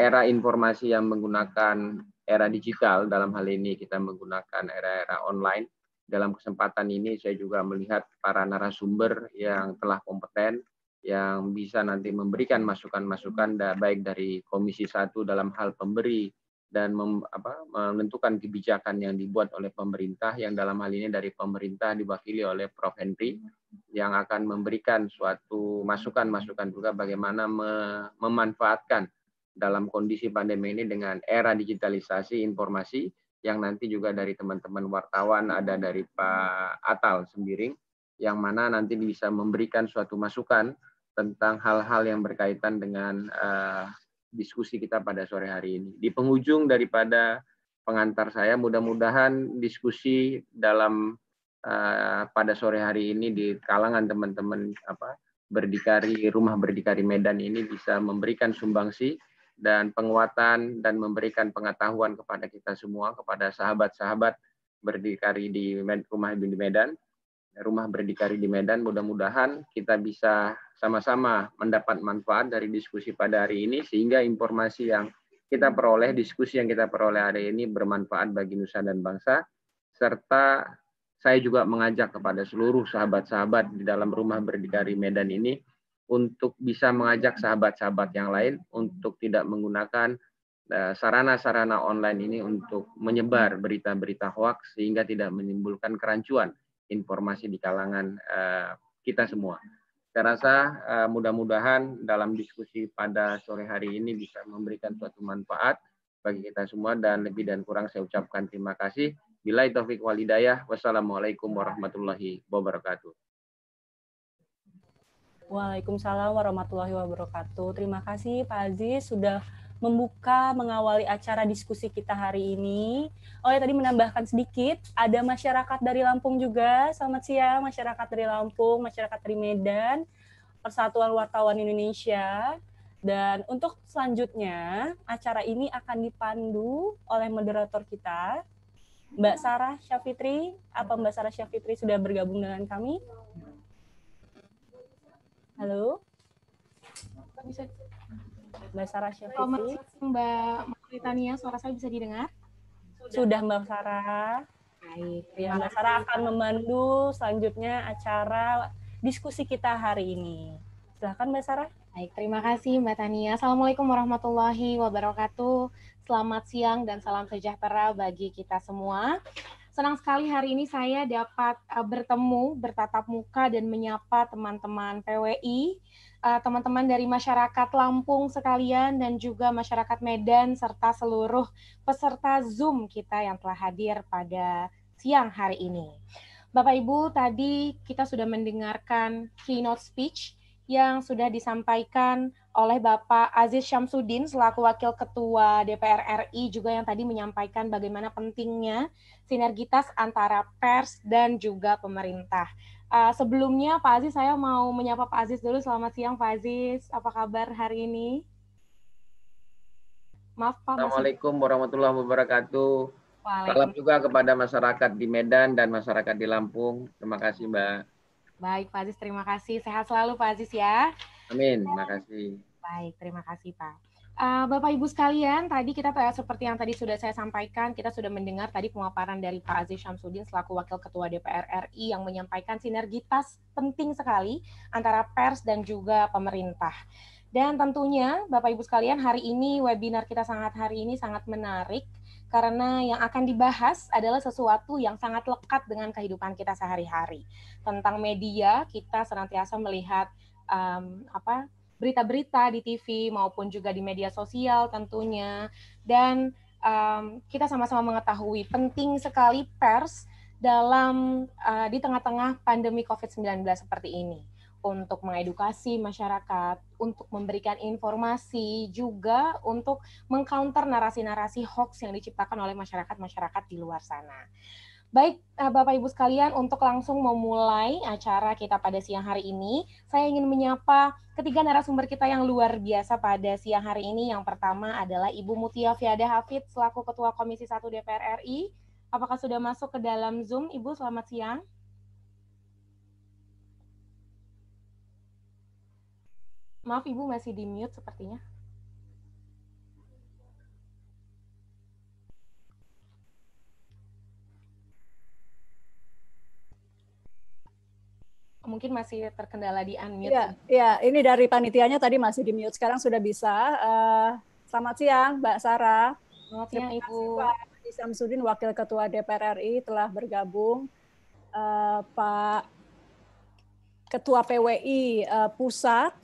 era informasi yang menggunakan era digital dalam hal ini kita menggunakan era-era online dalam kesempatan ini saya juga melihat para narasumber yang telah kompeten yang bisa nanti memberikan masukan-masukan baik dari Komisi Satu dalam hal pemberi dan mem, apa, menentukan kebijakan yang dibuat oleh pemerintah yang dalam hal ini dari pemerintah diwakili oleh Prof Henry yang akan memberikan suatu masukan-masukan juga bagaimana memanfaatkan dalam kondisi pandemi ini dengan era digitalisasi informasi yang nanti juga dari teman-teman wartawan ada dari Pak Atal Sembiring yang mana nanti bisa memberikan suatu masukan tentang hal-hal yang berkaitan dengan uh, diskusi kita pada sore hari ini. Di penghujung daripada pengantar saya, mudah-mudahan diskusi dalam uh, pada sore hari ini di kalangan teman-teman apa berdikari rumah berdikari Medan ini bisa memberikan sumbangsi dan penguatan dan memberikan pengetahuan kepada kita semua, kepada sahabat-sahabat berdikari di rumah di Medan, rumah berdikari di Medan. Mudah-mudahan kita bisa sama-sama mendapat manfaat dari diskusi pada hari ini sehingga informasi yang kita peroleh, diskusi yang kita peroleh hari ini bermanfaat bagi nusa dan bangsa serta saya juga mengajak kepada seluruh sahabat-sahabat di dalam rumah berdikari Medan ini untuk bisa mengajak sahabat-sahabat yang lain untuk tidak menggunakan eh, sarana-sarana online ini untuk menyebar berita-berita hoaks sehingga tidak menimbulkan kerancuan informasi di kalangan eh, kita semua. Saya rasa eh, mudah-mudahan dalam diskusi pada sore hari ini bisa memberikan suatu manfaat bagi kita semua dan lebih dan kurang saya ucapkan terima kasih. Bila itu taufik walidayah, wassalamualaikum warahmatullahi wabarakatuh. Waalaikumsalam warahmatullahi wabarakatuh. Terima kasih Pak Aziz sudah membuka mengawali acara diskusi kita hari ini. Oh ya tadi menambahkan sedikit, ada masyarakat dari Lampung juga. Selamat siang masyarakat dari Lampung, masyarakat dari Medan, Persatuan Wartawan Indonesia. Dan untuk selanjutnya, acara ini akan dipandu oleh moderator kita, Mbak Sarah Syafitri. Apa Mbak Sarah Syafitri sudah bergabung dengan kami? Halo? Mbak Sarah Syafiti. Mbak Maritania, suara saya bisa didengar? Sudah, Sudah Mbak Sarah. Baik. Ya, Mbak Sarah akan memandu selanjutnya acara diskusi kita hari ini. Silahkan Mbak Sarah. Baik, terima kasih Mbak Tania. Assalamualaikum warahmatullahi wabarakatuh. Selamat siang dan salam sejahtera bagi kita semua. Senang sekali hari ini saya dapat uh, bertemu, bertatap muka dan menyapa teman-teman PWI, teman eh, teman-teman dari masyarakat Lampung sekalian dan juga masyarakat Medan serta seluruh peserta Zoom kita yang telah hadir pada siang hari ini. Bapak Ibu, tadi kita sudah mendengarkan keynote speech yang sudah disampaikan oleh Bapak Aziz Syamsuddin selaku Wakil Ketua DPR RI juga yang tadi menyampaikan bagaimana pentingnya sinergitas antara pers dan juga pemerintah. Uh, sebelumnya Pak Aziz, saya mau menyapa Pak Aziz dulu. Selamat siang Pak Aziz, apa kabar hari ini? Maaf Pak. Assalamualaikum masih... warahmatullahi wabarakatuh. Salam juga kepada masyarakat di Medan dan masyarakat di Lampung. Terima kasih Mbak. Baik Pak Aziz, terima kasih. Sehat selalu Pak Aziz ya. Amin, terima kasih. Baik, terima kasih Pak. Uh, Bapak Ibu sekalian, tadi kita seperti yang tadi sudah saya sampaikan, kita sudah mendengar tadi pemaparan dari Pak Aziz Syamsuddin selaku Wakil Ketua DPR RI yang menyampaikan sinergitas penting sekali antara pers dan juga pemerintah. Dan tentunya Bapak Ibu sekalian, hari ini webinar kita sangat hari ini sangat menarik karena yang akan dibahas adalah sesuatu yang sangat lekat dengan kehidupan kita sehari-hari. Tentang media, kita senantiasa melihat um, apa berita-berita di TV maupun juga di media sosial tentunya dan um, kita sama-sama mengetahui penting sekali pers dalam uh, di tengah-tengah pandemi COVID-19 seperti ini untuk mengedukasi masyarakat, untuk memberikan informasi juga untuk mengcounter narasi-narasi hoax yang diciptakan oleh masyarakat-masyarakat di luar sana. Baik, eh, Bapak Ibu sekalian, untuk langsung memulai acara kita pada siang hari ini, saya ingin menyapa ketiga narasumber kita yang luar biasa pada siang hari ini. Yang pertama adalah Ibu Mutia Fiada Hafid selaku Ketua Komisi 1 DPR RI. Apakah sudah masuk ke dalam Zoom? Ibu, selamat siang. Maaf Ibu masih di mute sepertinya. mungkin masih terkendala di unmute. Iya, ya. ini dari panitianya tadi masih di mute, sekarang sudah bisa. Uh, selamat siang, Mbak Sarah. Selamat siang, Ibu. Pak Samsudin, Wakil Ketua DPR RI telah bergabung. Uh, Pak Ketua PWI uh, eh, Pusat,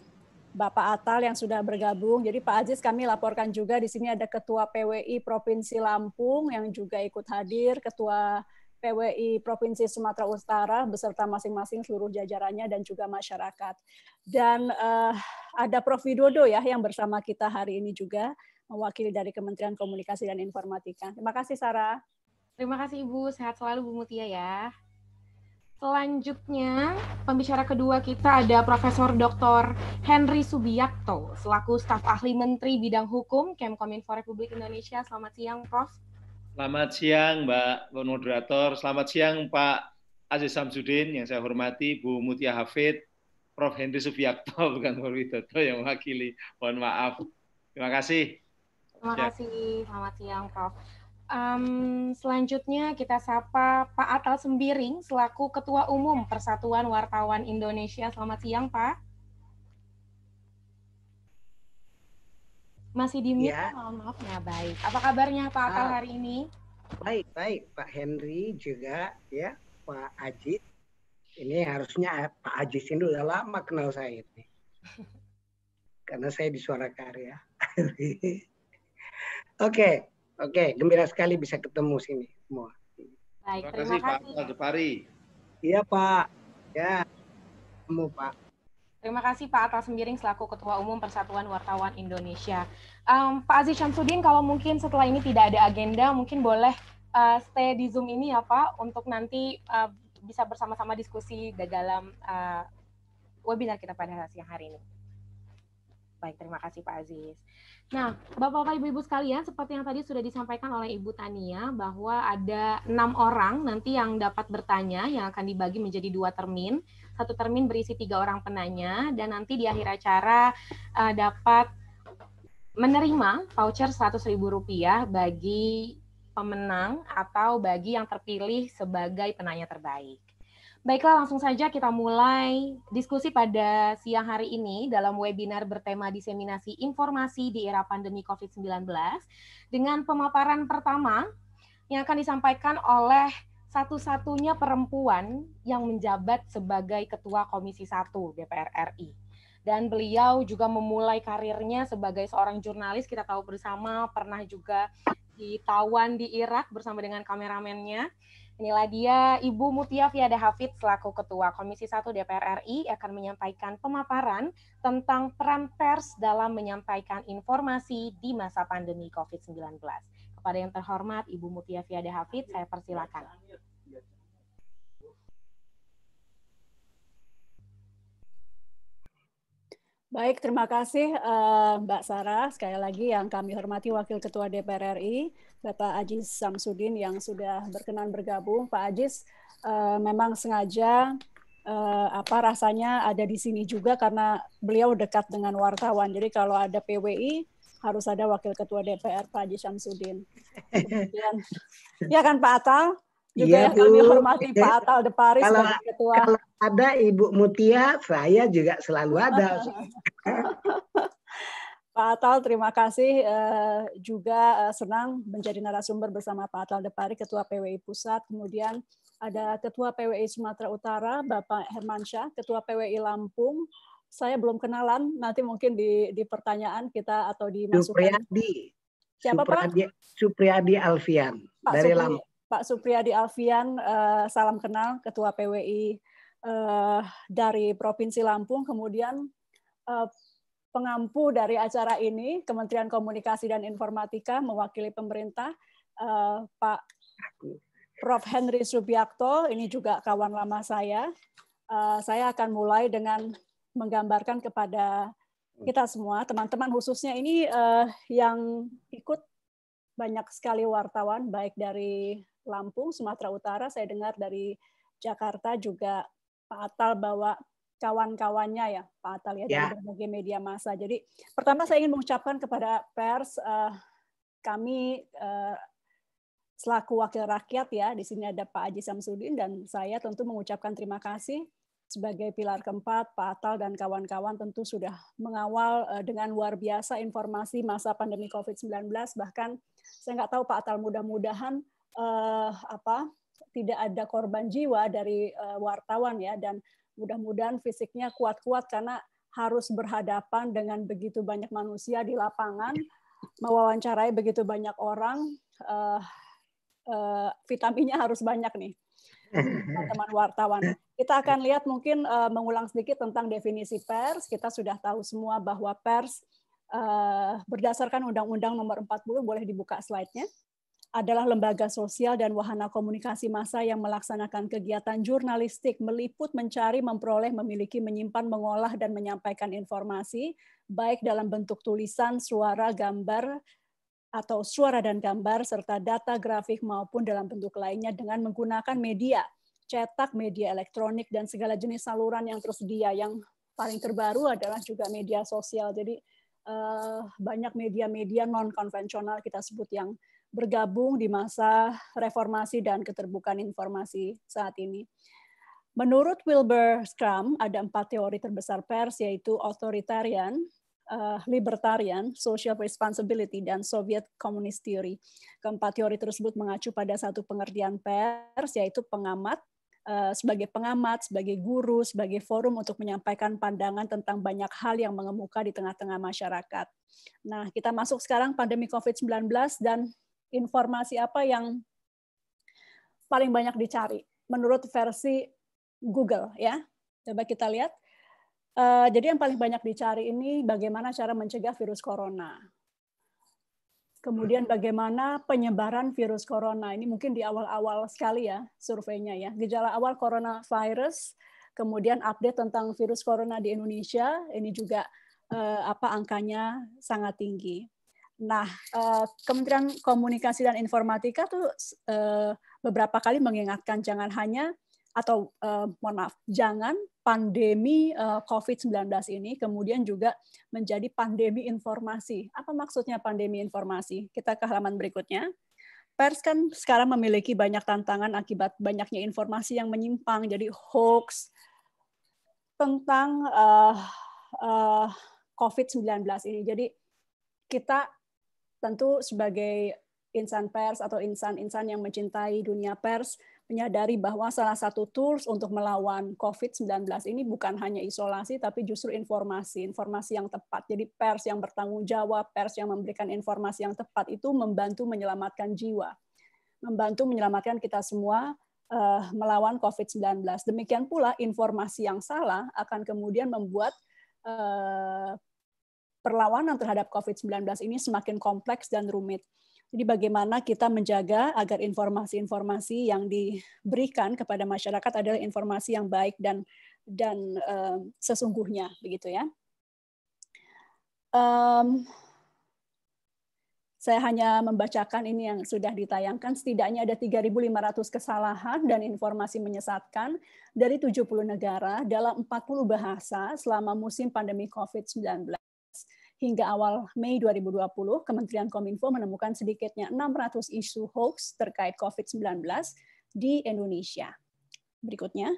Bapak Atal yang sudah bergabung. Jadi Pak Aziz kami laporkan juga di sini ada Ketua PWI Provinsi Lampung yang juga ikut hadir, Ketua PWI Provinsi Sumatera Utara beserta masing-masing seluruh jajarannya dan juga masyarakat. Dan uh, ada Prof. Widodo ya yang bersama kita hari ini juga mewakili dari Kementerian Komunikasi dan Informatika. Terima kasih Sarah. Terima kasih Ibu, sehat selalu Bu Mutia ya. Selanjutnya, pembicara kedua kita ada Profesor Dr. Henry Subiakto, selaku staf ahli Menteri Bidang Hukum Kemkominfo Republik Indonesia. Selamat siang, Prof. Selamat siang Mbak Moderator, selamat siang Pak Aziz Samsudin yang saya hormati, Bu Mutia Hafid, Prof. Hendry Subiakto, bukan Prof. Widodo yang mewakili. Mohon maaf. Terima kasih. Terima ya. kasih. Selamat siang Prof. Um, selanjutnya kita sapa Pak Atal Sembiring selaku Ketua Umum Persatuan Wartawan Indonesia. Selamat siang Pak. Masih di mute, ya. mohon maaf ya. Baik. Apa kabarnya Pak Akal ah. hari ini? Baik, baik. Pak Henry juga ya, Pak Ajit. Ini harusnya eh, Pak Ajit ini udah lama kenal saya ini. Karena saya di Suara Karya. Oke, oke, gembira sekali bisa ketemu sini semua. Baik, terima, terima kasih, kasih. Pak Jepari. Iya Pak, ya, ketemu Pak. Terima kasih Pak Atal Sembiring selaku Ketua Umum Persatuan Wartawan Indonesia. Um, Pak Aziz Syamsuddin, kalau mungkin setelah ini tidak ada agenda, mungkin boleh uh, stay di Zoom ini ya Pak, untuk nanti uh, bisa bersama-sama diskusi dalam uh, webinar kita pada siang hari ini. Baik, terima kasih Pak Aziz. Nah, Bapak-Bapak, Ibu-Ibu sekalian, seperti yang tadi sudah disampaikan oleh Ibu Tania, bahwa ada enam orang nanti yang dapat bertanya, yang akan dibagi menjadi dua termin satu termin berisi tiga orang penanya dan nanti di akhir acara uh, dapat menerima voucher Rp100.000 bagi pemenang atau bagi yang terpilih sebagai penanya terbaik. Baiklah, langsung saja kita mulai diskusi pada siang hari ini dalam webinar bertema diseminasi informasi di era pandemi COVID-19 dengan pemaparan pertama yang akan disampaikan oleh satu-satunya perempuan yang menjabat sebagai Ketua Komisi 1 DPR RI. Dan beliau juga memulai karirnya sebagai seorang jurnalis, kita tahu bersama, pernah juga ditawan di Irak bersama dengan kameramennya. Inilah dia Ibu Mutia Fiada Hafid selaku Ketua Komisi 1 DPR RI akan menyampaikan pemaparan tentang peran pers dalam menyampaikan informasi di masa pandemi COVID-19. Kepada yang terhormat Ibu Mutia Fiada Hafid, saya persilakan. Baik, terima kasih uh, Mbak Sarah. Sekali lagi yang kami hormati Wakil Ketua DPR RI, Bapak Ajis Samsudin yang sudah berkenan bergabung. Pak Ajis uh, memang sengaja uh, apa rasanya ada di sini juga karena beliau dekat dengan wartawan. Jadi kalau ada PWI harus ada Wakil Ketua DPR Pak Ajis Samsudin. Kemudian, ya kan Pak Atal? juga ya, yang kami hormati Pak eh, Atal de Paris kalau, ketua. Kalau ada Ibu Mutia, saya juga selalu ada. Pak Atal, terima kasih uh, juga uh, senang menjadi narasumber bersama Pak Atal De Paris Ketua PWI Pusat. Kemudian ada Ketua PWI Sumatera Utara, Bapak Hermansyah, Ketua PWI Lampung. Saya belum kenalan, nanti mungkin di, di pertanyaan kita atau di Supriyadi. Siapa Supriyadi, Pak? Supriyadi Alfian Pak dari Supriyadi. Lampung. Pak Supriyadi Alfian, eh, salam kenal, Ketua PWI eh, dari Provinsi Lampung, kemudian eh, pengampu dari acara ini, Kementerian Komunikasi dan Informatika mewakili pemerintah, Pak Prof. Henry Subiakto, ini juga kawan lama saya. saya akan mulai dengan menggambarkan kepada kita semua, teman-teman khususnya ini yang ikut banyak sekali wartawan, baik dari Lampung, Sumatera Utara, saya dengar dari Jakarta juga Pak Atal bawa kawan-kawannya ya Pak Atal ya, yeah. dari ya. media massa. Jadi pertama saya ingin mengucapkan kepada pers uh, kami uh, selaku wakil rakyat ya di sini ada Pak Aji Samsudin dan saya tentu mengucapkan terima kasih sebagai pilar keempat Pak Atal dan kawan-kawan tentu sudah mengawal eh, dengan luar biasa informasi masa pandemi COVID-19 bahkan saya nggak tahu Pak Atal mudah-mudahan uh, apa tidak ada korban jiwa dari uh, wartawan ya dan mudah-mudahan fisiknya kuat-kuat karena harus berhadapan dengan begitu banyak manusia di lapangan mewawancarai begitu banyak orang uh, uh, vitaminnya harus banyak nih teman wartawan. Kita akan lihat mungkin uh, mengulang sedikit tentang definisi pers. Kita sudah tahu semua bahwa pers uh, berdasarkan Undang-Undang Nomor 40 boleh dibuka slide-nya adalah lembaga sosial dan wahana komunikasi massa yang melaksanakan kegiatan jurnalistik meliput, mencari, memperoleh, memiliki, menyimpan, mengolah, dan menyampaikan informasi, baik dalam bentuk tulisan, suara, gambar, atau suara dan gambar, serta data grafik maupun dalam bentuk lainnya dengan menggunakan media, cetak, media elektronik, dan segala jenis saluran yang tersedia. Yang paling terbaru adalah juga media sosial. Jadi eh, banyak media-media non-konvensional kita sebut yang bergabung di masa reformasi dan keterbukaan informasi saat ini. Menurut Wilbur Scrum, ada empat teori terbesar pers, yaitu authoritarian, uh, libertarian, social responsibility, dan Soviet communist theory. Keempat teori tersebut mengacu pada satu pengertian pers, yaitu pengamat, eh, sebagai pengamat, sebagai guru, sebagai forum untuk menyampaikan pandangan tentang banyak hal yang mengemuka di tengah-tengah masyarakat. Nah, kita masuk sekarang pandemi COVID-19 dan informasi apa yang paling banyak dicari menurut versi Google ya. Coba kita lihat. Eh, jadi yang paling banyak dicari ini bagaimana cara mencegah virus corona. Kemudian bagaimana penyebaran virus corona. Ini mungkin di awal-awal sekali ya surveinya ya. Gejala awal coronavirus, kemudian update tentang virus corona di Indonesia, ini juga eh, apa angkanya sangat tinggi. Nah, eh, Kementerian Komunikasi dan Informatika tuh eh, beberapa kali mengingatkan jangan hanya atau eh, mohon maaf, jangan pandemi COVID-19 ini kemudian juga menjadi pandemi informasi. Apa maksudnya pandemi informasi? Kita ke halaman berikutnya. Pers kan sekarang memiliki banyak tantangan akibat banyaknya informasi yang menyimpang, jadi hoax tentang uh, uh, COVID-19 ini. Jadi kita tentu sebagai insan pers atau insan-insan yang mencintai dunia pers menyadari bahwa salah satu tools untuk melawan COVID-19 ini bukan hanya isolasi, tapi justru informasi, informasi yang tepat. Jadi pers yang bertanggung jawab, pers yang memberikan informasi yang tepat itu membantu menyelamatkan jiwa, membantu menyelamatkan kita semua eh, melawan COVID-19. Demikian pula informasi yang salah akan kemudian membuat eh, perlawanan terhadap COVID-19 ini semakin kompleks dan rumit. Jadi bagaimana kita menjaga agar informasi-informasi yang diberikan kepada masyarakat adalah informasi yang baik dan dan uh, sesungguhnya begitu ya. Um, saya hanya membacakan ini yang sudah ditayangkan, setidaknya ada 3.500 kesalahan dan informasi menyesatkan dari 70 negara dalam 40 bahasa selama musim pandemi COVID-19. Hingga awal Mei 2020, Kementerian Kominfo menemukan sedikitnya 600 isu hoax terkait COVID-19 di Indonesia. Berikutnya.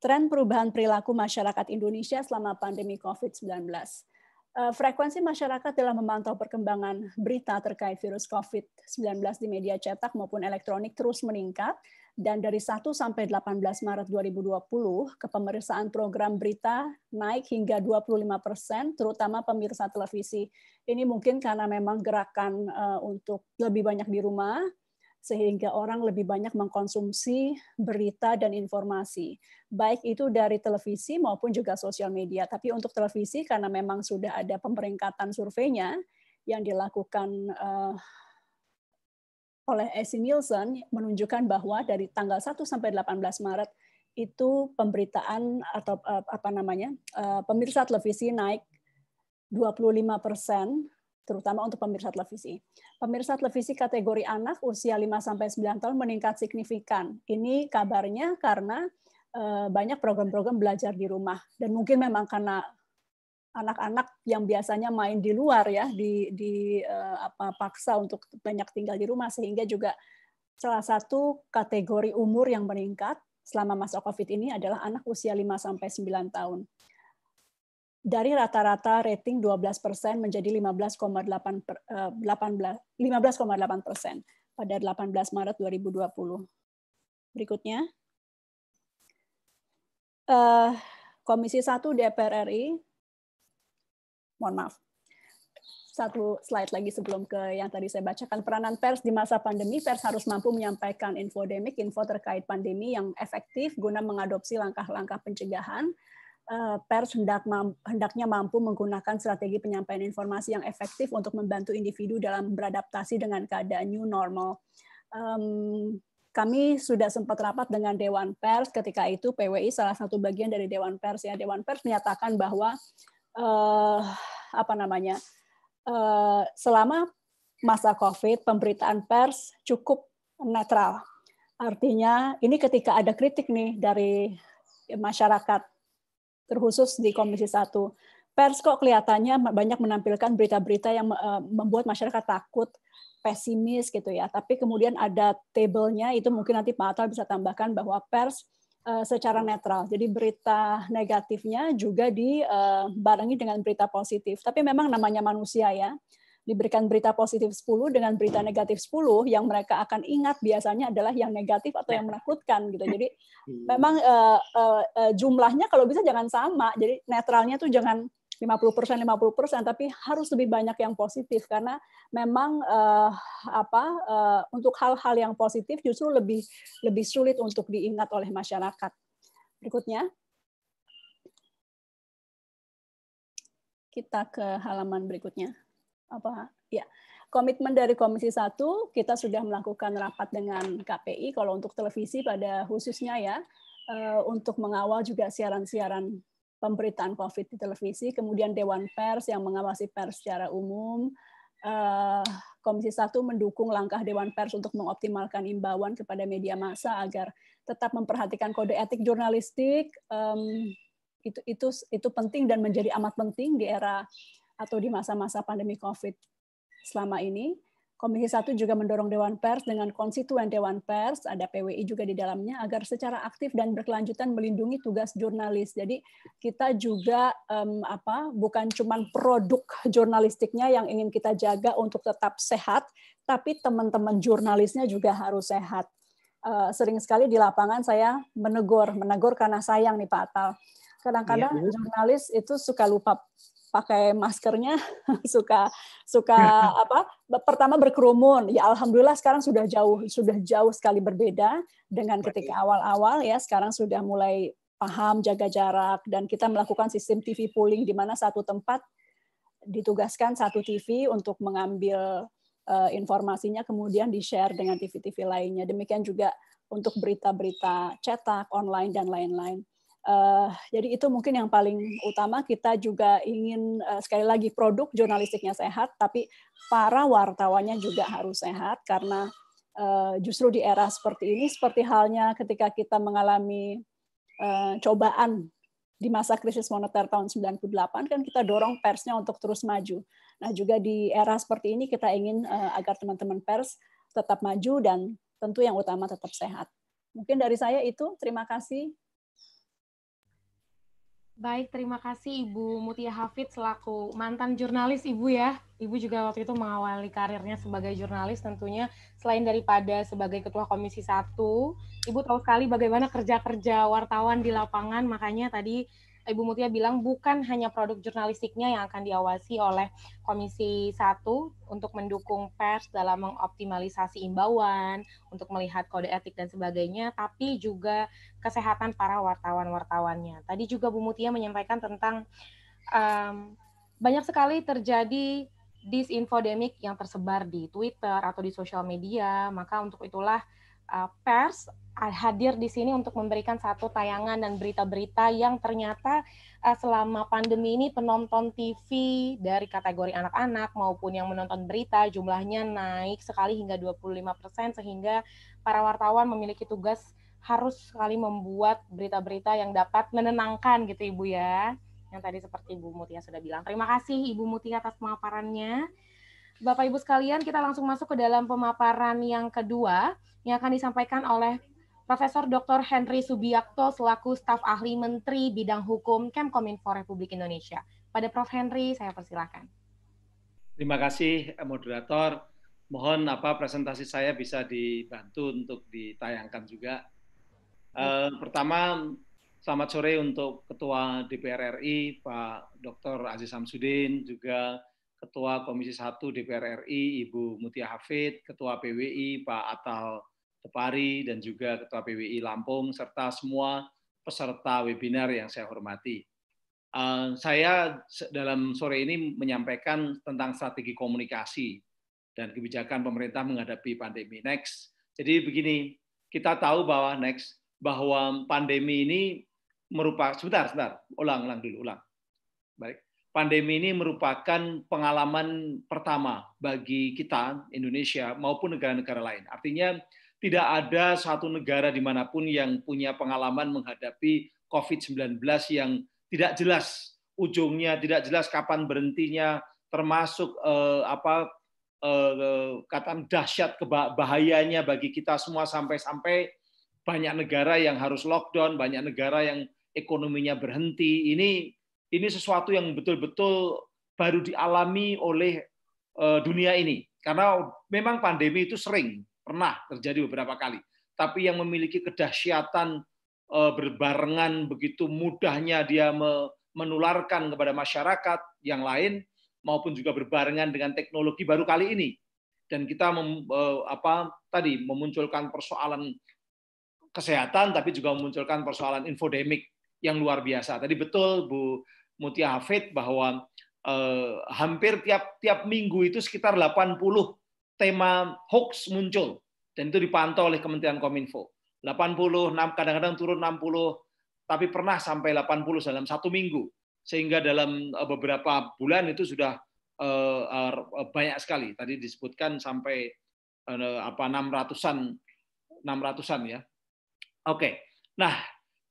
Tren perubahan perilaku masyarakat Indonesia selama pandemi COVID-19 eh, frekuensi masyarakat telah memantau perkembangan berita terkait virus COVID-19 di media cetak maupun elektronik terus meningkat dan dari 1 sampai 18 Maret 2020 kepemeriksaan program berita naik hingga 25 persen, terutama pemirsa televisi. Ini mungkin karena memang gerakan eh, untuk lebih banyak di rumah, sehingga orang lebih banyak mengkonsumsi berita dan informasi, baik itu dari televisi maupun juga sosial media. Tapi untuk televisi karena memang sudah ada pemeringkatan surveinya yang dilakukan eh, oleh AC Nielsen menunjukkan bahwa dari tanggal 1 sampai 18 Maret itu pemberitaan atau eh, apa namanya eh, pemirsa televisi naik 25 persen terutama untuk pemirsa televisi. Pemirsa televisi kategori anak usia 5-9 tahun meningkat signifikan. Ini kabarnya karena eh, banyak program-program belajar di rumah. Dan mungkin memang karena anak-anak yang biasanya main di luar ya di di uh, apa paksa untuk banyak tinggal di rumah sehingga juga salah satu kategori umur yang meningkat selama masa Covid ini adalah anak usia 5 sampai 9 tahun. Dari rata-rata rating 12% menjadi 15,8 18,8% eh, persen pada 18 Maret 2020. Berikutnya. Eh, Komisi 1 DPR RI mohon maaf satu slide lagi sebelum ke yang tadi saya bacakan peranan pers di masa pandemi pers harus mampu menyampaikan infodemik info terkait pandemi yang efektif guna mengadopsi langkah-langkah pencegahan eh, pers hendak mampu, hendaknya mampu menggunakan strategi penyampaian informasi yang efektif untuk membantu individu dalam beradaptasi dengan keadaan new normal um, kami sudah sempat rapat dengan Dewan Pers ketika itu PWI salah satu bagian dari Dewan Pers ya Dewan Pers menyatakan bahwa uh, apa namanya uh, selama masa COVID pemberitaan pers cukup netral. Artinya ini ketika ada kritik nih dari masyarakat terkhusus di Komisi satu Pers kok kelihatannya banyak menampilkan berita-berita yang eh, membuat masyarakat takut, pesimis gitu ya. Tapi kemudian ada tabelnya itu mungkin nanti Pak Atal bisa tambahkan bahwa pers Eh, secara netral. Jadi berita negatifnya juga dibarengi dengan berita positif. Tapi memang namanya manusia ya. Diberikan berita positif 10 dengan berita negatif 10 yang mereka akan ingat biasanya adalah yang negatif atau yang menakutkan gitu. Jadi iya. memang eh, eh, jumlahnya kalau bisa jangan sama. Jadi netralnya tuh jangan 50% 50% tapi harus lebih banyak yang positif karena memang uh, apa uh, untuk hal-hal yang positif justru lebih lebih sulit untuk diingat oleh masyarakat. Berikutnya. Kita ke halaman berikutnya. Apa? Ya komitmen dari Komisi 1 kita sudah melakukan rapat dengan KPI kalau untuk televisi pada khususnya ya eh, untuk mengawal juga siaran-siaran pemberitaan COVID di televisi, kemudian Dewan Pers yang mengawasi pers secara umum, eh, Komisi Satu mendukung langkah Dewan Pers untuk mengoptimalkan imbauan kepada media massa agar tetap memperhatikan kode etik jurnalistik. itu itu itu penting dan menjadi amat penting di era atau di masa-masa pandemi Covid selama ini. Komisi Satu juga mendorong Dewan Pers dengan konstituen Dewan Pers, ada PWI juga di dalamnya, agar secara aktif dan berkelanjutan melindungi tugas jurnalis. Jadi kita juga um, apa bukan cuma produk jurnalistiknya yang ingin kita jaga untuk tetap sehat, tapi teman-teman jurnalisnya juga harus sehat. Uh, sering sekali di lapangan saya menegur, menegur karena sayang nih Pak Atal. Kadang-kadang ya, jurnalis itu suka lupa pakai maskernya suka suka apa pertama berkerumun ya alhamdulillah sekarang sudah jauh sudah jauh sekali berbeda dengan ketika awal-awal ya sekarang sudah mulai paham jaga jarak dan kita melakukan sistem TV pooling di mana satu tempat ditugaskan satu TV untuk mengambil uh, informasinya kemudian di-share dengan TV-TV lainnya demikian juga untuk berita-berita cetak online dan lain-lain Uh, jadi itu mungkin yang paling utama kita juga ingin uh, sekali lagi produk jurnalistiknya sehat, tapi para wartawannya juga harus sehat karena uh, justru di era seperti ini, seperti halnya ketika kita mengalami uh, cobaan di masa krisis moneter tahun 98 kan kita dorong persnya untuk terus maju. Nah juga di era seperti ini kita ingin uh, agar teman-teman pers tetap maju dan tentu yang utama tetap sehat. Mungkin dari saya itu terima kasih. Baik, terima kasih Ibu Mutia Hafid selaku mantan jurnalis Ibu ya. Ibu juga waktu itu mengawali karirnya sebagai jurnalis tentunya selain daripada sebagai ketua Komisi satu Ibu tahu sekali bagaimana kerja-kerja wartawan di lapangan, makanya tadi Ibu Mutia bilang bukan hanya produk jurnalistiknya yang akan diawasi oleh Komisi 1 untuk mendukung pers dalam mengoptimalisasi imbauan, untuk melihat kode etik dan sebagainya, tapi juga kesehatan para wartawan-wartawannya. Tadi juga Bu Mutia menyampaikan tentang um, banyak sekali terjadi disinfodemik yang tersebar di Twitter atau di sosial media, maka untuk itulah uh, pers hadir di sini untuk memberikan satu tayangan dan berita-berita yang ternyata selama pandemi ini penonton TV dari kategori anak-anak maupun yang menonton berita jumlahnya naik sekali hingga 25% sehingga para wartawan memiliki tugas harus sekali membuat berita-berita yang dapat menenangkan gitu Ibu ya. Yang tadi seperti Ibu Mutia sudah bilang. Terima kasih Ibu Mutia atas pemaparannya. Bapak Ibu sekalian, kita langsung masuk ke dalam pemaparan yang kedua yang akan disampaikan oleh Profesor Dr. Henry Subiakto selaku staf ahli Menteri Bidang Hukum Kemkominfo Republik Indonesia. Pada Prof. Henry, saya persilakan. Terima kasih eh, moderator. Mohon apa presentasi saya bisa dibantu untuk ditayangkan juga. Uh, pertama, selamat sore untuk Ketua DPR RI Pak Dr. Aziz Samsudin, juga Ketua Komisi 1 DPR RI Ibu Mutia Hafid, Ketua PWI Pak Atal Depari dan juga Ketua PWI Lampung serta semua peserta webinar yang saya hormati. Eh, saya dalam sore ini menyampaikan tentang strategi komunikasi dan kebijakan pemerintah menghadapi pandemi next. Jadi begini, kita tahu bahwa next bahwa pandemi ini merupakan sebentar, sebentar, ulang, ulang dulu, ulang. Baik. Pandemi ini merupakan pengalaman pertama bagi kita Indonesia maupun negara-negara lain. Artinya tidak ada satu negara dimanapun yang punya pengalaman menghadapi COVID-19 yang tidak jelas ujungnya, tidak jelas kapan berhentinya, termasuk eh, apa eh, kata dahsyat kebahayanya bagi kita semua sampai-sampai banyak negara yang harus lockdown, banyak negara yang ekonominya berhenti. Ini ini sesuatu yang betul-betul baru dialami oleh eh, dunia ini. Karena memang pandemi itu sering Pernah terjadi beberapa kali. Tapi yang memiliki kedahsyatan eh, berbarengan begitu mudahnya dia menularkan kepada masyarakat yang lain maupun juga berbarengan dengan teknologi baru kali ini dan kita mem, eh, apa tadi memunculkan persoalan kesehatan tapi juga memunculkan persoalan infodemik yang luar biasa. Tadi betul Bu Mutia Hafid bahwa eh, hampir tiap tiap minggu itu sekitar 80 tema hoax muncul dan itu dipantau oleh Kementerian Kominfo. 80, kadang-kadang turun 60, tapi pernah sampai 80 dalam satu minggu. Sehingga dalam eh, beberapa bulan itu sudah eh, eh, banyak sekali. Tadi disebutkan sampai apa 600-an 600-an ya. Oke. Nah,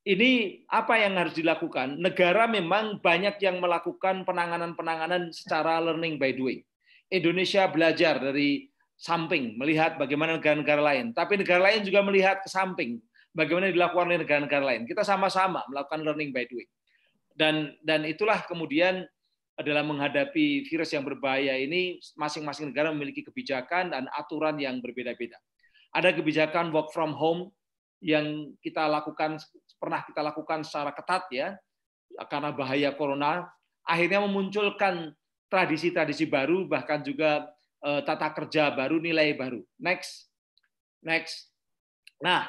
ini apa yang harus dilakukan? Negara memang banyak yang melakukan penanganan-penanganan secara learning by doing. Indonesia belajar dari samping, melihat bagaimana negara-negara lain. Tapi negara lain juga melihat ke samping, bagaimana dilakukan oleh negara-negara lain. Kita sama-sama melakukan learning by doing. Dan dan itulah kemudian adalah menghadapi virus yang berbahaya ini masing-masing negara memiliki kebijakan dan aturan yang berbeda-beda. Ada kebijakan work from home yang kita lakukan pernah kita lakukan secara ketat ya karena bahaya corona akhirnya memunculkan tradisi-tradisi baru bahkan juga Eh, tata kerja baru, nilai baru. Next. Next. Nah,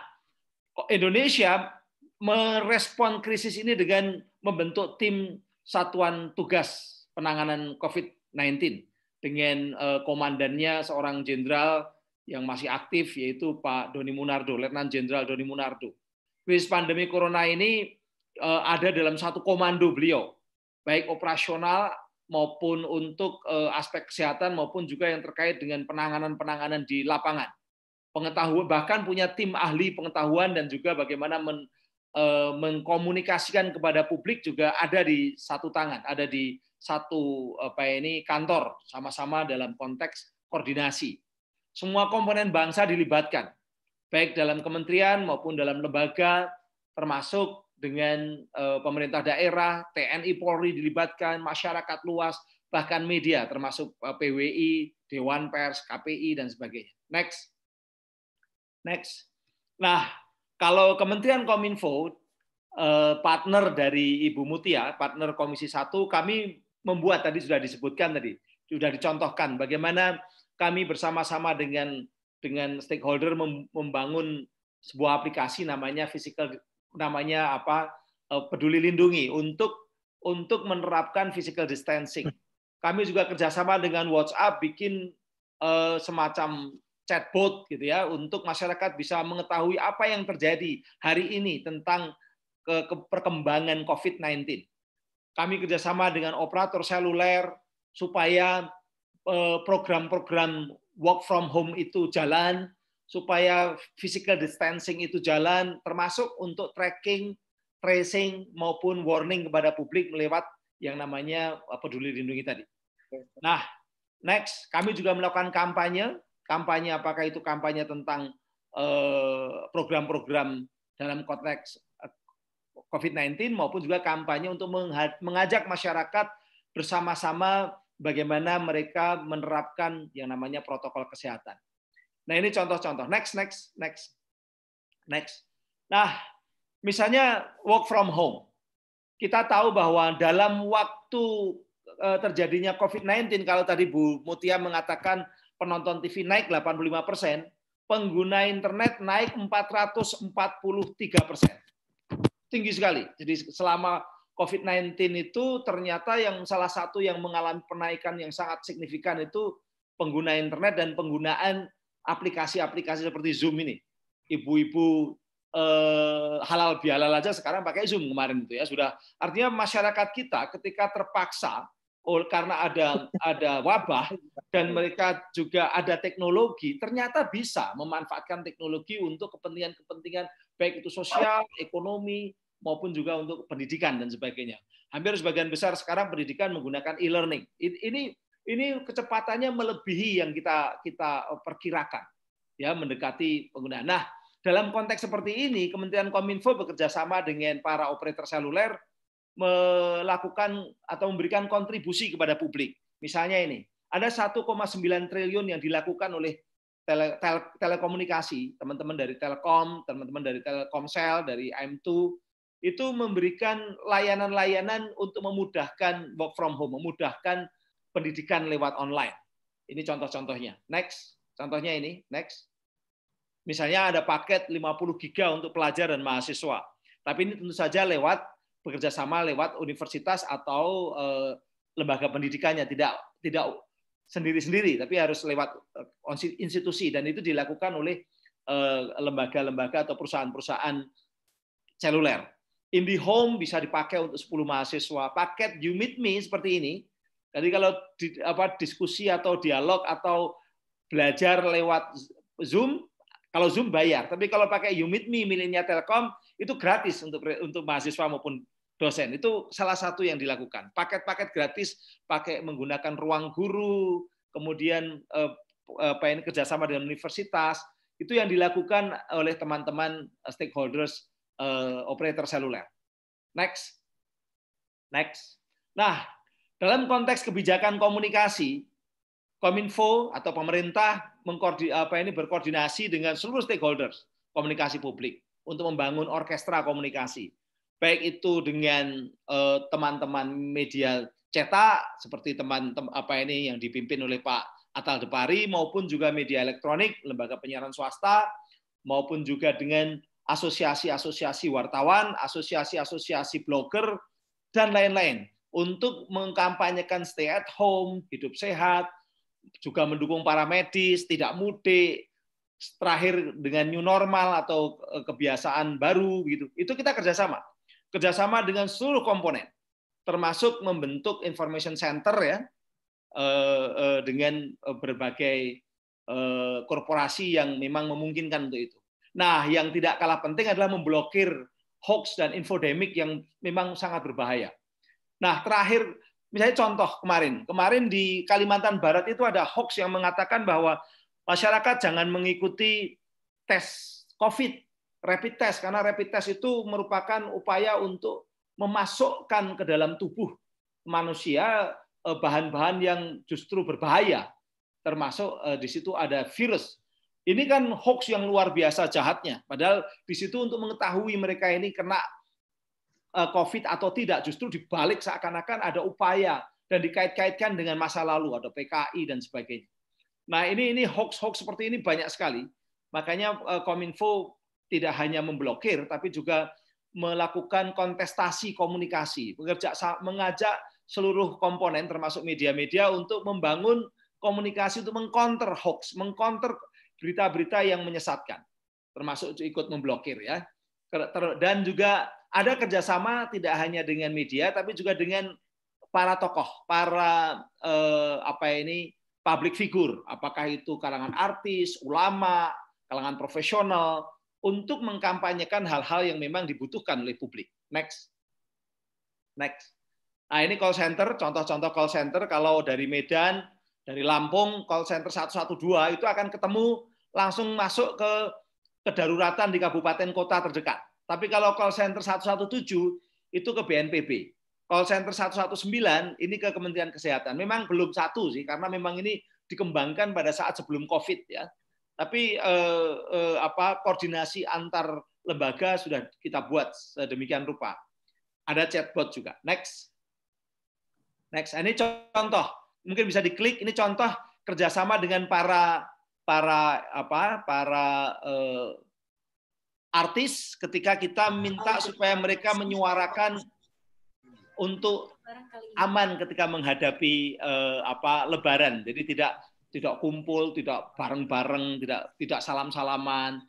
Indonesia merespon krisis ini dengan membentuk tim satuan tugas penanganan COVID-19 dengan eh, komandannya seorang jenderal yang masih aktif yaitu Pak Doni Munardo, Letnan Jenderal Doni Munardo. Krisis pandemi corona ini eh, ada dalam satu komando beliau, baik operasional maupun untuk eh, aspek kesehatan maupun juga yang terkait dengan penanganan-penanganan di lapangan. Pengetahuan bahkan punya tim ahli pengetahuan dan juga bagaimana men, eh, mengkomunikasikan kepada publik juga ada di satu tangan, ada di satu apa ya ini kantor sama-sama dalam konteks koordinasi. Semua komponen bangsa dilibatkan, baik dalam kementerian maupun dalam lembaga, termasuk dengan eh, pemerintah daerah, TNI Polri dilibatkan, masyarakat luas, bahkan media termasuk eh, PWI, Dewan Pers, KPI dan sebagainya. Next. Next. Nah, kalau Kementerian Kominfo eh, partner dari Ibu Mutia, partner Komisi 1, kami membuat tadi sudah disebutkan tadi, sudah dicontohkan bagaimana kami bersama-sama dengan dengan stakeholder membangun sebuah aplikasi namanya physical namanya apa eh, peduli lindungi untuk untuk menerapkan physical distancing. Kami juga kerjasama dengan WhatsApp bikin uh, semacam chatbot gitu ya untuk masyarakat bisa mengetahui apa yang terjadi hari ini tentang ke, ke perkembangan COVID-19. Kami kerjasama dengan operator seluler supaya eh, program-program work from home itu jalan supaya physical distancing itu jalan, termasuk untuk tracking, tracing maupun warning kepada publik lewat yang namanya uh, peduli lindungi tadi. Nah, next kami juga melakukan kampanye, kampanye apakah itu kampanye tentang uh, program-program dalam konteks uh, COVID-19 maupun juga kampanye untuk mengajak masyarakat bersama-sama bagaimana mereka menerapkan yang namanya protokol kesehatan. Nah ini contoh-contoh. Next, next, next, next. Nah, misalnya work from home. Kita tahu bahwa dalam waktu eh, terjadinya COVID-19, kalau tadi Bu Mutia mengatakan penonton TV naik 85 persen, pengguna internet naik 443 persen. Tinggi sekali. Jadi selama COVID-19 itu ternyata yang salah satu yang mengalami penaikan yang sangat signifikan itu pengguna internet dan penggunaan aplikasi-aplikasi seperti Zoom ini. Ibu-ibu eh, halal bihalal aja sekarang pakai Zoom kemarin itu ya sudah. Artinya masyarakat kita ketika terpaksa oh, karena ada ada wabah dan mereka juga ada teknologi, ternyata bisa memanfaatkan teknologi untuk kepentingan-kepentingan baik itu sosial, ekonomi maupun juga untuk pendidikan dan sebagainya. Hampir sebagian besar sekarang pendidikan menggunakan e-learning. Ini ini kecepatannya melebihi yang kita kita eh, perkirakan ya mendekati pengguna. Nah, dalam konteks seperti ini Kementerian Kominfo bekerja sama dengan para operator seluler melakukan atau memberikan kontribusi kepada publik. Misalnya ini, ada 1,9 triliun yang dilakukan oleh tele, tele, telekomunikasi, teman-teman dari Telkom, teman-teman dari Telkomsel, dari m 2 itu memberikan layanan-layanan untuk memudahkan work from home, memudahkan pendidikan lewat online. Ini contoh-contohnya. Next, contohnya ini, next. Misalnya ada paket 50 giga untuk pelajar dan mahasiswa. Tapi ini tentu saja lewat bekerja sama lewat universitas atau eh, lembaga pendidikannya, tidak tidak sendiri-sendiri, tapi harus lewat eh, institusi dan itu dilakukan oleh eh, lembaga-lembaga atau perusahaan-perusahaan seluler. In the home bisa dipakai untuk 10 mahasiswa. Paket You Meet Me seperti ini jadi kalau di, apa diskusi atau dialog atau belajar lewat Zoom, kalau Zoom bayar, tapi kalau pakai You Meet Me miliknya Telkom itu gratis untuk untuk mahasiswa maupun dosen. Itu salah satu yang dilakukan. Paket-paket gratis pakai menggunakan ruang guru, kemudian eh, ini, eh, kerjasama dengan universitas, itu yang dilakukan oleh teman-teman eh, stakeholders eh, operator seluler. Next. Next. Nah, dalam konteks kebijakan komunikasi, Kominfo atau pemerintah apa ini berkoordinasi dengan seluruh stakeholders komunikasi publik untuk membangun orkestra komunikasi. Baik itu dengan eh, teman-teman media cetak seperti teman, teman apa ini yang dipimpin oleh Pak Atal Depari maupun juga media elektronik, lembaga penyiaran swasta maupun juga dengan asosiasi-asosiasi wartawan, asosiasi-asosiasi blogger dan lain-lain untuk mengkampanyekan stay at home, hidup sehat, juga mendukung para medis, tidak mudik, terakhir dengan new normal atau eh, kebiasaan baru gitu. Itu kita kerjasama. Kerjasama dengan seluruh komponen, termasuk membentuk information center ya eh, eh, dengan berbagai korporasi yang memang memungkinkan untuk itu. Nah, yang tidak kalah penting adalah memblokir hoax dan infodemik yang memang sangat berbahaya Nah, terakhir misalnya contoh kemarin, kemarin di Kalimantan Barat itu ada hoax yang mengatakan bahwa masyarakat jangan mengikuti tes COVID, rapid test karena rapid test itu merupakan upaya untuk memasukkan ke dalam tubuh manusia e, bahan-bahan yang justru berbahaya, termasuk e, di situ ada virus. Ini kan hoax yang luar biasa jahatnya. Padahal di situ untuk mengetahui mereka ini kena Eh, COVID atau tidak, justru dibalik seakan-akan ada upaya dan dikait-kaitkan dengan masa lalu, ada PKI dan sebagainya. Nah ini ini hoax-hoax seperti ini banyak sekali, makanya eh, Kominfo tidak hanya memblokir, tapi juga melakukan kontestasi komunikasi, bekerja mengajak seluruh komponen termasuk media-media untuk membangun komunikasi untuk mengcounter hoax, mengcounter berita-berita yang menyesatkan, termasuk ikut memblokir ya, dan juga ada kerjasama tidak hanya dengan media tapi juga dengan para tokoh, para eh, apa ini public figure, apakah itu kalangan artis, ulama, kalangan profesional untuk mengkampanyekan hal-hal yang memang dibutuhkan oleh publik. Next. Next. Nah, ini call center, contoh-contoh call center kalau dari Medan, dari Lampung call center 112 itu akan ketemu langsung masuk ke kedaruratan di kabupaten kota terdekat tapi kalau call center 117 itu ke BNPB. Call center 119 ini ke Kementerian Kesehatan. Memang belum satu sih karena memang ini dikembangkan pada saat sebelum Covid ya. Tapi eh, eh, apa koordinasi antar lembaga sudah kita buat sedemikian rupa. Ada chatbot juga. Next. Next. Ini contoh. Mungkin bisa diklik. Ini contoh kerjasama dengan para para apa para eh, artis ketika kita minta supaya mereka menyuarakan untuk aman ketika menghadapi uh, apa lebaran. Jadi tidak tidak kumpul, tidak bareng-bareng, tidak tidak salam-salaman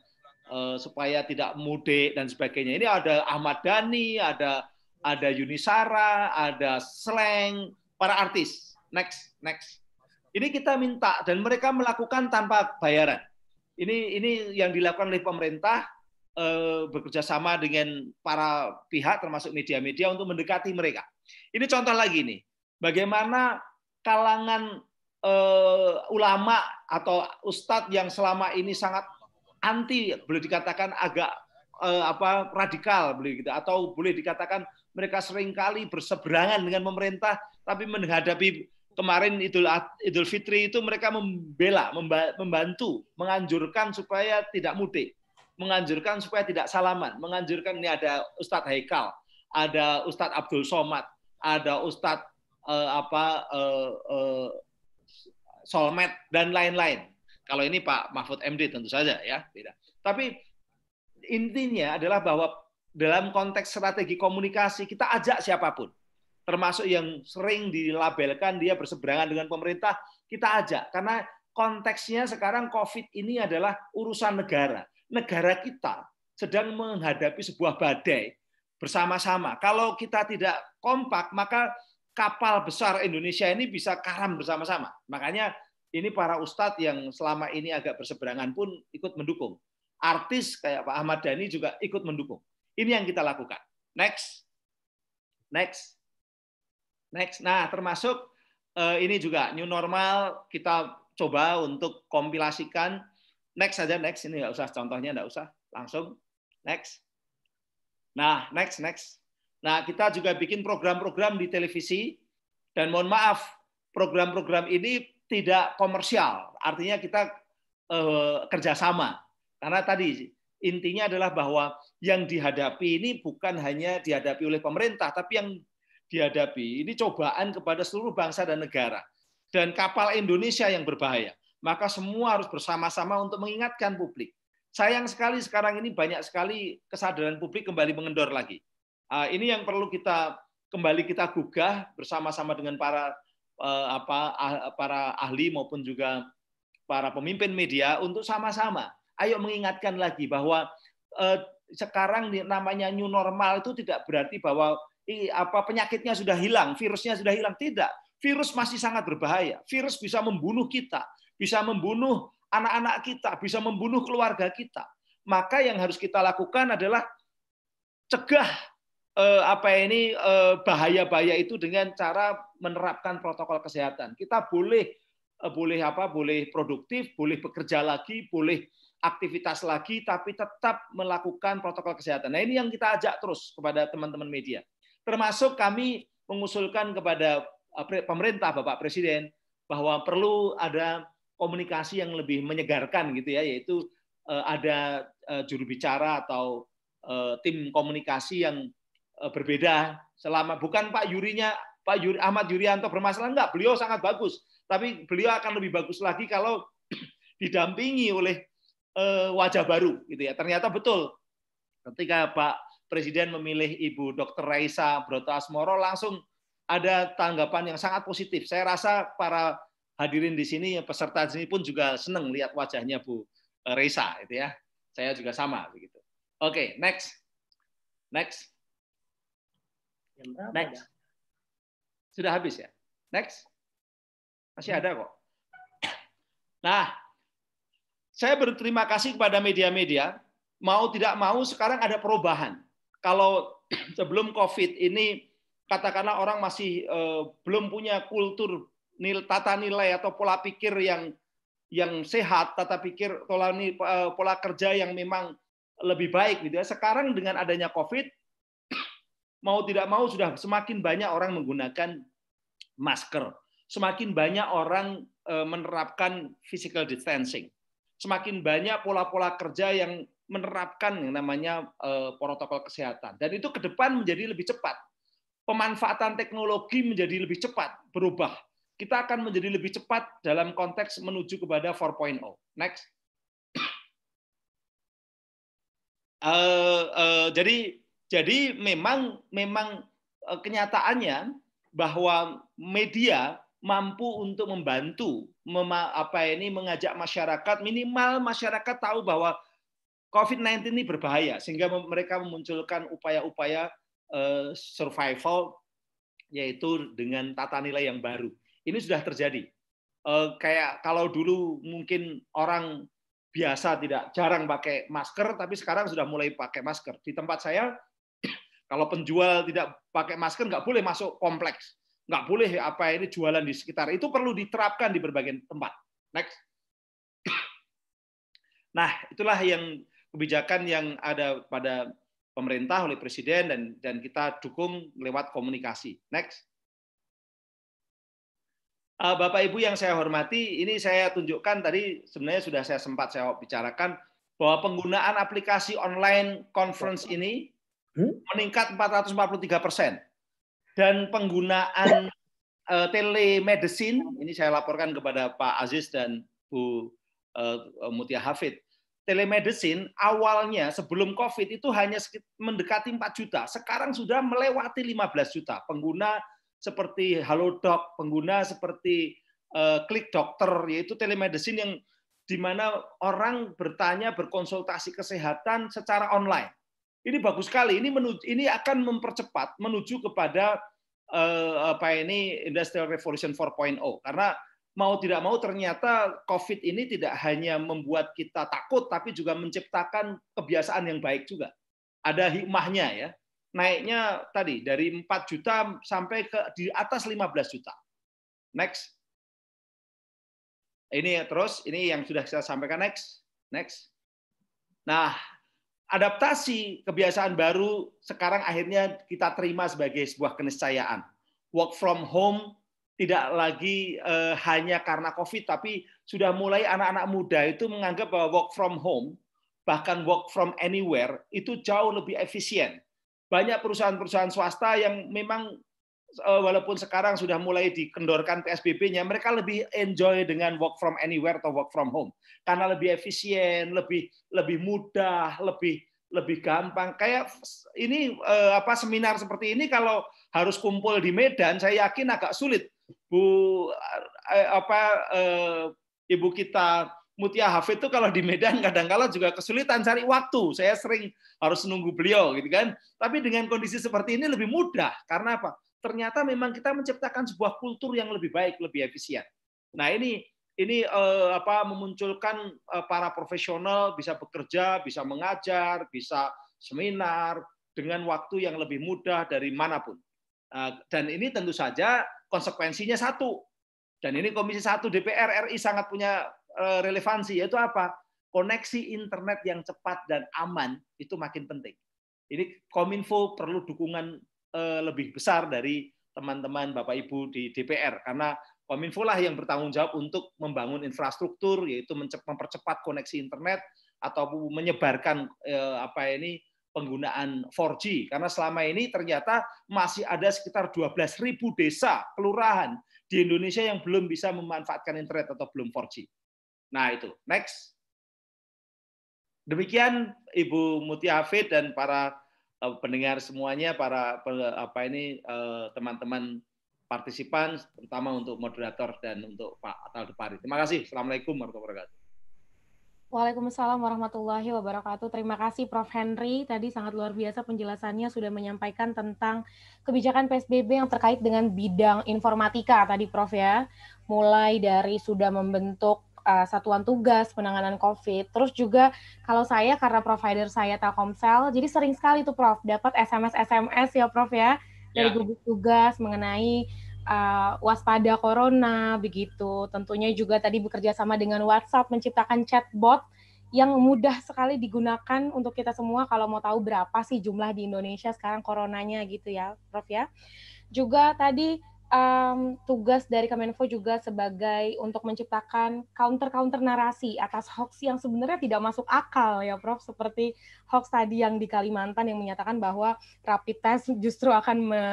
uh, supaya tidak mudik dan sebagainya. Ini ada Ahmad Dhani, ada ada Yunisara, ada Sleng para artis. Next, next. Ini kita minta dan mereka melakukan tanpa bayaran. Ini ini yang dilakukan oleh pemerintah Eh, bekerja sama dengan para pihak termasuk media-media untuk mendekati mereka. Ini contoh lagi nih, bagaimana kalangan uh, ulama atau ustadz yang selama ini sangat anti boleh dikatakan agak uh, apa radikal boleh gitu atau boleh dikatakan mereka seringkali berseberangan dengan pemerintah tapi menghadapi kemarin Idul Idul Fitri itu mereka membela membantu menganjurkan supaya tidak mudik menganjurkan supaya tidak salaman, menganjurkan ini ada Ustadz Haikal, ada Ustadz Abdul Somad, ada Ustadz eh, apa eh, eh, Solmed dan lain-lain. Kalau ini Pak Mahfud MD tentu saja ya, tidak. Tapi intinya adalah bahwa dalam konteks strategi komunikasi kita ajak siapapun, termasuk yang sering dilabelkan dia berseberangan dengan pemerintah, kita ajak karena konteksnya sekarang COVID ini adalah urusan negara negara kita sedang menghadapi sebuah badai bersama-sama. Kalau kita tidak kompak, maka kapal besar Indonesia ini bisa karam bersama-sama. Makanya ini para ustadz yang selama ini agak berseberangan pun ikut mendukung. Artis kayak Pak Ahmad Dhani juga ikut mendukung. Ini yang kita lakukan. Next. Next. Next. Nah, termasuk eh, ini juga new normal kita coba untuk kompilasikan next saja next ini nggak usah contohnya nggak usah langsung next. Nah next next. Nah kita juga bikin program-program di televisi dan mohon maaf program-program ini tidak komersial. Artinya kita eh, kerjasama karena tadi intinya adalah bahwa yang dihadapi ini bukan hanya dihadapi oleh pemerintah, tapi yang dihadapi ini cobaan kepada seluruh bangsa dan negara dan kapal Indonesia yang berbahaya maka semua harus bersama-sama untuk mengingatkan publik. Sayang sekali sekarang ini banyak sekali kesadaran publik kembali mengendor lagi. Ah, ini yang perlu kita kembali kita gugah bersama-sama dengan para eh, apa ah, para ahli maupun juga para pemimpin media untuk sama-sama ayo mengingatkan lagi bahwa eh, sekarang namanya new normal itu tidak berarti bahwa apa penyakitnya sudah hilang, virusnya sudah hilang tidak. Virus masih sangat berbahaya. Virus bisa membunuh kita bisa membunuh anak-anak kita, bisa membunuh keluarga kita. Maka yang harus kita lakukan adalah cegah eh, apa ini eh, bahaya-bahaya itu dengan cara menerapkan protokol kesehatan. Kita boleh eh, boleh apa? Boleh produktif, boleh bekerja lagi, boleh aktivitas lagi tapi tetap melakukan protokol kesehatan. Nah, ini yang kita ajak terus kepada teman-teman media. Termasuk kami mengusulkan kepada eh, pemerintah Bapak Presiden bahwa perlu ada komunikasi yang lebih menyegarkan gitu ya, yaitu eh, ada eh, juru bicara atau eh, tim komunikasi yang berbeda selama bukan Pak Yurinya Pak Yuri, Ahmad Yuryanto bermasalah enggak, beliau sangat bagus, tapi beliau akan lebih bagus lagi kalau didampingi oleh wajah baru gitu ya. Ternyata betul ketika Pak Presiden memilih Ibu Dr. Raisa Broto Asmoro langsung ada tanggapan yang sangat positif. Saya rasa para hadirin di sini peserta di sini pun juga senang lihat wajahnya Bu eh, Reza itu ya. Saya juga sama begitu. Oke, okay, next. Next. Next. Sudah habis ya? Next. Masih hmm. ada kok. Nah, saya berterima kasih kepada media-media. Mau tidak mau sekarang ada perubahan. Kalau sebelum COVID ini katakanlah orang masih eh, belum punya kultur nil tata nilai atau pola pikir yang yang sehat, tata pikir pola eh, pola kerja yang memang lebih baik gitu ya. Sekarang dengan adanya Covid mau tidak mau sudah semakin banyak orang menggunakan masker, semakin banyak orang eh, menerapkan physical distancing, semakin banyak pola-pola kerja yang menerapkan yang namanya eh, protokol kesehatan. Dan itu ke depan menjadi lebih cepat. Pemanfaatan teknologi menjadi lebih cepat berubah kita akan menjadi lebih cepat dalam konteks menuju kepada 4.0. Next. Uh, uh, jadi jadi memang memang eh, kenyataannya bahwa media mampu untuk membantu mem apa ini mengajak masyarakat minimal masyarakat tahu bahwa COVID-19 ini berbahaya sehingga mereka memunculkan upaya-upaya uh, survival yaitu dengan tata nilai yang baru ini sudah terjadi. Eh, kayak kalau dulu mungkin orang biasa tidak jarang pakai masker, tapi sekarang sudah mulai pakai masker. Di tempat saya, kalau penjual tidak pakai masker, nggak boleh masuk kompleks. Nggak boleh apa ini jualan di sekitar. Itu perlu diterapkan di berbagai tempat. Next. Nah, itulah yang kebijakan yang ada pada pemerintah oleh presiden dan dan kita dukung lewat komunikasi. Next. Eh, Bapak Ibu yang saya hormati, ini saya tunjukkan tadi sebenarnya sudah saya sempat saya bicarakan bahwa penggunaan aplikasi online conference ini hmm? meningkat 443 persen dan penggunaan eh, telemedicine ini saya laporkan kepada Pak Aziz dan Bu eh, Mutia Hafid. Telemedicine awalnya sebelum COVID itu hanya mendekati 4 juta, sekarang sudah melewati 15 juta pengguna seperti Halodoc, pengguna seperti eh, Klik Dokter, yaitu telemedicine yang di mana orang bertanya, berkonsultasi kesehatan secara online. Ini bagus sekali. Ini menuju, ini akan mempercepat menuju kepada uh, apa ini Industrial Revolution 4.0 karena mau tidak mau ternyata COVID ini tidak hanya membuat kita takut, tapi juga menciptakan kebiasaan yang baik juga. Ada hikmahnya ya naiknya tadi dari 4 juta sampai ke di atas 15 juta. Next. Ini terus ini yang sudah saya sampaikan next. Next. Nah, adaptasi kebiasaan baru sekarang akhirnya kita terima sebagai sebuah keniscayaan. Work from home tidak lagi uh, hanya karena Covid tapi sudah mulai anak-anak muda itu menganggap bahwa work from home bahkan work from anywhere itu jauh lebih efisien banyak perusahaan-perusahaan swasta yang memang eh, walaupun sekarang sudah mulai dikendorkan PSBB-nya, mereka lebih enjoy dengan work from anywhere atau work from home karena lebih efisien, lebih lebih mudah, lebih lebih gampang. Kayak ini eh, apa seminar seperti ini kalau harus kumpul di Medan, saya yakin agak sulit. Bu eh, apa ibu kita Mutia Hafid itu kalau di Medan kadang kadangkala juga kesulitan cari waktu. Saya sering harus nunggu beliau gitu kan. Tapi dengan kondisi seperti ini lebih mudah. Karena apa? Ternyata memang kita menciptakan sebuah kultur yang lebih baik, lebih efisien. Nah, ini ini eh, apa memunculkan eh, para profesional bisa bekerja, bisa mengajar, bisa seminar dengan waktu yang lebih mudah dari manapun. Eh, dan ini tentu saja konsekuensinya satu. Dan ini Komisi 1 DPR RI sangat punya Eh, relevansi yaitu apa? Koneksi internet yang cepat dan aman itu makin penting. Ini Kominfo perlu dukungan eh, lebih besar dari teman-teman Bapak Ibu di DPR karena Kominfo lah yang bertanggung jawab untuk membangun infrastruktur yaitu mempercepat koneksi internet atau menyebarkan eh, apa ini penggunaan 4G karena selama ini ternyata masih ada sekitar 12.000 desa kelurahan di Indonesia yang belum bisa memanfaatkan internet atau belum 4G. Nah itu. Next. Demikian Ibu Muti Hafid dan para eh, pendengar semuanya, para apa ini eh, teman-teman partisipan, terutama untuk moderator dan untuk Pak Atal Depari. Terima kasih. Assalamualaikum warahmatullahi wabarakatuh. Waalaikumsalam warahmatullahi wabarakatuh. Terima kasih Prof. Henry. Tadi sangat luar biasa penjelasannya sudah menyampaikan tentang kebijakan PSBB yang terkait dengan bidang informatika tadi Prof ya. Mulai dari sudah membentuk Eh, satuan tugas penanganan COVID. Terus juga kalau saya karena provider saya Telkomsel, jadi sering sekali tuh Prof dapat SMS-SMS ya Prof ya dari ya. gugus tugas mengenai uh, waspada corona begitu. Tentunya juga tadi bekerja sama dengan WhatsApp menciptakan chatbot yang mudah sekali digunakan untuk kita semua kalau mau tahu berapa sih jumlah di Indonesia sekarang coronanya gitu ya, Prof ya. Juga tadi um, tugas dari Kemenfo juga sebagai untuk menciptakan counter-counter narasi atas hoax yang sebenarnya tidak masuk akal ya Prof seperti hoax tadi yang di Kalimantan yang menyatakan bahwa rapid test justru akan me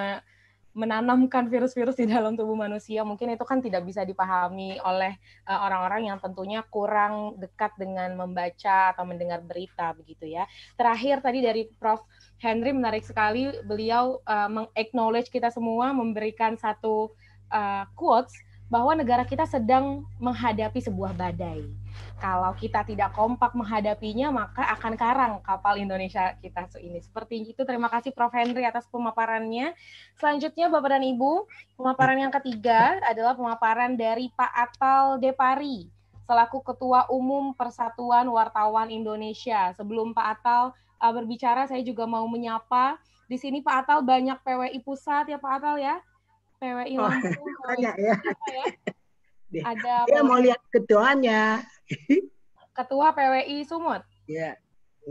menanamkan virus-virus di dalam tubuh manusia mungkin itu kan tidak bisa dipahami oleh eh, orang-orang uh, orang -orang yang tentunya kurang dekat dengan membaca atau mendengar berita begitu ya. Terakhir tadi dari Prof Henry menarik sekali beliau uh, meng-acknowledge kita semua memberikan satu uh, quotes bahwa negara kita sedang menghadapi sebuah badai. Kalau kita tidak kompak menghadapinya maka akan karang kapal Indonesia kita ini. Seperti itu terima kasih Prof Henry atas pemaparannya. Selanjutnya Bapak dan Ibu, pemaparan yang ketiga adalah pemaparan dari Pak Atal Depari selaku Ketua Umum Persatuan Wartawan Indonesia. Sebelum Pak Atal uh, berbicara, saya juga mau menyapa. Di sini Pak Atal banyak PWI pusat ya Pak Atal ya. PWI oh, Banyak ya. ya. Ada dia mau lihat ketuanya. Ketua PWI Sumut. Iya.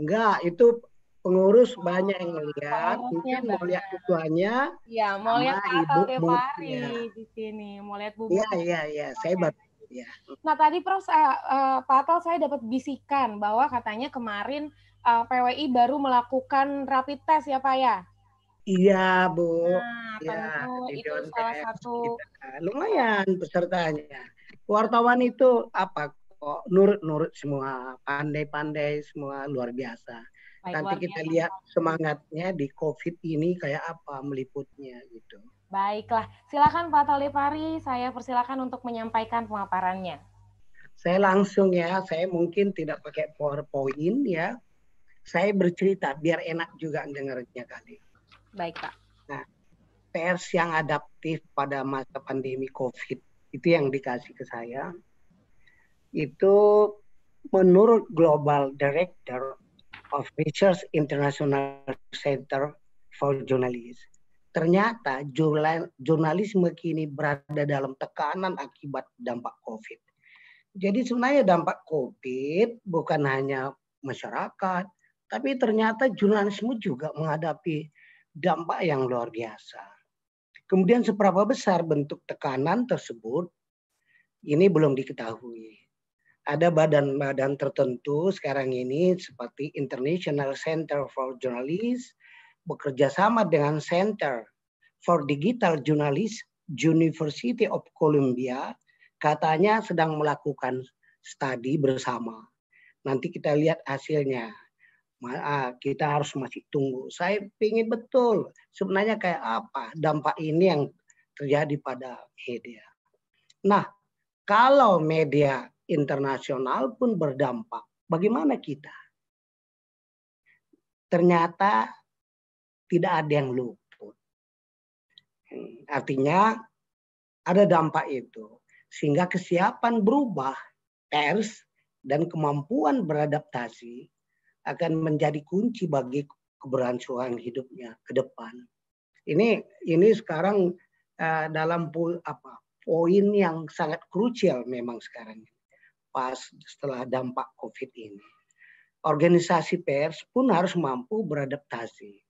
Enggak, itu pengurus oh, banyak yang lihat mungkin mau lihat ketuanya. Iya, mau lihat Pak Atal tiap ya. di sini, mau lihat Bu. Iya, iya, iya, saya baru ya. Nah, tadi Prof saya, uh, eh, eh, Pak Atal saya dapat bisikan bahwa katanya kemarin uh, eh, PWI baru melakukan rapid test ya Pak ya? Iya Bu. Nah, ya, itu salah satu kita, gitu kan. lumayan pesertanya. Wartawan itu apa kok nurut-nurut semua, pandai-pandai semua luar biasa. Baik, Nanti kita biasa. lihat semangatnya di COVID ini kayak apa meliputnya gitu. Baiklah, silakan Pak Talipari, saya persilakan untuk menyampaikan pemaparannya. Saya langsung ya, saya mungkin tidak pakai PowerPoint ya, saya bercerita biar enak juga dengarnya kali. Baik Pak. Nah, pers yang adaptif pada masa pandemi COVID itu yang dikasih ke saya. Itu menurut Global Director of Research International Center for Journalists, ternyata jurnalisme kini berada dalam tekanan akibat dampak COVID. Jadi sebenarnya dampak COVID bukan hanya masyarakat, tapi ternyata jurnalisme juga menghadapi dampak yang luar biasa. Kemudian seberapa besar bentuk tekanan tersebut ini belum diketahui. Ada badan-badan tertentu sekarang ini seperti International Center for Journalists bekerja sama dengan Center for Digital Journalists University of Columbia katanya sedang melakukan studi bersama. Nanti kita lihat hasilnya Ah, kita harus masih tunggu. Saya ingin betul sebenarnya kayak apa dampak ini yang terjadi pada media. Nah, kalau media internasional pun berdampak, bagaimana kita? Ternyata tidak ada yang luput. Artinya ada dampak itu. Sehingga kesiapan berubah pers dan kemampuan beradaptasi akan menjadi kunci bagi keberlangsungan hidupnya ke depan. Ini ini sekarang uh, dalam po, apa poin yang sangat krusial memang sekarang pas setelah dampak Covid ini. Organisasi pers pun harus mampu beradaptasi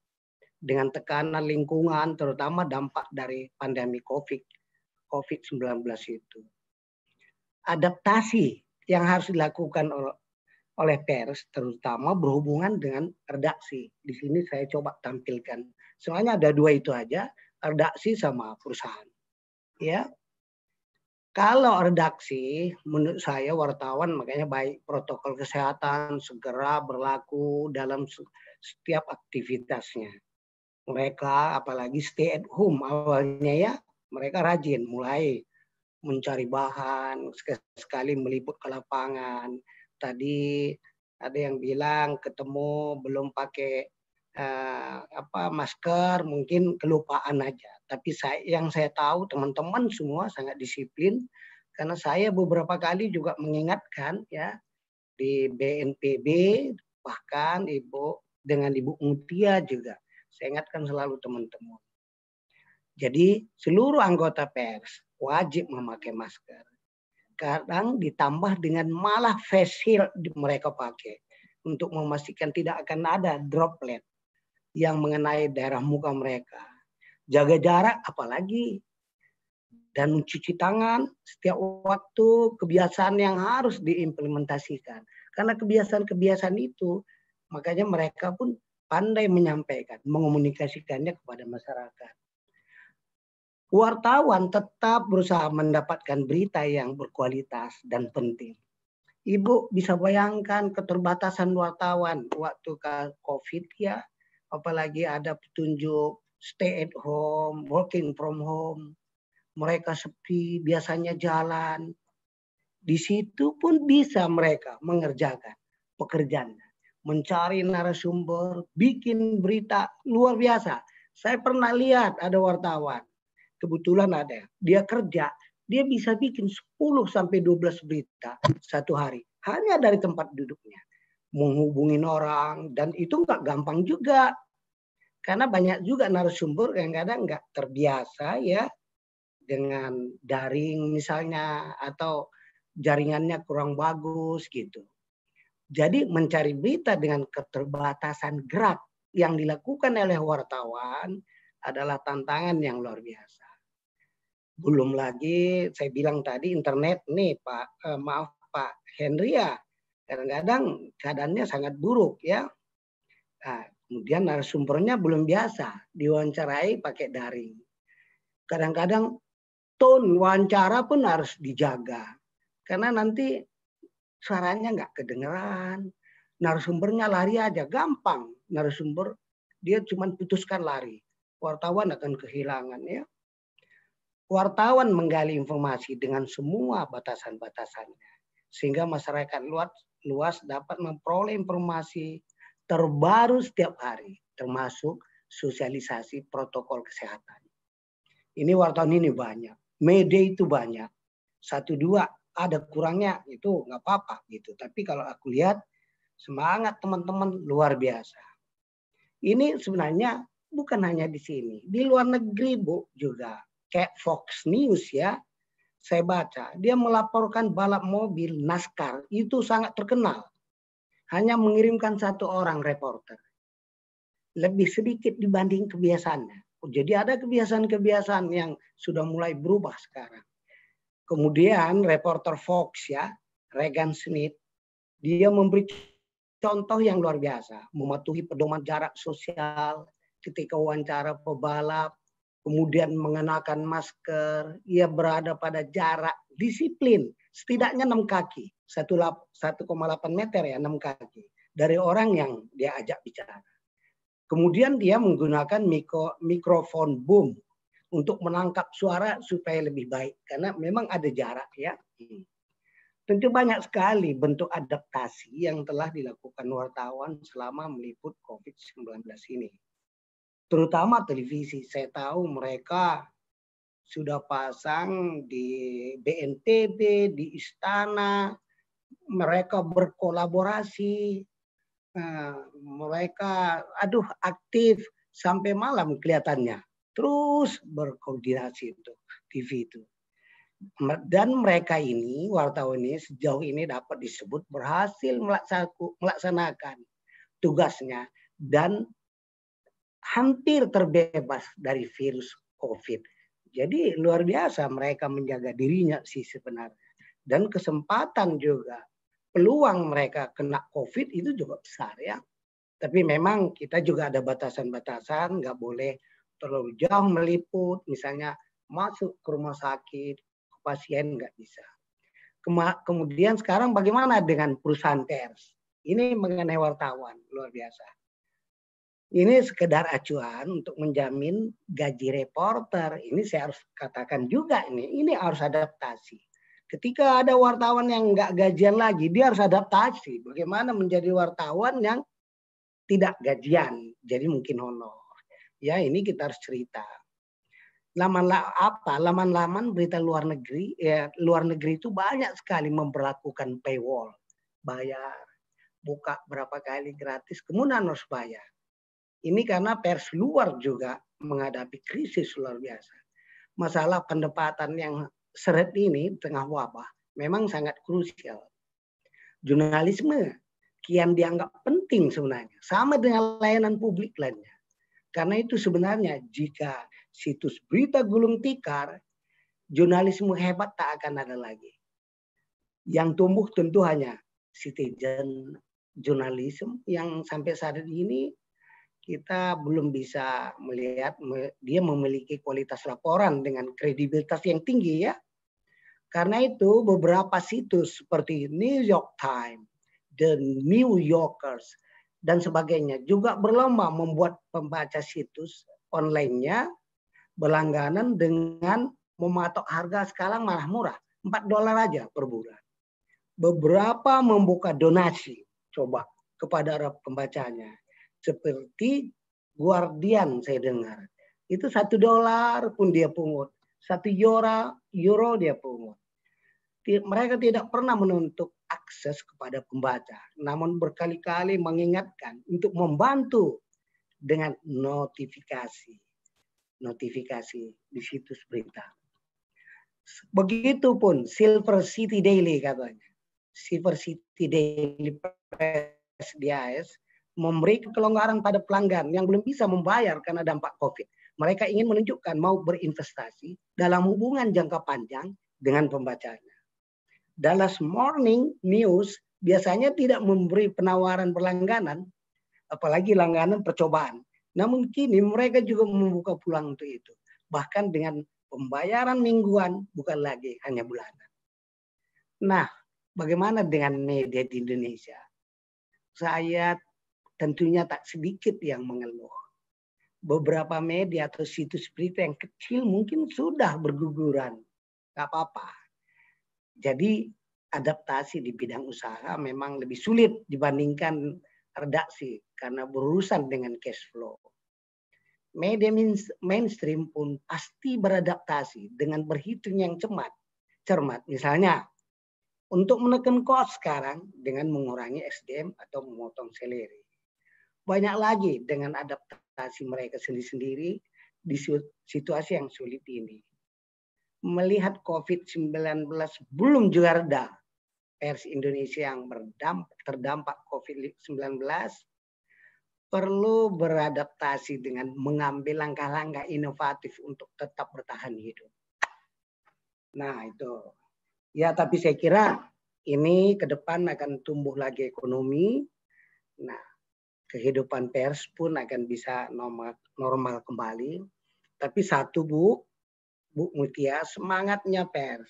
dengan tekanan lingkungan terutama dampak dari pandemi Covid Covid-19 itu. Adaptasi yang harus dilakukan oleh pers terutama berhubungan dengan redaksi. Di sini saya coba tampilkan. soalnya ada dua itu aja, redaksi sama perusahaan. Ya. Kalau redaksi menurut saya wartawan makanya baik protokol kesehatan segera berlaku dalam setiap aktivitasnya. Mereka apalagi stay at home awalnya ya, mereka rajin mulai mencari bahan, sekali meliput ke lapangan, tadi ada yang bilang ketemu belum pakai uh, apa masker mungkin kelupaan aja tapi saya yang saya tahu teman-teman semua sangat disiplin karena saya beberapa kali juga mengingatkan ya di BNPB bahkan ibu dengan ibu Mutia juga saya ingatkan selalu teman-teman jadi seluruh anggota pers wajib memakai masker sekarang ditambah dengan malah face shield mereka pakai untuk memastikan tidak akan ada droplet yang mengenai daerah muka mereka. Jaga jarak apalagi dan mencuci tangan setiap waktu kebiasaan yang harus diimplementasikan. Karena kebiasaan-kebiasaan itu makanya mereka pun pandai menyampaikan, mengomunikasikannya kepada masyarakat wartawan tetap berusaha mendapatkan berita yang berkualitas dan penting. Ibu bisa bayangkan keterbatasan wartawan waktu COVID ya, apalagi ada petunjuk stay at home, working from home. Mereka sepi, biasanya jalan. Di situ pun bisa mereka mengerjakan pekerjaan, Mencari narasumber, bikin berita luar biasa. Saya pernah lihat ada wartawan kebetulan ada, dia kerja, dia bisa bikin 10 sampai 12 berita satu hari hanya dari tempat duduknya. menghubungi orang dan itu nggak gampang juga. Karena banyak juga narasumber yang kadang nggak terbiasa ya dengan daring misalnya atau jaringannya kurang bagus gitu. Jadi mencari berita dengan keterbatasan gerak yang dilakukan oleh wartawan adalah tantangan yang luar biasa. Belum lagi saya bilang tadi internet nih Pak, eh, maaf Pak Henry ya, kadang-kadang keadaannya sangat buruk ya. Nah, kemudian narasumbernya belum biasa diwawancarai pakai daring. Kadang-kadang tone wawancara pun harus dijaga karena nanti suaranya nggak kedengeran, narasumbernya lari aja gampang narasumber dia cuma putuskan lari wartawan akan kehilangan ya wartawan menggali informasi dengan semua batasan-batasannya sehingga masyarakat luas luas dapat memperoleh informasi terbaru setiap hari termasuk sosialisasi protokol kesehatan. Ini wartawan ini banyak, media itu banyak. Satu dua ada kurangnya itu nggak apa-apa gitu. Tapi kalau aku lihat semangat teman-teman luar biasa. Ini sebenarnya bukan hanya di sini, di luar negeri Bu juga kayak Fox News ya, saya baca, dia melaporkan balap mobil NASCAR itu sangat terkenal. Hanya mengirimkan satu orang reporter. Lebih sedikit dibanding kebiasaannya. Oh, jadi ada kebiasaan-kebiasaan yang sudah mulai berubah sekarang. Kemudian reporter Fox ya, Regan Smith, dia memberi contoh yang luar biasa, mematuhi pedoman jarak sosial ketika wawancara pebalap, kemudian mengenakan masker, ia berada pada jarak disiplin setidaknya 6 kaki, 1,8 meter ya 6 kaki dari orang yang dia ajak bicara. Kemudian dia menggunakan mikro, mikrofon boom untuk menangkap suara supaya lebih baik karena memang ada jarak ya. Hmm. Tentu banyak sekali bentuk adaptasi yang telah dilakukan wartawan selama meliput COVID-19 ini terutama televisi. Saya tahu mereka sudah pasang di BNTB, di istana, mereka berkolaborasi, nah, mereka aduh aktif sampai malam kelihatannya. Terus berkoordinasi itu TV itu. Dan mereka ini, wartawan ini sejauh ini dapat disebut berhasil melaksanakan tugasnya dan hampir terbebas dari virus COVID. Jadi luar biasa mereka menjaga dirinya sih sebenarnya. Dan kesempatan juga peluang mereka kena COVID itu juga besar ya. Tapi memang kita juga ada batasan-batasan, nggak boleh terlalu jauh meliput, misalnya masuk ke rumah sakit, ke pasien nggak bisa. Kemudian sekarang bagaimana dengan perusahaan pers? Ini mengenai wartawan, luar biasa ini sekedar acuan untuk menjamin gaji reporter. Ini saya harus katakan juga ini, ini harus adaptasi. Ketika ada wartawan yang nggak gajian lagi, dia harus adaptasi. Bagaimana menjadi wartawan yang tidak gajian, jadi mungkin honor. Ya ini kita harus cerita. Laman la, apa? Laman-laman berita luar negeri, ya luar negeri itu banyak sekali memperlakukan paywall, bayar, buka berapa kali gratis, kemudian harus bayar ini karena pers luar juga menghadapi krisis luar biasa. Masalah pendapatan yang seret ini tengah wabah memang sangat krusial. Jurnalisme kian dianggap penting sebenarnya, sama dengan layanan publik lainnya. Karena itu sebenarnya jika situs berita gulung tikar, jurnalisme hebat tak akan ada lagi. Yang tumbuh tentu hanya citizen jurnalisme yang sampai saat ini kita belum bisa melihat dia memiliki kualitas laporan dengan kredibilitas yang tinggi ya. Karena itu beberapa situs seperti New York Times, The New Yorkers, dan sebagainya juga berlomba membuat pembaca situs online-nya berlangganan dengan mematok harga sekarang malah murah, 4 dolar aja per bulan. Beberapa membuka donasi coba kepada pembacanya seperti Guardian saya dengar. Itu satu dolar pun dia pungut. Satu euro, euro dia pungut. Mereka tidak pernah menuntut akses kepada pembaca. Namun berkali-kali mengingatkan untuk membantu dengan notifikasi. Notifikasi di situs berita. Begitupun Silver City Daily katanya. Silver City Daily Press di AS memberi kelonggaran pada pelanggan yang belum bisa membayar karena dampak COVID. Mereka ingin menunjukkan mau berinvestasi dalam hubungan jangka panjang dengan pembacanya. Dallas Morning News biasanya tidak memberi penawaran berlangganan, apalagi langganan percobaan. Namun kini mereka juga membuka pulang untuk itu. Bahkan dengan pembayaran mingguan, bukan lagi hanya bulanan. Nah, bagaimana dengan media di Indonesia? Saya tentunya tak sedikit yang mengeluh. Beberapa media atau situs berita yang kecil mungkin sudah berguguran. Gak apa-apa. Jadi adaptasi di bidang usaha memang lebih sulit dibandingkan redaksi karena berurusan dengan cash flow. Media mainstream pun pasti beradaptasi dengan berhitung yang cermat. Cermat misalnya untuk menekan cost sekarang dengan mengurangi SDM atau memotong salary banyak lagi dengan adaptasi mereka sendiri-sendiri di situasi yang sulit ini. Melihat COVID-19 belum juga reda, pers Indonesia yang berdampak, terdampak COVID-19 perlu beradaptasi dengan mengambil langkah-langkah inovatif untuk tetap bertahan hidup. Nah, itu. Ya, tapi saya kira ini ke depan akan tumbuh lagi ekonomi. Nah, kehidupan pers pun akan bisa normal, normal kembali. Tapi satu Bu, Bu Mutia, semangatnya pers.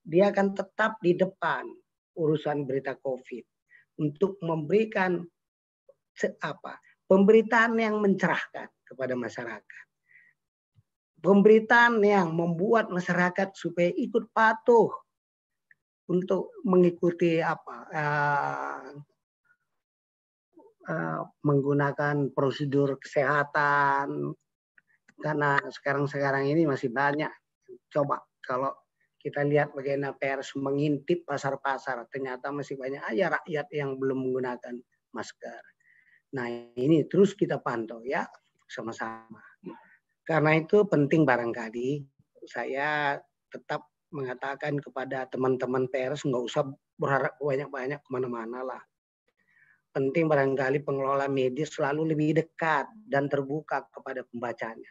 Dia akan tetap di depan urusan berita COVID untuk memberikan apa pemberitaan yang mencerahkan kepada masyarakat. Pemberitaan yang membuat masyarakat supaya ikut patuh untuk mengikuti apa eh, Eh, menggunakan prosedur kesehatan karena sekarang-sekarang ini masih banyak. Coba kalau kita lihat bagaimana pers mengintip pasar-pasar, ternyata masih banyak aja rakyat yang belum menggunakan masker. Nah ini terus kita pantau ya sama-sama. Karena itu penting barangkali saya tetap mengatakan kepada teman-teman pers nggak usah berharap banyak-banyak kemana-mana lah penting barangkali pengelola media selalu lebih dekat dan terbuka kepada pembacanya.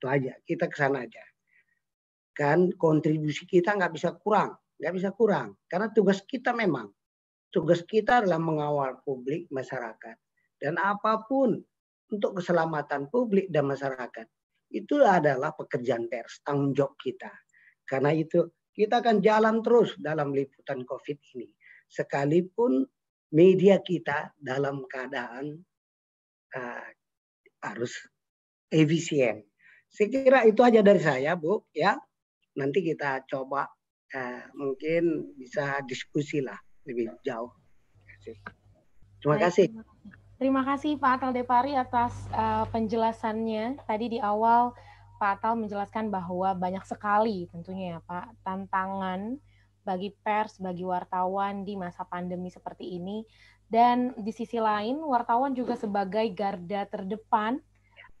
Itu aja, kita ke sana aja. Kan kontribusi kita nggak bisa kurang, nggak bisa kurang. Karena tugas kita memang, tugas kita adalah mengawal publik, masyarakat. Dan apapun untuk keselamatan publik dan masyarakat, itu adalah pekerjaan pers, tanggung jawab kita. Karena itu kita akan jalan terus dalam liputan COVID ini. Sekalipun media kita dalam keadaan uh, harus efisien. Saya kira itu aja dari saya, Bu. Ya, nanti kita coba uh, mungkin bisa diskusi lah lebih jauh. Terima kasih. Terima kasih Pak Atal Depari atas uh, penjelasannya tadi di awal. Pak Atal menjelaskan bahwa banyak sekali tentunya ya Pak tantangan bagi pers, bagi wartawan di masa pandemi seperti ini. Dan di sisi lain, wartawan juga sebagai garda terdepan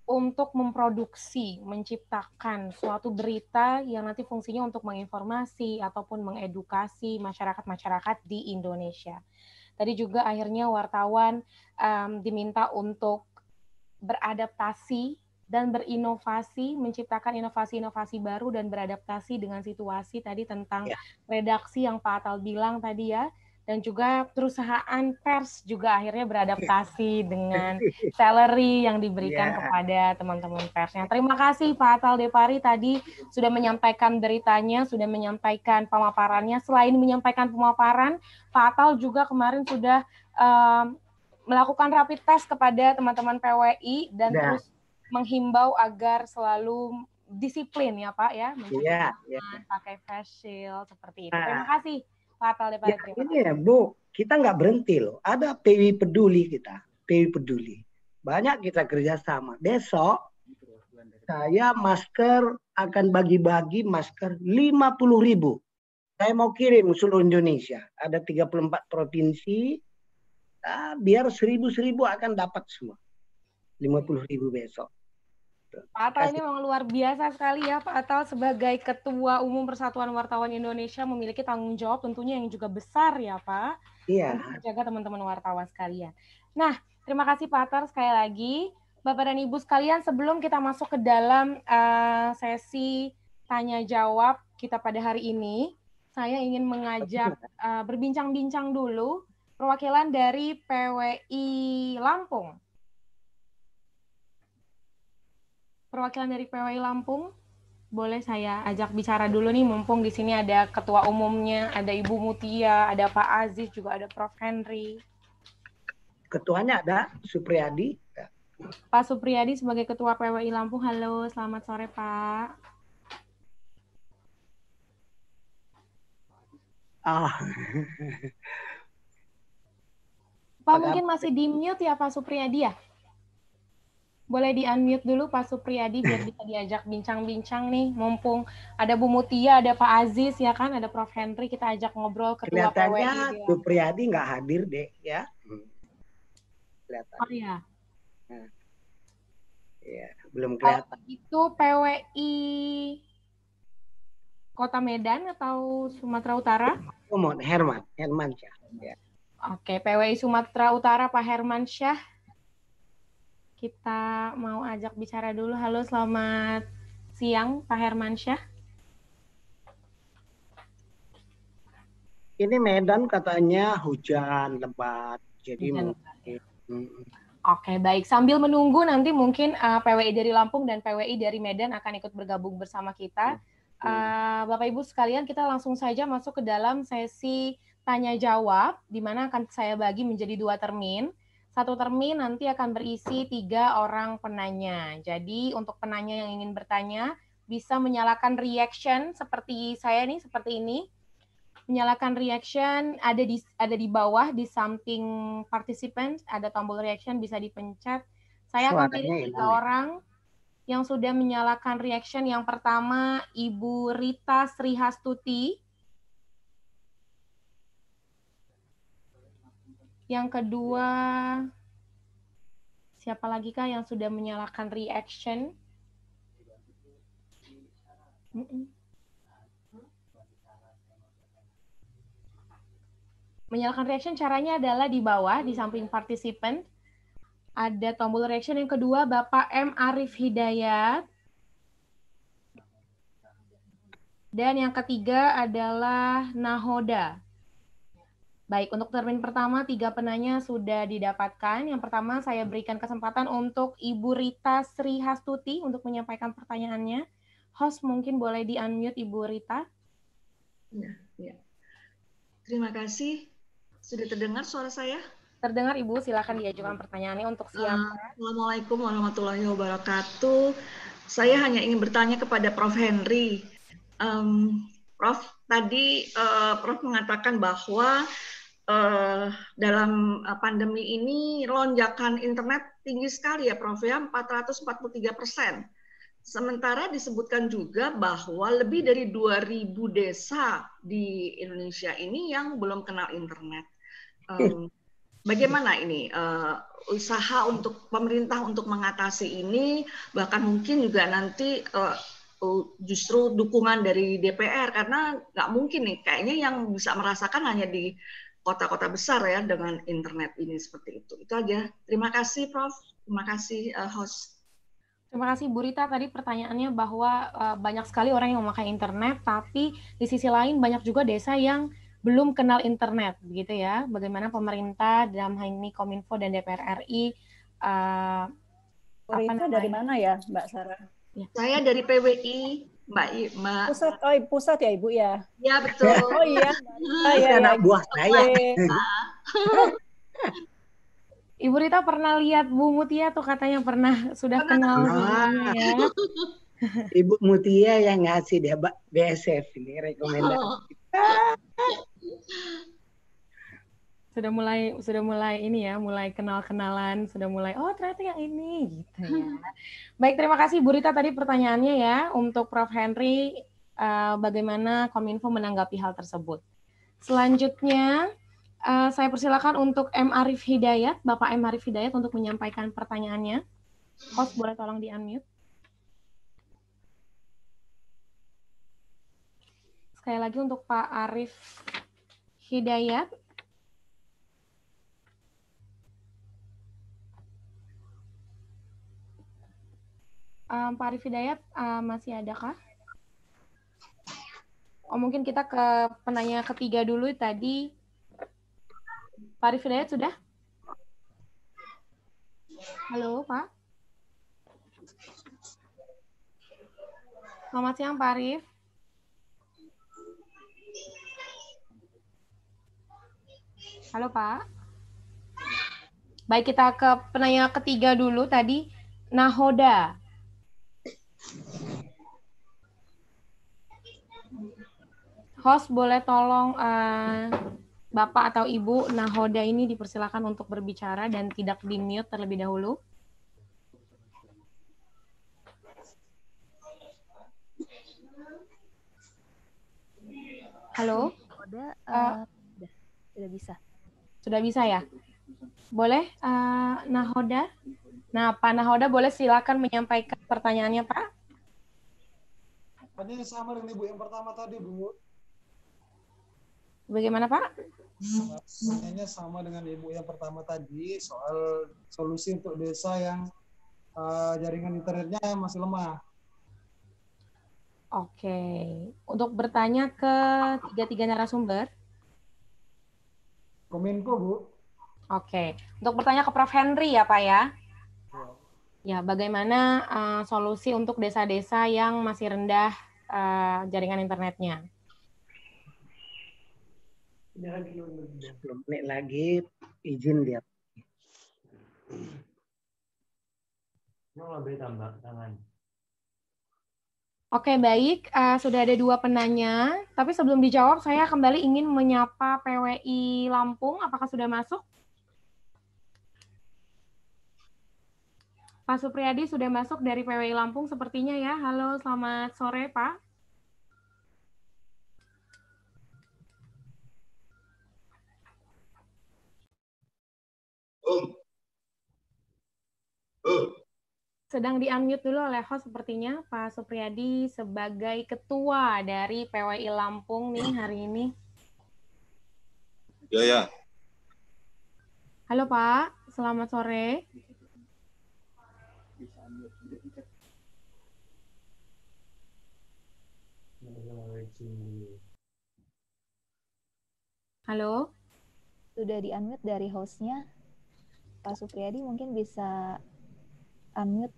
untuk memproduksi, menciptakan suatu berita yang nanti fungsinya untuk menginformasi ataupun mengedukasi masyarakat-masyarakat di Indonesia. Tadi juga akhirnya wartawan um, diminta untuk beradaptasi dan berinovasi, menciptakan inovasi-inovasi baru dan beradaptasi dengan situasi tadi tentang ya. redaksi yang Pak Atal bilang tadi ya, dan juga perusahaan pers juga akhirnya beradaptasi dengan salary yang diberikan ya. kepada teman-teman persnya. Terima kasih Pak Atal Depari tadi sudah menyampaikan beritanya, sudah menyampaikan pemaparannya. Selain menyampaikan pemaparan, Pak Atal juga kemarin sudah um, melakukan rapid test kepada teman-teman PWI dan nah. terus menghimbau agar selalu disiplin ya Pak ya, mencuci iya, yeah, iya. pakai face shield seperti itu. Nah. Terima kasih Pak Atal daripada ya, Ini ya Bu, kita nggak berhenti loh. Ada PW peduli kita, PW peduli. Banyak kita kerjasama. Besok saya masker akan bagi-bagi masker 50 ribu. Saya mau kirim seluruh Indonesia. Ada 34 provinsi. Nah, biar seribu-seribu akan dapat semua. 50 ribu besok. Pak Atal ini memang luar biasa sekali ya. Pak Atal sebagai Ketua Umum Persatuan Wartawan Indonesia memiliki tanggung jawab tentunya yang juga besar ya Pak. Iya. Untuk menjaga teman-teman wartawan sekalian. Nah, terima kasih Pak Atal sekali lagi. Bapak dan Ibu sekalian, sebelum kita masuk ke dalam uh, sesi tanya jawab kita pada hari ini, saya ingin mengajak uh, berbincang-bincang dulu perwakilan dari PWI Lampung perwakilan dari PWI Lampung, boleh saya ajak bicara dulu nih mumpung di sini ada ketua umumnya, ada Ibu Mutia, ada Pak Aziz, juga ada Prof Henry. Ketuanya ada Supriyadi. Pak Supriyadi sebagai ketua PWI Lampung. Halo, selamat sore, Pak. Ah. Pak mungkin masih di mute ya Pak Supriyadi ya? boleh di unmute dulu Pak Supriyadi biar bisa diajak bincang-bincang nih mumpung ada Bu Mutia, ada Pak Aziz ya kan, ada Prof Henry kita ajak ngobrol ke Kelihatannya PWI. Bu gitu ya. Priyadi nggak hadir deh ya. Hmm. Oh, iya. Nah. Iya, kelihatan. Oh ya. Nah. Ya, belum kelihatan. Oh, itu PWI Kota Medan atau Sumatera Utara? Herman, oh, Herman, Herman Syah. Ya. Oke, PWI Sumatera Utara Pak Herman Syah kita mau ajak bicara dulu. Halo, selamat siang Pak Hermansyah. Ini Medan katanya hujan lebat, jadi hujan mungkin. Lebat, ya. Oke, baik. Sambil menunggu nanti mungkin uh, PWI dari Lampung dan PWI dari Medan akan ikut bergabung bersama kita. Uh, Bapak Ibu sekalian, kita langsung saja masuk ke dalam sesi tanya jawab di mana akan saya bagi menjadi dua termin satu termin nanti akan berisi tiga orang penanya. Jadi untuk penanya yang ingin bertanya bisa menyalakan reaction seperti saya nih seperti ini. Menyalakan reaction ada di ada di bawah di samping participant ada tombol reaction bisa dipencet. Saya akan pilih tiga orang yang sudah menyalakan reaction. Yang pertama Ibu Rita Srihastuti. Yang kedua, siapa lagi kah yang sudah menyalakan reaction? Menyalakan reaction caranya adalah di bawah, di samping participant Ada tombol reaction yang kedua, Bapak M. Arif Hidayat. Dan yang ketiga adalah Nahoda. Baik, untuk termin pertama tiga penanya sudah didapatkan. Yang pertama saya berikan kesempatan untuk Ibu Rita Sri Hastuti untuk menyampaikan pertanyaannya. Host mungkin boleh di-unmute Ibu Rita. Ya, ya. Terima kasih. Sudah terdengar suara saya? Terdengar Ibu, silakan diajukan pertanyaannya untuk siapa. Ah, Assalamualaikum warahmatullahi wabarakatuh. Saya hanya ingin bertanya kepada Prof. Henry. Um, Prof, tadi uh, Prof mengatakan bahwa uh, dalam eh, pandemi ini lonjakan internet tinggi sekali ya Prof ya 443 persen. Sementara disebutkan juga bahwa lebih dari 2000 desa di Indonesia ini yang belum kenal internet. Um, bagaimana ini uh, usaha untuk pemerintah untuk mengatasi ini bahkan mungkin juga nanti uh, justru dukungan dari DPR karena nggak mungkin nih kayaknya yang bisa merasakan hanya di kota-kota besar ya dengan internet ini seperti itu. Itu aja. Terima kasih Prof. Terima kasih uh, host. Terima kasih Bu Rita. Tadi pertanyaannya bahwa uh, banyak sekali orang yang memakai internet, tapi di sisi lain banyak juga desa yang belum kenal internet, begitu ya. Bagaimana pemerintah dalam hal ini Kominfo dan DPR RI? Uh, eh, Bu Rita dari mana ya, Mbak Sarah? Ya. Saya dari PWI. Mbak I, pusat oh pusat ya Ibu ya ya betul oh iya oh, iya, anak ya, buah saya Ibu Rita pernah lihat Bu Mutia tuh katanya pernah sudah pernah. kenal nah. ya. Ibu Mutia yang ngasih dia BSF ini rekomendasi. Oh sudah mulai sudah mulai ini ya, mulai kenal-kenalan, sudah mulai oh ternyata yang ini gitu ya. Hmm. Baik, terima kasih Bu Rita tadi pertanyaannya ya untuk Prof Henry uh, bagaimana Kominfo menanggapi hal tersebut. Selanjutnya uh, saya persilakan untuk M Arif Hidayat, Bapak M Arif Hidayat untuk menyampaikan pertanyaannya. Host boleh tolong di-unmute. Sekali lagi untuk Pak Arif Hidayat, um, Pak Arif Hidayat uh, masih ada kah? Oh, mungkin kita ke penanya ketiga dulu tadi. Pak Arif Hidayat sudah? Halo, Pak. Selamat siang, Pak Arif. Halo, Pak. Baik, kita ke penanya ketiga dulu tadi. Nahoda, host boleh tolong uh, Bapak atau Ibu Nahoda ini dipersilakan untuk berbicara dan tidak di-mute terlebih dahulu. Halo? Nahoda, uh, sudah, sudah bisa. Sudah bisa ya? Boleh, uh, Nahoda? Nah, Pak Nahoda boleh silakan menyampaikan pertanyaannya, Pak. Tadi sama dengan Ibu yang pertama tadi, Bu. Bagaimana Pak? Sebenarnya sama dengan Ibu yang pertama tadi soal solusi untuk desa yang uh, jaringan internetnya masih lemah. Oke, untuk bertanya ke tiga-tiga narasumber. Kominfo, Bu. Oke, untuk bertanya ke Prof. Henry ya, Pak ya. Ya, ya bagaimana uh, solusi untuk desa-desa yang masih rendah uh, jaringan internetnya? Belum menit lagi izin dia. lebih tambah Oke baik, uh, sudah ada dua penanya. Tapi sebelum dijawab, saya kembali ingin menyapa PWI Lampung. Apakah sudah masuk? Pak Supriyadi sudah masuk dari PWI Lampung sepertinya ya. Halo, selamat sore Pak. Sedang di-unmute dulu oleh host sepertinya Pak Supriyadi sebagai ketua dari PWI Lampung nih ya. hari ini. Ya, ya. Halo Pak, selamat sore. Halo. Sudah di-unmute dari hostnya. Pak Supriyadi mungkin bisa unmute.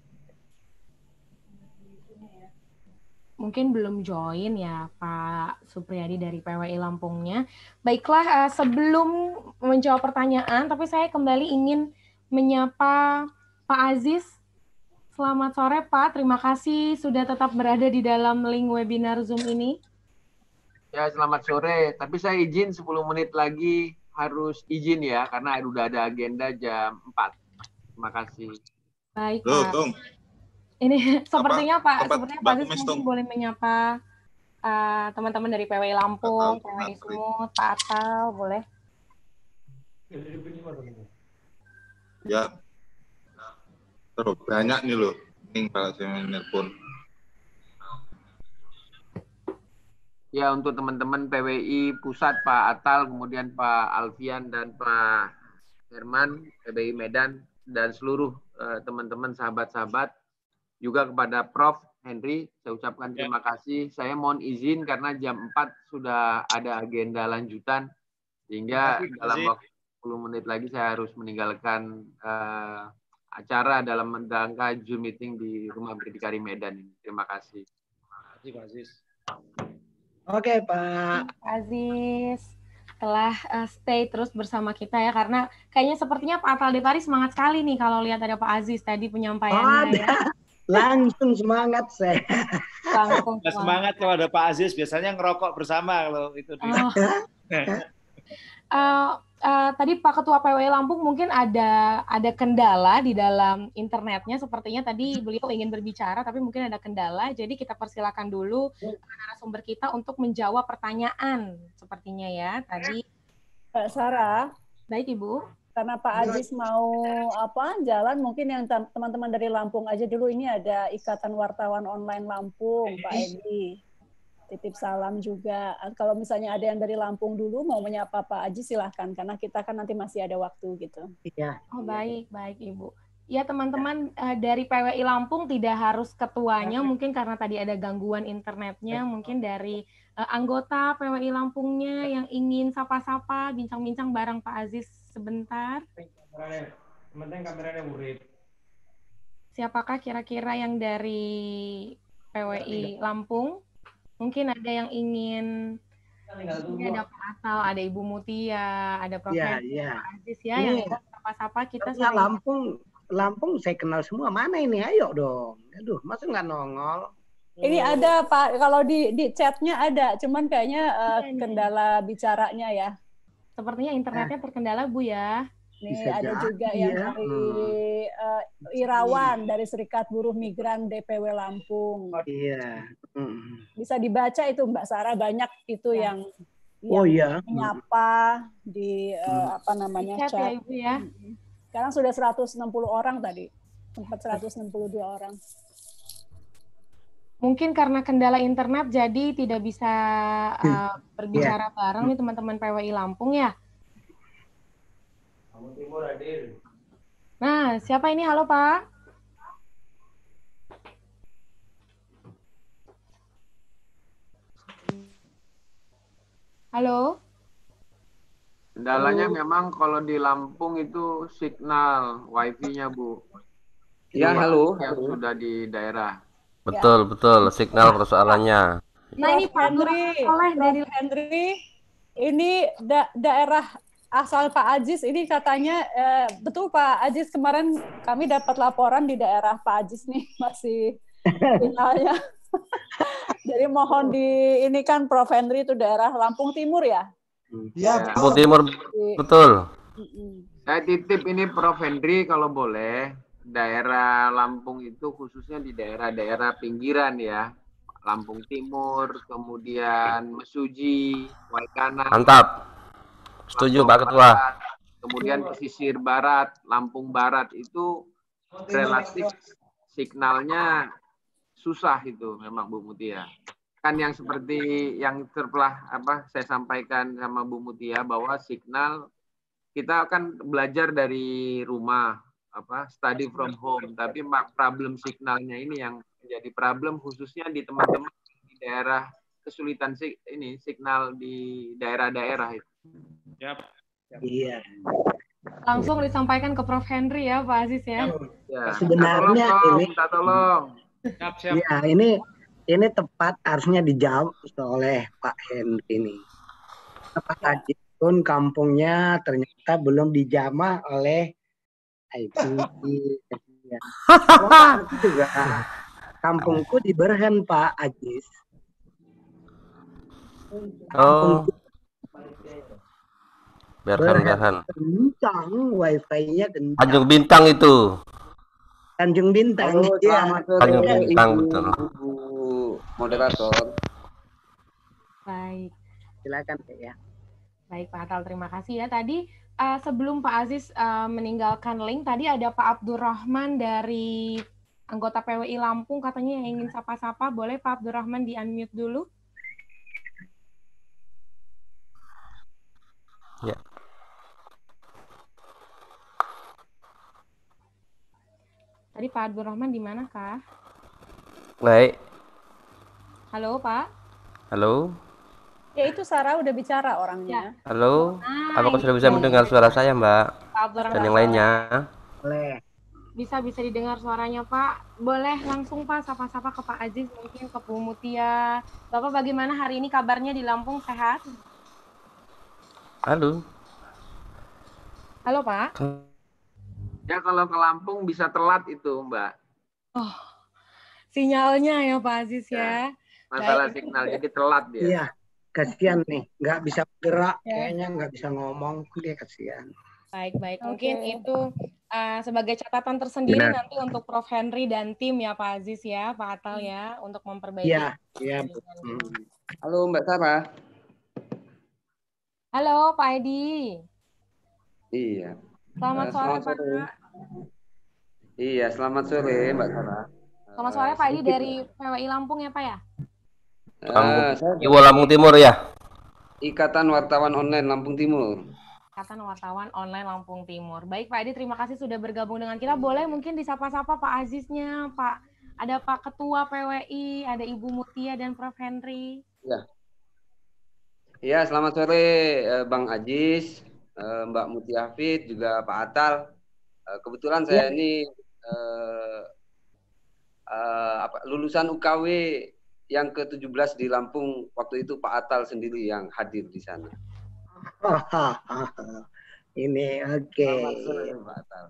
Mungkin belum join ya Pak Supriyadi dari PWI Lampungnya. Baiklah, eh, sebelum menjawab pertanyaan, tapi saya kembali ingin menyapa Pak Aziz. Selamat sore Pak, terima kasih sudah tetap berada di dalam link webinar Zoom ini. Ya, selamat sore. Tapi saya izin 10 menit lagi harus izin ya karena udah ada agenda jam 4. Terima kasih. Baik. Loh, Tung. Ini sepertinya Apa? Pak, Tempat sepertinya Pak Sis mungkin boleh menyapa eh, teman-teman uh, dari PWI Lampung, PWI Sumut, Pak Atal, boleh? Ya. Terus banyak nih loh, ini kalau saya menelpon Ya untuk teman-teman PWI pusat Pak Atal, kemudian Pak Alfian dan Pak Herman PBI Medan dan seluruh eh, teman-teman sahabat-sahabat juga kepada Prof Henry saya ucapkan terima ya. kasih. Saya mohon izin karena jam 4 sudah ada agenda lanjutan sehingga kasih, dalam waktu 10 menit lagi saya harus meninggalkan uh, acara dalam rangka Zoom meeting di Rumah Berdikari Medan ini. Terima kasih. Terima kasih Pak Aziz. Oke okay, Pak Aziz telah uh, stay terus bersama kita ya karena kayaknya sepertinya Pak Atal Depari semangat sekali nih kalau lihat ada Pak Aziz tadi penyampaiannya. oh, Ya. Langsung semangat saya. Langsung semangat. semangat kalau ada Pak Aziz biasanya ngerokok bersama kalau itu. Oh. uh, uh, tadi Pak Ketua PW Lampung mungkin ada ada kendala di dalam internetnya. Sepertinya tadi beliau ingin berbicara, tapi mungkin ada kendala. Jadi kita persilakan dulu narasumber kita untuk menjawab pertanyaan. Sepertinya ya tadi. Pak Sarah. Baik Ibu. Karena Pak Aziz mau apa jalan, mungkin yang teman-teman dari Lampung aja dulu. Ini ada Ikatan Wartawan Online Lampung, Pak iya. Edi titip salam juga. Kalau misalnya ada yang dari Lampung dulu mau menyapa Pak Aji silahkan karena kita kan nanti masih ada waktu gitu. Iya. Oh baik baik ibu. Ya teman-teman ya. dari PWI Lampung tidak harus ketuanya ya. mungkin karena tadi ada gangguan internetnya ya. mungkin dari eh, anggota PWI Lampungnya yang ingin sapa-sapa bincang-bincang bareng Pak Aziz sebentar. Penting kameranya murid. Siapakah kira-kira yang dari PWI iya. Lampung? Mungkin ada yang ingin ada Pak Asal, ada Ibu Mutia, ada Prof. Ya, ya. Aziz ya, ini, yang iya. sapa-sapa kita. Saya Lampung, Lampung saya kenal semua. Mana ini? Ayo dong. Aduh, masa nggak nongol? Ini hmm. ada Pak, kalau di di chatnya ada, cuman kayaknya uh, kendala bicaranya ya. Sepertinya internetnya nah. terkendala Bu ya. Nih Bisa ada juga ya. yang dari uh, Irawan dari Serikat Buruh Migran DPW Lampung. Iya. Hmm. Bisa dibaca itu Mbak Sarah banyak itu ya. yang oh iya. menyapa di uh, apa namanya chat. chat. Ya, Ibu ya. Sekarang sudah 160 orang tadi. Sempat 162 orang. Mungkin karena kendala internet jadi tidak bisa uh, berbicara yeah. bareng nih teman-teman PWI Lampung ya. Nah, siapa ini? Halo, Pak. Halo. Kendalanya memang kalau di Lampung itu signal WiFi-nya Bu. Ya, Cuma halo. Yang sudah di daerah. Betul, ya. betul. Signal persoalannya. Nah, ini Pak Hendri. Oleh Hendri. Ini da daerah asal ah, Pak Ajis ini katanya eh, betul Pak Ajis kemarin kami dapat laporan di daerah Pak Ajis nih masih finalnya. Jadi mohon di ini kan Prof Henry itu daerah Lampung Timur ya? Iya, ya, Lampung Timur. Betul. Saya titip ini Prof Henry kalau boleh daerah Lampung itu khususnya di daerah-daerah pinggiran ya. Lampung Timur, kemudian Mesuji, Waikana. Mantap. Setuju Pak Ketua. Kemudian pesisir barat, Lampung Barat itu relatif signalnya susah itu memang Bu Mutia. Kan yang seperti yang terpelah apa saya sampaikan sama Bu Mutia bahwa signal kita akan belajar dari rumah apa study from home tapi problem signalnya ini yang menjadi problem khususnya di teman-teman di daerah kesulitan ini signal di daerah-daerah itu Siap. Iya. Langsung disampaikan ke Prof. Henry ya, Pak Aziz ya. ya. Sebenarnya tolong, ini minta tolong. Siap, siap. Ya, ini ini tepat harusnya dijawab oleh Pak Henry ini. Pak tadi pun kampungnya ternyata belum dijamah oleh IPI. juga kampungku di Berhen Pak Ajis. Oh. Kampungku Berhan Berhan. Bintang wifi-nya kencang. Tanjung Bintang itu. Tanjung Bintang. Oh, ya. Tanjung Bintang Ibu, betul. Ibu moderator. Baik. Silakan Pak ya. Baik Pak Atal, terima kasih ya. Tadi uh, sebelum Pak Aziz uh, meninggalkan link, tadi ada Pak Abdurrahman dari anggota PWI Lampung katanya yang ingin sapa-sapa. Boleh Pak Abdurrahman di-unmute dulu? Ya. Tadi Pak Abdul Rahman di mana kak? Baik. Halo Pak. Halo. Ya itu Sarah udah bicara orangnya. Ya. Halo. Nah, Apakah sudah bisa mendengar suara saya Mbak? Pak Dan yang lainnya. Boleh. Bisa bisa didengar suaranya Pak. Boleh langsung Pak sapa-sapa ke Pak Aziz mungkin ke Bu Mutia. Bapak bagaimana hari ini kabarnya di Lampung sehat? Halo. Halo Pak. Kan- Ya kalau ke Lampung bisa telat itu Mbak. Oh, sinyalnya ya Pak Aziz ya. ya. Masalah Baik. sinyal jadi telat dia. Iya, kasihan nih, nggak bisa bergerak, ya. kayaknya nggak bisa ngomong, dia kasihan. Baik baik, mungkin itu uh, sebagai catatan tersendiri Benar. nanti untuk Prof Henry dan tim ya Pak Aziz ya, Pak Atal hmm. ya, untuk memperbaiki. Iya, iya. Halo Mbak Sarah. Halo Pak Edi. Iya. Selamat, eh, sore, Pak. Iya, selamat sore Mbak Sarah. Selamat sore Pak, Edi dari PWI Lampung ya Pak ya? Eh, Lampung, uh, Lampung Timur ya? Ikatan Wartawan Online Lampung Timur. Ikatan Wartawan Online Lampung Timur. Baik Pak Edi, terima kasih sudah bergabung dengan kita. Boleh mungkin disapa-sapa Pak Aziznya, Pak ada Pak Ketua PWI, ada Ibu Mutia dan Prof Henry. Iya. Ya, selamat sore eh, Bang Aziz, eh, Mbak Mutia Fit, juga Pak Atal. Eh, kebetulan saya ini uh, uh, apa, lulusan UKW yang ke-17 di Lampung waktu itu Pak Atal sendiri yang hadir di sana. ini oke. Okay. Pak Atal.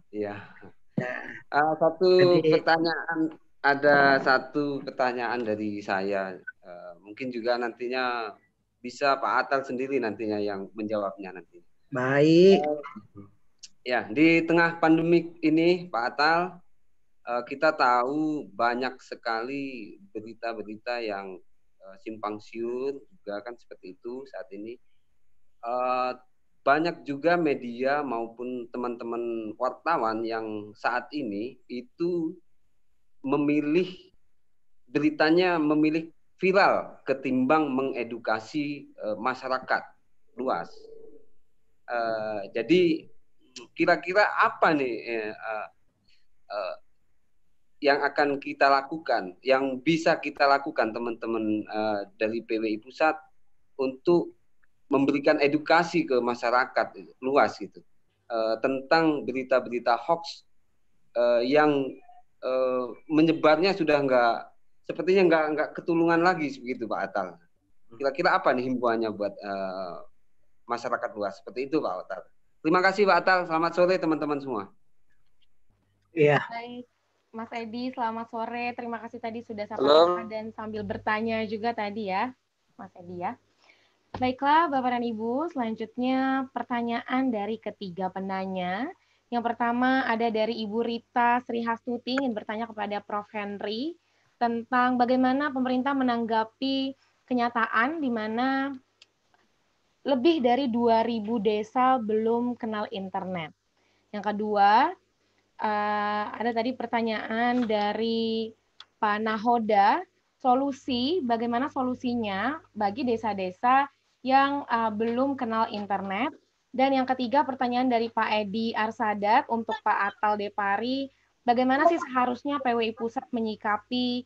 uh, satu jadi, pertanyaan ada satu pertanyaan dari saya. Uh, mungkin juga nantinya bisa Pak Atal sendiri nantinya yang menjawabnya nanti. Baik. Uh, Ya, di tengah pandemik ini, Pak Atal, eh, kita tahu banyak sekali berita-berita yang eh, simpang siur juga kan seperti itu saat ini. Eh, banyak juga media maupun teman-teman wartawan yang saat ini itu memilih beritanya memilih viral ketimbang mengedukasi masyarakat luas. Jadi kira-kira apa nih eh, uh, yang akan kita lakukan, yang bisa kita lakukan teman-teman uh, dari PWI pusat untuk memberikan edukasi ke masyarakat luas gitu uh, tentang berita-berita hoax uh, yang uh, menyebarnya sudah nggak sepertinya nggak nggak ketulungan lagi begitu Pak Atal. Hmm. Kira-kira apa nih himbauannya buat uh, masyarakat luas seperti itu Pak Atal? Terima kasih Pak Atal. Selamat sore teman-teman semua. Iya. Yeah. Mas Edi, selamat sore. Terima kasih tadi sudah sapa dan sambil bertanya juga tadi ya, Mas Edi ya. Baiklah, Bapak dan Ibu, selanjutnya pertanyaan dari ketiga penanya. Yang pertama ada dari Ibu Rita Sri Hastuti ingin bertanya kepada Prof. Henry tentang bagaimana pemerintah menanggapi kenyataan di mana lebih dari 2000 desa belum kenal internet. Yang kedua, eh, ada tadi pertanyaan dari Pak Nahoda, solusi bagaimana solusinya bagi desa-desa yang eh, belum kenal internet. Dan yang ketiga pertanyaan dari Pak Edi Arsadat untuk Pak Atal Depari, bagaimana sih seharusnya PWI Pusat menyikapi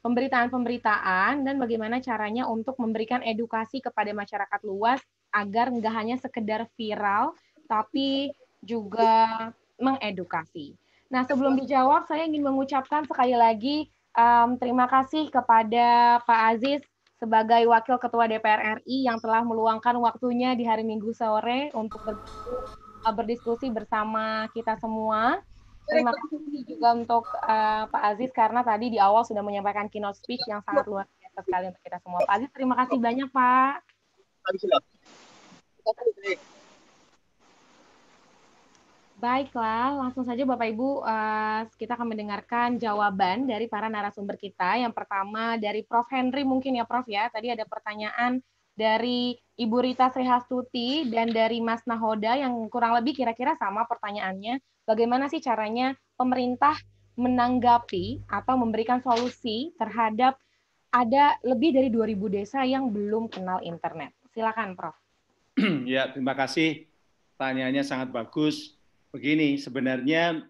pemberitaan-pemberitaan dan bagaimana caranya untuk memberikan edukasi kepada masyarakat luas agar nggak hanya sekedar viral tapi juga mengedukasi. Nah, sebelum dijawab, saya ingin mengucapkan sekali lagi um, terima kasih kepada Pak Aziz sebagai Wakil Ketua DPR RI yang telah meluangkan waktunya di hari Minggu sore untuk berdiskusi bersama kita semua. Terima kasih juga untuk uh, Pak Aziz karena tadi di awal sudah menyampaikan keynote speech yang sangat luar biasa sekali untuk kita semua. Pak Aziz, terima kasih banyak Pak. Baiklah, langsung saja Bapak Ibu uh, kita akan mendengarkan jawaban dari para narasumber kita. Yang pertama dari Prof. Henry mungkin ya Prof ya. Tadi ada pertanyaan dari Ibu Rita Srihastuti dan dari Mas Nahoda yang kurang lebih kira-kira sama pertanyaannya bagaimana sih caranya pemerintah menanggapi atau memberikan solusi terhadap ada lebih dari 2000 desa yang belum kenal internet. Silakan, Prof. Ya, terima kasih. Tanyaannya sangat bagus. Begini, sebenarnya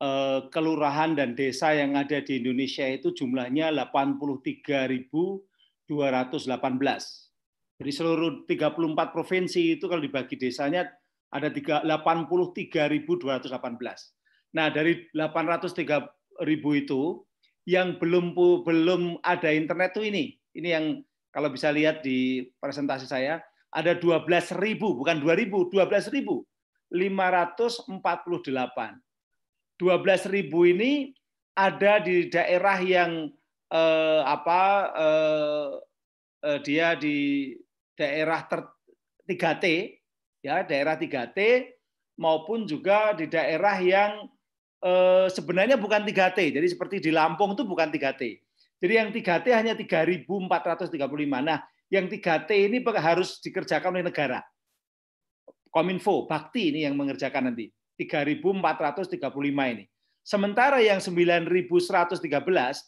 eh, kelurahan dan desa yang ada di Indonesia itu jumlahnya 83.218. Jadi seluruh 34 provinsi itu kalau dibagi desanya ada 83.218. Nah, dari 803.000 itu yang belum belum ada internet tuh ini. Ini yang kalau bisa lihat di presentasi saya, ada 12.000 bukan 2.000, 12.548. 12.000 ini ada di daerah yang eh, apa eh, eh dia di daerah ter, 3T ya daerah 3T maupun juga di daerah yang e, sebenarnya bukan 3T. Jadi seperti di Lampung itu bukan 3T. Jadi yang 3T hanya 3.435. Nah, yang 3T ini harus dikerjakan oleh negara. Kominfo, Bakti ini yang mengerjakan nanti. 3.435 ini. Sementara yang 9.113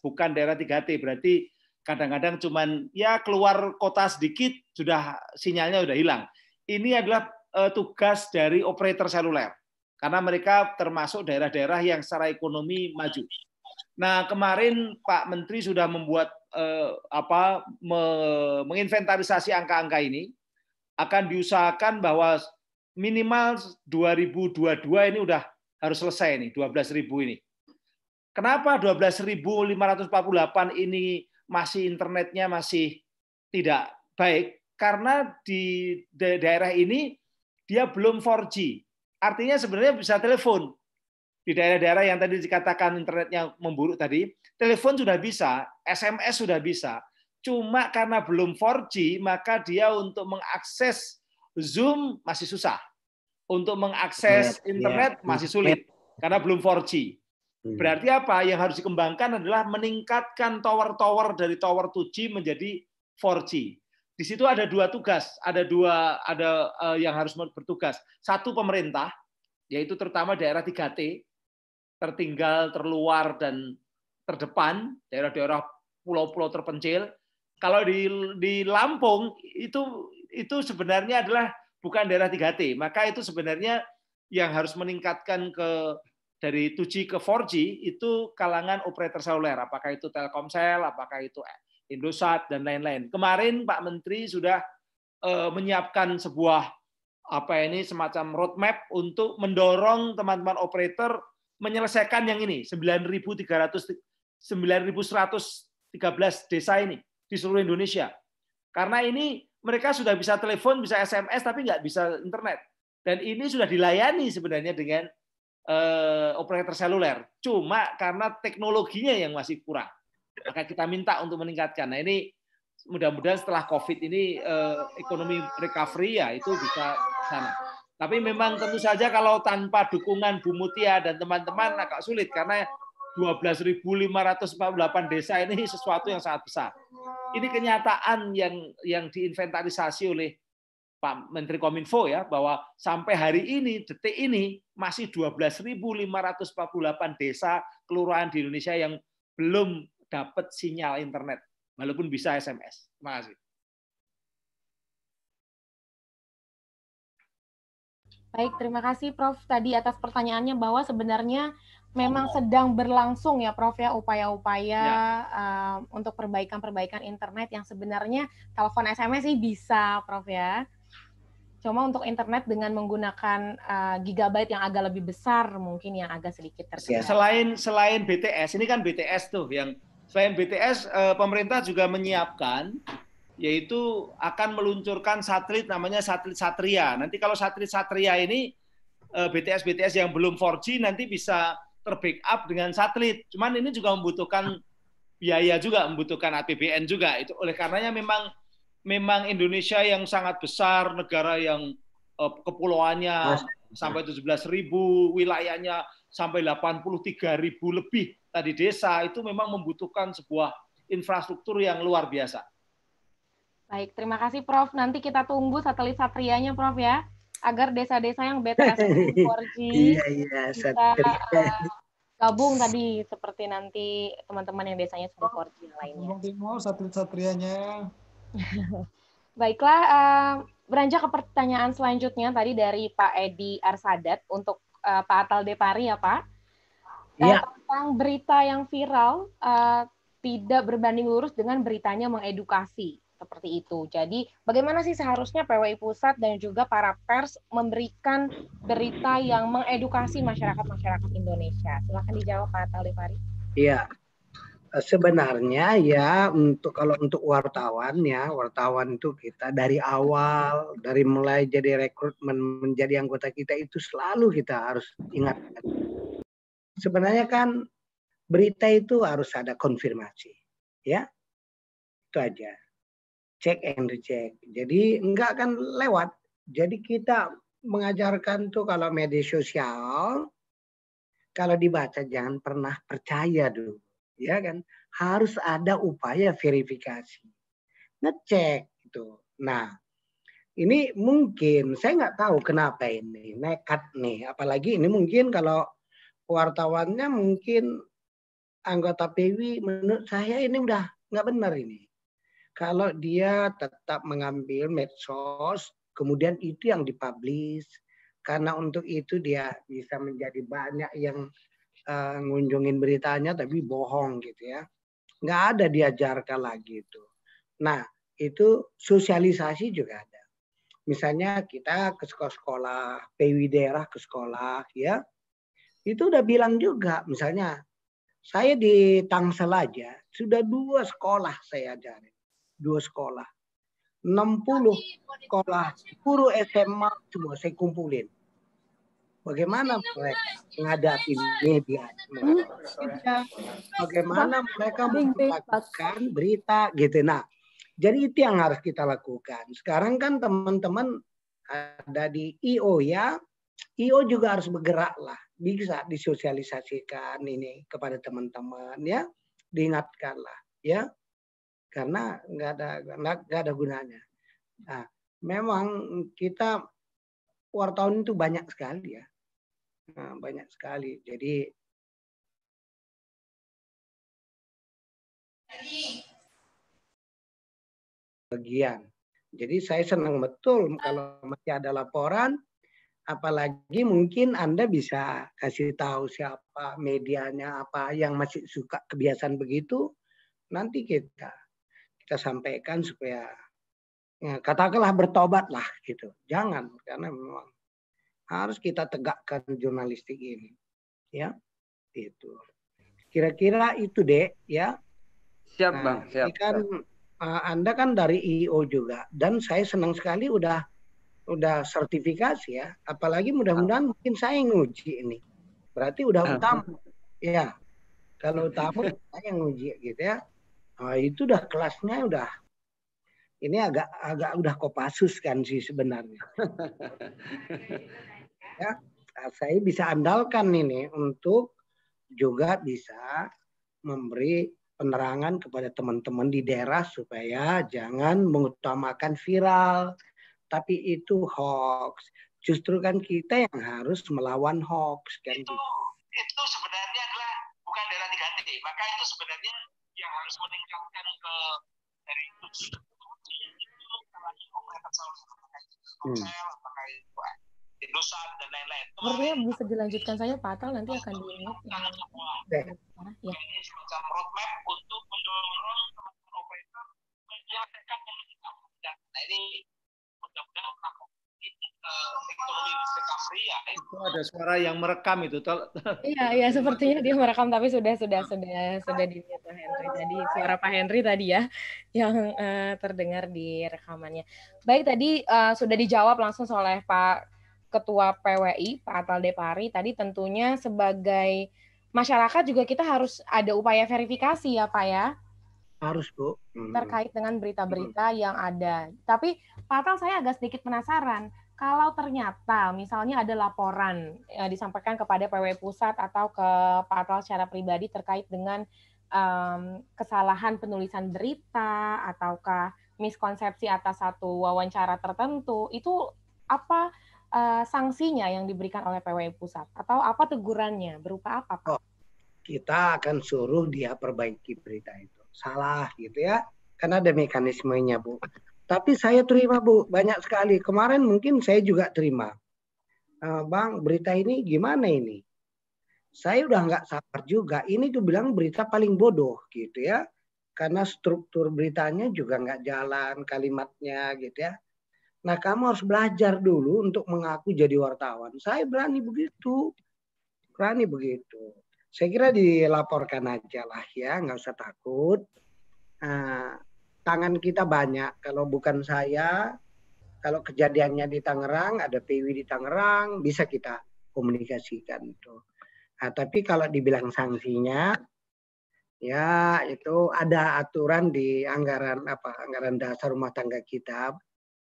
bukan daerah 3T, berarti kadang-kadang cuman ya keluar kota sedikit sudah sinyalnya sudah hilang. Ini adalah Eh, tugas dari operator seluler karena mereka termasuk daerah-daerah yang secara ekonomi maju. Nah, kemarin Pak Menteri sudah membuat eh, apa me, menginventarisasi angka-angka ini akan diusahakan bahwa minimal 2022 ini sudah harus selesai nih 12.000 ini. Kenapa 12.548 ini masih internetnya masih tidak baik? Karena di daerah ini dia belum 4G. Artinya sebenarnya bisa telepon. Di daerah-daerah yang tadi dikatakan internetnya memburuk tadi, telepon sudah bisa, SMS sudah bisa. Cuma karena belum 4G, maka dia untuk mengakses Zoom masih susah. Untuk mengakses iya. internet masih sulit karena belum 4G. Hmm. Berarti apa? Yang harus dikembangkan adalah meningkatkan tower-tower dari tower 2G menjadi 4G. Di situ ada dua tugas, ada dua ada uh, yang harus bertugas. Satu pemerintah, yaitu terutama daerah 3T, tertinggal, terluar dan terdepan, daerah-daerah pulau-pulau terpencil. Kalau di di Lampung itu itu sebenarnya adalah bukan daerah 3T, maka itu sebenarnya yang harus meningkatkan ke dari 2G ke 4G itu kalangan operator seluler, apakah itu Telkomsel, apakah itu Indosat dan lain-lain. Kemarin Pak Menteri sudah eh, menyiapkan sebuah apa ini semacam roadmap untuk mendorong teman-teman operator menyelesaikan yang ini 9.300 9.113 desa ini di seluruh Indonesia. Karena ini mereka sudah bisa telepon, bisa SMS tapi nggak bisa internet. Dan ini sudah dilayani sebenarnya dengan uh, operator seluler. Cuma karena teknologinya yang masih kurang maka kita minta untuk meningkatkan. Nah ini mudah-mudahan setelah COVID ini eh, ekonomi recovery ya itu bisa sana. Tapi memang tentu saja kalau tanpa dukungan Bu Mutia dan teman-teman agak sulit karena 12.548 desa ini sesuatu yang sangat besar. Ini kenyataan yang yang diinventarisasi oleh Pak Menteri Kominfo ya bahwa sampai hari ini detik ini masih 12.548 desa kelurahan di Indonesia yang belum dapat sinyal internet, walaupun bisa SMS. Terima kasih. Baik, terima kasih Prof tadi atas pertanyaannya bahwa sebenarnya memang sedang berlangsung ya Prof ya upaya-upaya ya. uh, untuk perbaikan-perbaikan internet yang sebenarnya telepon SMS sih bisa Prof ya. Cuma untuk internet dengan menggunakan uh, gigabyte yang agak lebih besar mungkin yang agak sedikit terkendala. Ya, selain selain BTS ini kan BTS tuh yang selain BTS eh, pemerintah juga menyiapkan yaitu akan meluncurkan satelit namanya satelit Satria. Nanti kalau satelit Satria ini eh, BTS BTS yang belum 4G nanti bisa terbackup dengan satelit. Cuman ini juga membutuhkan biaya juga, membutuhkan APBN juga. Itu oleh karenanya memang memang Indonesia yang sangat besar, negara yang eh, kepulauannya sampai 17 ribu, wilayahnya sampai 83 ribu lebih tadi desa itu memang membutuhkan sebuah infrastruktur yang luar biasa. Baik, terima kasih Prof. Nanti kita tunggu satelit satrianya Prof ya, agar desa-desa yang BTS 4G iya, iya, bisa gabung tadi seperti nanti teman-teman yang desanya sudah 4G lainnya. Mau satelit satrianya. Baiklah, eh, beranjak ke pertanyaan selanjutnya tadi dari Pak Edi Arsadat untuk eh, Pak Atal Depari ya Pak. Ya. tentang berita yang viral uh, tidak berbanding lurus dengan beritanya mengedukasi seperti itu. Jadi bagaimana sih seharusnya PWI pusat dan juga para pers memberikan berita yang mengedukasi masyarakat masyarakat Indonesia? Silahkan dijawab Pak Talifari. Iya, eh, sebenarnya ya untuk kalau untuk wartawan ya wartawan itu kita dari awal dari mulai jadi rekrutmen menjadi anggota kita itu selalu kita harus ingatkan sebenarnya kan berita itu harus ada konfirmasi, ya. Itu aja. Check and recheck. Jadi enggak akan lewat. Jadi kita mengajarkan tuh kalau media sosial kalau dibaca jangan pernah percaya dulu, ya kan? Harus ada upaya verifikasi. Ngecek itu. Nah, ini mungkin saya nggak tahu kenapa ini nekat nih apalagi ini mungkin kalau wartawannya mungkin anggota PW menurut saya ini udah nggak benar ini. Kalau dia tetap mengambil medsos, kemudian itu yang dipublish, karena untuk itu dia bisa menjadi banyak yang uh, ngunjungin beritanya tapi bohong gitu ya. Nggak ada diajarkan lagi itu. Nah, itu sosialisasi juga ada. Misalnya kita ke sekolah-sekolah, PW daerah ke sekolah ya itu udah bilang juga misalnya saya di Tangsel aja sudah dua sekolah saya ajarin dua sekolah 60 sekolah guru SMA semua saya kumpulin bagaimana iya, mereka iya, iya. menghadapi media bagaimana mereka mengatakan berita gitu nah jadi itu yang harus kita lakukan sekarang kan teman-teman ada di IO ya IO juga harus bergerak lah bisa disosialisasikan ini kepada teman-teman ya diingatkanlah ya karena nggak ada nggak ada gunanya nah, memang kita wartawan itu banyak sekali ya nah, banyak sekali jadi bagian jadi saya senang betul kalau masih ada laporan apalagi mungkin Anda bisa kasih tahu siapa medianya apa yang masih suka kebiasaan begitu nanti kita kita sampaikan supaya ya, katakanlah bertobatlah gitu jangan karena memang harus kita tegakkan jurnalistik ini ya itu kira-kira itu dek ya siap bang nah, siap kan siap. Eh, Anda kan dari IO juga dan saya senang sekali udah udah sertifikasi ya, apalagi mudah-mudahan ah. mungkin saya yang nguji ini. Berarti udah ah. utama. Ya. Kalau utama saya yang nguji gitu ya. Nah, itu udah kelasnya udah ini agak agak udah kopasus kan sih sebenarnya. ya, saya bisa andalkan ini untuk juga bisa memberi penerangan kepada teman-teman di daerah supaya jangan mengutamakan viral, tapi itu hoax. Justru kan kita yang harus melawan hoax kan. Itu, gitu. itu sebenarnya adalah bukan daerah 3T, maka itu sebenarnya yang harus meningkatkan ke dari itu. Hmm. Sepertinya bisa dilanjutkan saja Pak Atal nanti akan diingat yang ya. ya. semacam roadmap untuk mendorong teman-teman operator menyelesaikan Nah ini Eh, ekonomi ya. Itu ada suara yang merekam itu. Iya, iya sepertinya dia merekam tapi sudah sudah sudah sudah di Pak Henry. Jadi suara Pak Henry tadi ya yang uh, terdengar di rekamannya. Baik tadi uh, sudah dijawab langsung oleh Pak Ketua PWI Pak Atal Depari tadi tentunya sebagai masyarakat juga kita harus ada upaya verifikasi ya Pak ya harus, Bu. Hmm. Terkait dengan berita-berita hmm. yang ada. Tapi Pak saya agak sedikit penasaran. Kalau ternyata misalnya ada laporan ya, disampaikan kepada PW pusat atau ke Pak secara pribadi terkait dengan um, kesalahan penulisan berita ataukah miskonsepsi atas satu wawancara tertentu, itu apa uh, sanksinya yang diberikan oleh PWI pusat atau apa tegurannya berupa apa, Pak? Oh, kita akan suruh dia perbaiki berita itu salah gitu ya. Karena ada mekanismenya, Bu. Tapi saya terima, Bu, banyak sekali. Kemarin mungkin saya juga terima. Uh, bang, berita ini gimana ini? Saya udah nggak sabar juga. Ini tuh bilang berita paling bodoh gitu ya. Karena struktur beritanya juga nggak jalan, kalimatnya gitu ya. Nah, kamu harus belajar dulu untuk mengaku jadi wartawan. Saya berani begitu. Berani begitu saya kira dilaporkan aja lah ya, nggak usah takut. Uh, tangan kita banyak. Kalau bukan saya, kalau kejadiannya di Tangerang, ada PW di Tangerang, bisa kita komunikasikan itu. Nah, tapi kalau dibilang sanksinya, ya itu ada aturan di anggaran apa anggaran dasar rumah tangga kita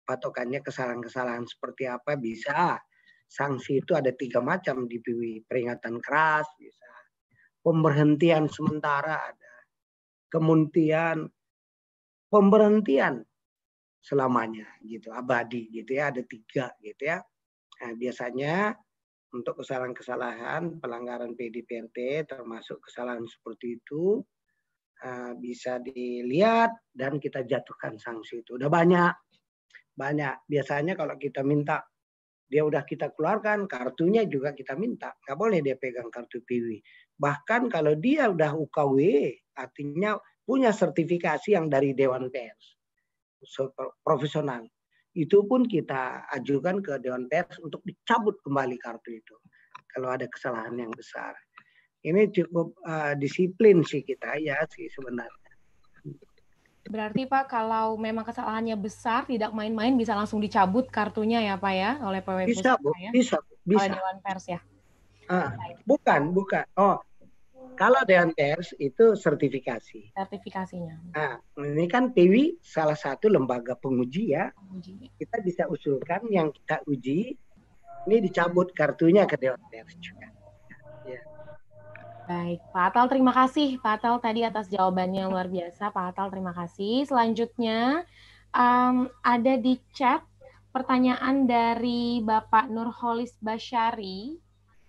patokannya kesalahan-kesalahan seperti apa bisa sanksi itu ada tiga macam di PW peringatan keras bisa pemberhentian sementara ada. Kemudian pemberhentian selamanya gitu, abadi gitu ya, ada tiga gitu ya. Nah, biasanya untuk kesalahan-kesalahan pelanggaran PDPRT termasuk kesalahan seperti itu eh, bisa dilihat dan kita jatuhkan sanksi itu. Udah banyak, banyak. Biasanya kalau kita minta dia udah kita keluarkan, kartunya juga kita minta. Nggak boleh dia pegang kartu PW. Bahkan kalau dia udah UKW, artinya punya sertifikasi yang dari Dewan Pers profesional. Itu pun kita ajukan ke Dewan Pers untuk dicabut kembali kartu itu kalau ada kesalahan yang besar. Ini cukup uh, disiplin sih kita ya sih sebenarnya. Berarti Pak kalau memang kesalahannya besar tidak main-main bisa langsung dicabut kartunya ya Pak ya oleh PWP bisa, Bu, ya? bisa, bisa. Oleh Dewan Pers ya. Ah, bukan, bukan. Oh, kalau Dewan Pers itu sertifikasi. Sertifikasinya. Nah, ini kan PWI salah satu lembaga penguji ya. Penguji. Kita bisa usulkan yang kita uji, ini dicabut kartunya ke Dewan Pers juga. Baik, Pak Atal terima kasih. Pak Atal tadi atas jawabannya luar biasa. Pak Atal terima kasih. Selanjutnya um, ada di chat pertanyaan dari Bapak Nurholis Bashari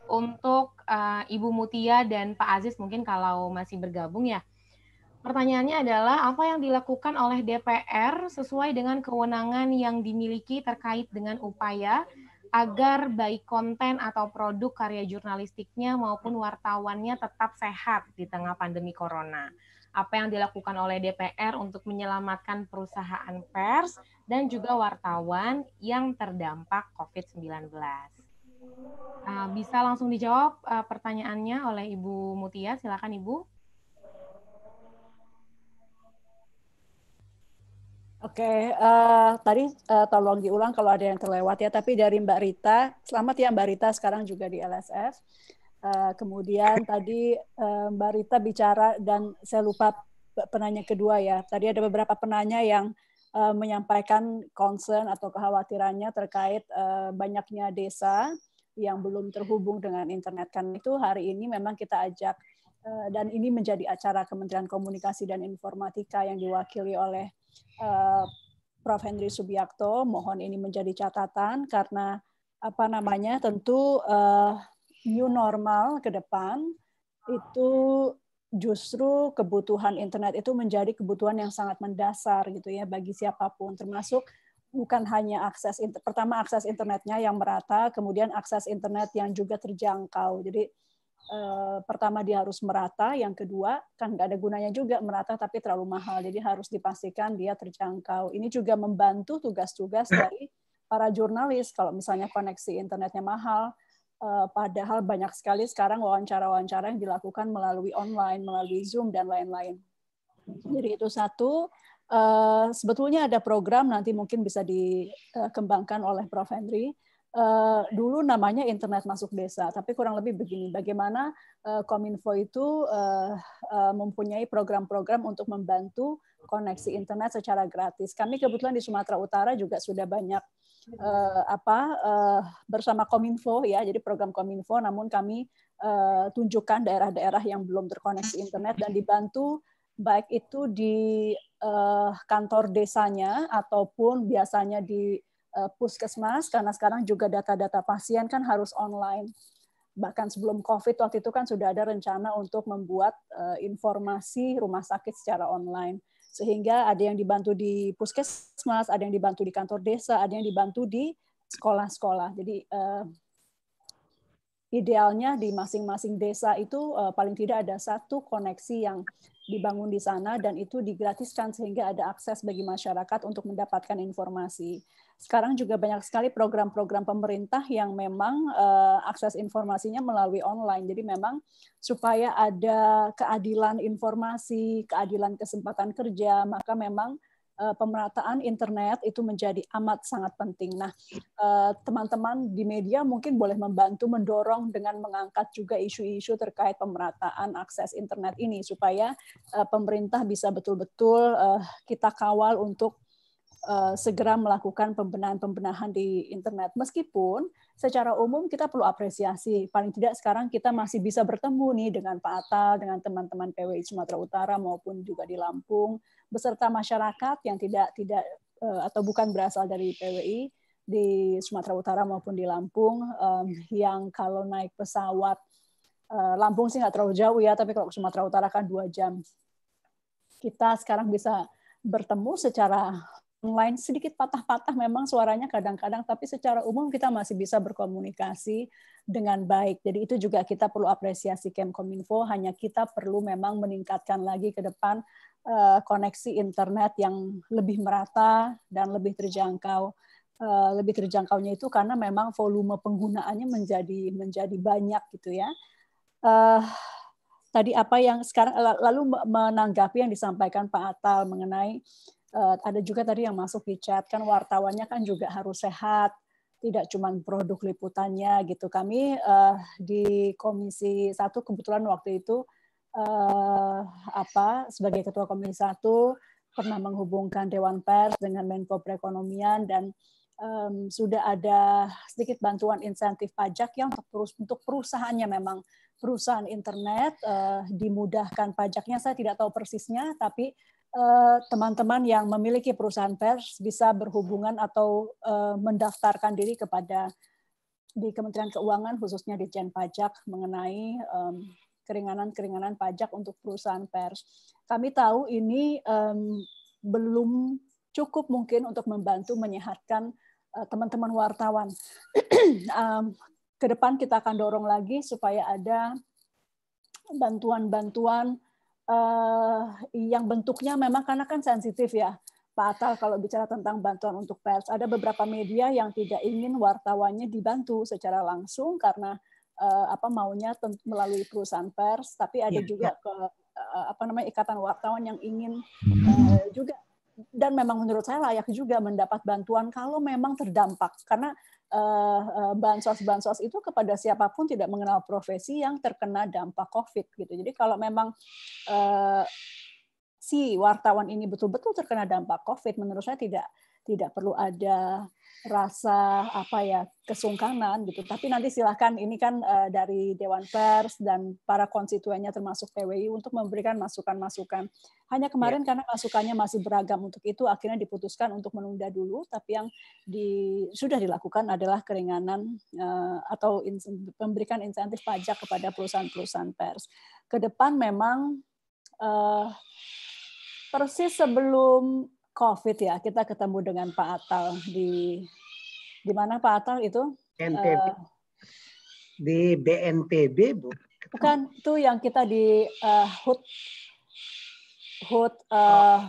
untuk uh, Ibu Mutia dan Pak Aziz mungkin kalau masih bergabung ya. Pertanyaannya adalah apa yang dilakukan oleh DPR sesuai dengan kewenangan yang dimiliki terkait dengan upaya agar baik konten atau produk karya jurnalistiknya maupun wartawannya tetap sehat di tengah pandemi corona. Apa yang dilakukan oleh DPR untuk menyelamatkan perusahaan pers dan juga wartawan yang terdampak COVID-19. Ah, bisa langsung dijawab ah, pertanyaannya oleh Ibu Mutia. Silakan Ibu. Oke, okay, uh, eh, tadi uh, tolong diulang kalau ada yang terlewat ya. Tapi dari Mbak Rita, selamat ya Mbak Rita sekarang juga di LSF. Uh, eh, kemudian tadi uh, Mbak Rita bicara dan saya lupa penanya kedua ya. Tadi ada beberapa penanya yang uh, menyampaikan concern atau kekhawatirannya terkait uh, banyaknya desa yang belum terhubung dengan internet kan itu hari ini memang kita ajak uh, dan ini menjadi acara Kementerian Komunikasi dan Informatika yang diwakili oleh Eh, Prof. Henry Subiakto, mohon ini menjadi catatan karena apa namanya tentu uh, new normal ke depan itu justru kebutuhan internet itu menjadi kebutuhan yang sangat mendasar gitu ya bagi siapapun termasuk bukan hanya akses pertama akses internetnya yang merata kemudian akses internet yang juga terjangkau jadi Eh, pertama dia harus merata, yang kedua kan nggak ada gunanya juga merata tapi terlalu mahal, jadi harus dipastikan dia terjangkau. Ini juga membantu tugas-tugas ya. dari para jurnalis kalau misalnya koneksi internetnya mahal, eh, padahal banyak sekali sekarang wawancara-wawancara yang dilakukan melalui online, melalui Zoom dan lain-lain. Jadi itu satu. Eh, sebetulnya ada program nanti mungkin bisa dikembangkan oleh Prof. Henry Eh, dulu namanya internet masuk desa, tapi kurang lebih begini, bagaimana uh, Kominfo itu uh, uh, mempunyai program-program untuk membantu koneksi internet secara gratis. Kami kebetulan di Sumatera Utara juga sudah banyak uh, apa uh, bersama Kominfo ya, jadi program Kominfo, namun kami uh, tunjukkan daerah-daerah yang belum terkoneksi internet dan dibantu baik itu di uh, kantor desanya ataupun biasanya di Eh, puskesmas karena sekarang juga data-data pasien kan harus online. Bahkan sebelum COVID waktu itu kan sudah ada rencana untuk membuat eh, informasi rumah sakit secara online. Sehingga ada yang dibantu di puskesmas, ada yang dibantu di kantor desa, ada yang dibantu di sekolah-sekolah. Jadi eh, idealnya di masing-masing desa itu paling tidak ada satu koneksi yang dibangun di sana dan itu digratiskan sehingga ada akses bagi masyarakat untuk mendapatkan informasi sekarang juga banyak sekali program-program pemerintah yang memang uh, akses informasinya melalui online. Jadi memang supaya ada keadilan informasi, keadilan kesempatan kerja, maka memang uh, pemerataan internet itu menjadi amat sangat penting. Nah, eh, teman-teman uh, di media mungkin boleh membantu mendorong dengan mengangkat juga isu-isu terkait pemerataan akses internet ini supaya uh, pemerintah bisa betul-betul uh, kita kawal untuk Eh, segera melakukan pembenahan-pembenahan di internet. Meskipun secara umum kita perlu apresiasi, paling tidak sekarang kita masih bisa bertemu nih dengan Pak Atal, dengan teman-teman PWI Sumatera Utara maupun juga di Lampung, beserta masyarakat yang tidak tidak eh, atau bukan berasal dari PWI di Sumatera Utara maupun di Lampung yang kalau naik pesawat eh, Lampung sih nggak terlalu jauh ya, tapi kalau ke Sumatera Utara kan dua jam. Kita sekarang bisa bertemu secara online sedikit patah-patah memang suaranya kadang-kadang tapi secara umum kita masih bisa berkomunikasi dengan baik. Jadi itu juga kita perlu apresiasi Kemkominfo hanya kita perlu memang meningkatkan lagi ke depan uh, koneksi internet yang lebih merata dan lebih terjangkau. Uh, lebih terjangkaunya itu karena memang volume penggunaannya menjadi menjadi banyak gitu ya. Uh, tadi apa yang sekarang lalu menanggapi yang disampaikan Pak Atal mengenai Eh, ada juga tadi yang masuk di chat kan wartawannya kan juga harus sehat tidak cuma produk liputannya gitu kami uh, di komisi satu kebetulan waktu itu uh, apa sebagai ketua komisi satu pernah menghubungkan dewan pers dengan menko perekonomian dan um, sudah ada sedikit bantuan insentif pajak yang terus untuk perusahaannya memang perusahaan internet uh, dimudahkan pajaknya saya tidak tahu persisnya tapi Eh, teman-teman yang memiliki perusahaan pers bisa berhubungan atau eh, mendaftarkan diri kepada di Kementerian Keuangan khususnya di Jen Pajak mengenai keringanan-keringanan pajak untuk perusahaan pers. Kami tahu ini belum cukup mungkin untuk membantu menyehatkan eh, teman-teman wartawan. Kedepan ke depan kita akan dorong lagi supaya ada bantuan-bantuan uh, yang bentuknya memang karena kan sensitif ya Pak Atal kalau bicara tentang bantuan untuk pers. Ada beberapa media yang tidak ingin wartawannya dibantu secara langsung karena uh, apa maunya melalui perusahaan pers, tapi ada ya, juga ya. ke uh, apa namanya ikatan wartawan yang ingin uh, juga dan memang menurut saya layak juga mendapat bantuan kalau memang terdampak karena Eh, eh, bansos-bansos itu kepada siapapun tidak mengenal profesi yang terkena dampak COVID gitu. Jadi kalau memang eh, si wartawan ini betul-betul terkena dampak COVID, menurut saya tidak tidak perlu ada rasa apa ya kesungkanan gitu. Tapi nanti silahkan ini kan uh, dari Dewan Pers dan para konstituennya termasuk PWI untuk memberikan masukan-masukan. Hanya iya. kemarin ya. karena masukannya masih beragam untuk itu akhirnya diputuskan untuk menunda dulu. Tapi yang di, sudah dilakukan adalah keringanan uh, atau in, memberikan insentif pajak kepada perusahaan-perusahaan pers. Ke depan memang uh, persis sebelum COVID ya, kita ketemu dengan Pak Atal di di mana Pak Atal itu? NTB. Uh, eh, di BNPB, Bu. Bukan, itu yang kita di uh, HUT HUT uh,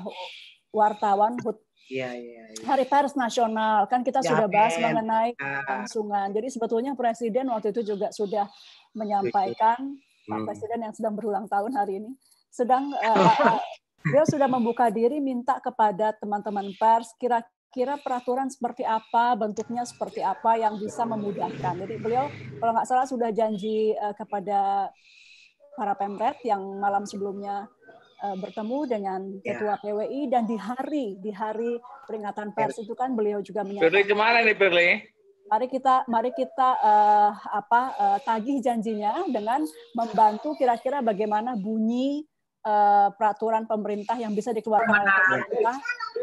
wartawan HUT Ya, ya, ya. Hari Pers Nasional kan kita ya, sudah bahas ben. mengenai ah. langsungan. Jadi sebetulnya Presiden waktu itu juga sudah menyampaikan Pak hmm. Presiden yang sedang berulang tahun hari ini sedang uh, Beliau sudah membuka diri minta kepada teman-teman pers kira-kira peraturan seperti apa, bentuknya seperti apa yang bisa memudahkan. Jadi beliau kalau nggak salah sudah janji eh, kepada para pemret yang malam sebelumnya eh, bertemu dengan ya. ketua PWI dan di hari di hari peringatan ya. pers itu kan beliau juga menyampaikan. Perli kemana nih Perli? Mari kita mari kita uh, apa uh, tagih janjinya dengan membantu kira-kira bagaimana bunyi uh, peraturan pemerintah yang bisa dikeluarkan oleh pemerintah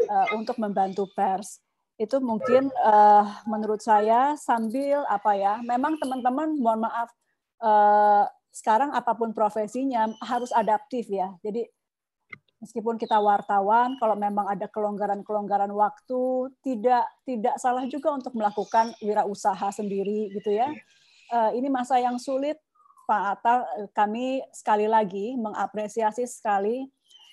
uh, untuk membantu pers itu mungkin uh, menurut saya sambil apa ya memang teman-teman mohon maaf uh, sekarang apapun profesinya harus adaptif ya jadi meskipun kita wartawan kalau memang ada kelonggaran-kelonggaran waktu tidak tidak salah juga untuk melakukan wirausaha sendiri gitu ya uh, ini masa yang sulit Pak Atta, eh, kami sekali lagi mengapresiasi sekali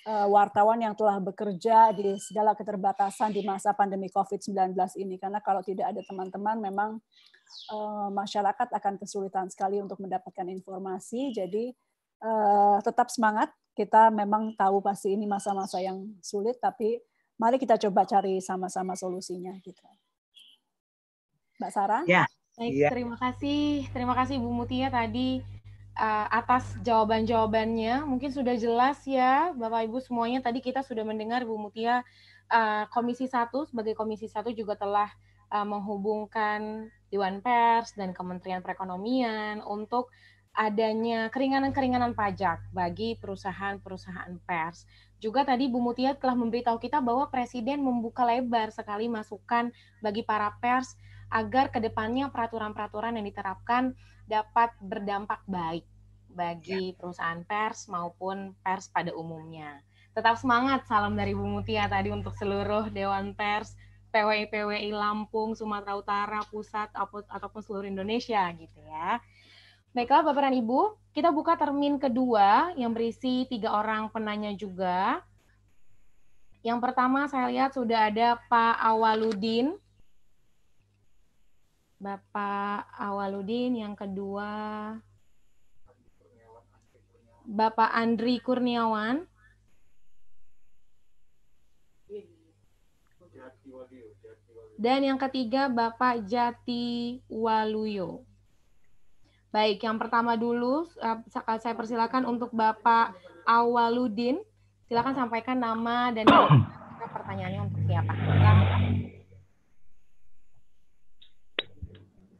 eh, wartawan yang telah bekerja di segala keterbatasan di masa pandemi COVID-19 ini. Karena kalau tidak ada teman-teman, memang eh, masyarakat akan kesulitan sekali untuk mendapatkan informasi. Jadi tetap semangat. Kita memang tahu pasti ini masa-masa yang sulit, tapi mari kita coba cari sama-sama solusinya. Gitu. Mbak Sarah? Ya. Baik, ya. terima kasih. Terima kasih Bu Mutia tadi uh, atas jawaban-jawabannya. Mungkin sudah jelas ya Bapak Ibu semuanya. Tadi kita sudah mendengar Bu Mutia uh, Komisi satu sebagai Komisi satu juga telah uh, menghubungkan Dewan Pers dan Kementerian Perekonomian untuk adanya keringanan-keringanan pajak bagi perusahaan-perusahaan pers. Juga tadi Bu Mutia telah memberitahu kita bahwa Presiden membuka lebar sekali masukan bagi para pers agar kedepannya peraturan-peraturan yang diterapkan dapat berdampak baik bagi ya. perusahaan pers maupun pers pada umumnya. Tetap semangat, salam dari Bu Mutia tadi untuk seluruh Dewan Pers, PWI-PWI Lampung, Sumatera Utara, Pusat, ataupun seluruh Indonesia gitu ya. Baiklah Bapak dan Ibu, kita buka termin kedua yang berisi tiga orang penanya juga. Yang pertama saya lihat sudah ada Pak Awaludin Bapak Awaludin, yang kedua Bapak Andri Kurniawan. Dan yang ketiga Bapak Jati Waluyo. Baik, yang pertama dulu eh, eh, saya persilakan untuk Bapak Awaludin. Silakan sampaikan nama dan pertanyaannya untuk siapa. Silakan.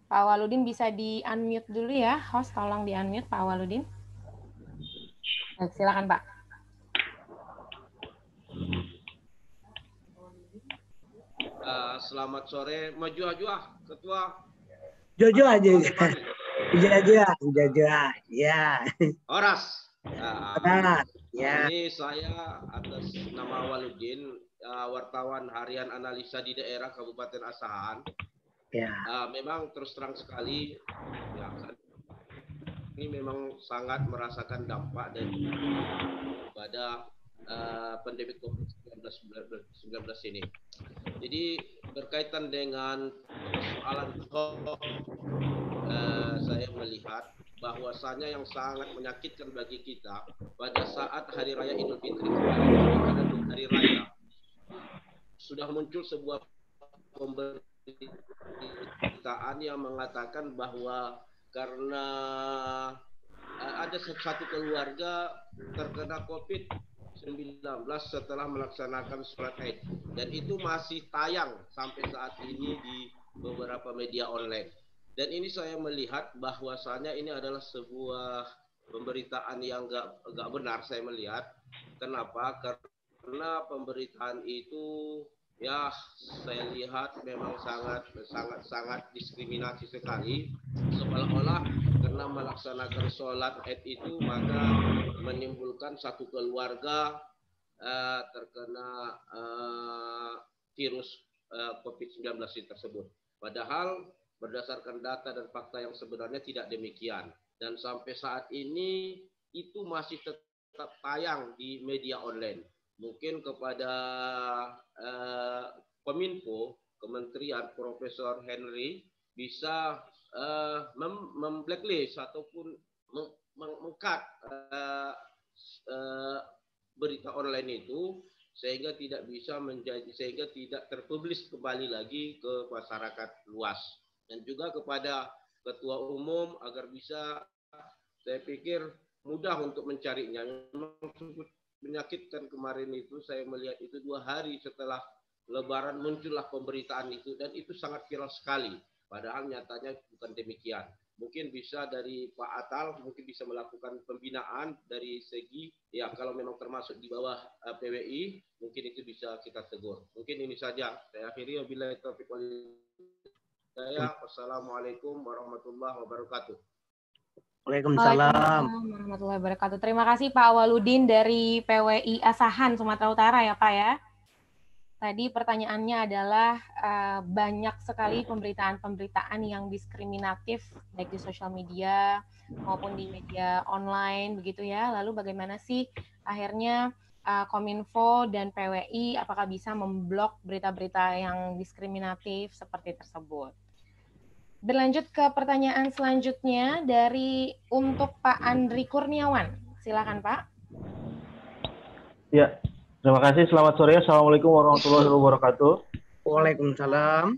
Pak Waludin bisa di unmute dulu ya, host tolong di unmute Pak Waludin. Nah, silakan Pak. Uh, selamat sore, maju aja, ah, ketua. Jojo aja. Iya, iya, jojo, Jojo, ya. Oras. Nah, ya. Ini saya atas nama Waludin, uh, wartawan harian analisa di daerah Kabupaten Asahan. Ya. Uh, memang terus terang sekali, ya, ini memang sangat merasakan dampak dari pada uh, pandemi COVID-19 ini. Jadi berkaitan dengan persoalan uh, saya melihat bahwasanya yang sangat menyakitkan bagi kita pada saat Hari Raya Idul Fitri kemarin, Hari Raya, sudah muncul sebuah pemberitaan pernyataan yang mengatakan bahwa karena eh, ada satu keluarga terkena COVID-19 setelah melaksanakan sholat Id dan itu masih tayang sampai saat ini di beberapa media online. Dan ini saya melihat bahwasanya ini adalah sebuah pemberitaan yang gak, gak benar saya melihat. Kenapa? Karena pemberitaan itu ya saya lihat memang sangat sangat sangat diskriminasi sekali seolah-olah karena melaksanakan sholat id itu maka menimbulkan satu keluarga uh, terkena uh, virus uh, eh, COVID-19 tersebut. Padahal berdasarkan data dan fakta yang sebenarnya tidak demikian. Dan sampai saat ini itu masih tetap tayang di media online mungkin kepada eh, Kominfo, Kementerian Profesor Henry bisa eh, mem memblacklist ataupun mengkat eh, eh, berita online itu sehingga tidak bisa menjadi sehingga tidak terpublis kembali lagi ke masyarakat luas dan juga kepada ketua umum agar bisa saya pikir mudah untuk mencarinya memang menyakitkan kemarin itu saya melihat itu dua hari setelah Lebaran muncullah pemberitaan itu dan itu sangat viral sekali. Padahal nyatanya bukan demikian. Mungkin bisa dari Pak Atal mungkin bisa melakukan pembinaan dari segi ya kalau memang termasuk di bawah eh, PWI mungkin itu bisa kita tegur. Mungkin ini saja. Saya akhiri wabillahi taufiq Wassalamualaikum warahmatullahi wabarakatuh. Waalaikumsalam. Warahmatullahi wabarakatuh. Terima kasih Pak Waludin dari PWI Asahan Sumatera Utara ya Pak ya. Tadi pertanyaannya adalah eh, banyak sekali pemberitaan-pemberitaan yang diskriminatif baik di sosial media maupun di media online begitu ya. Lalu bagaimana sih akhirnya eh, Kominfo dan PWI apakah bisa memblok berita-berita yang diskriminatif seperti tersebut? Berlanjut ke pertanyaan selanjutnya dari untuk Pak Andri Kurniawan. Silakan Pak. Ya, terima kasih. Selamat sore. Assalamualaikum warahmatullahi wabarakatuh. Waalaikumsalam.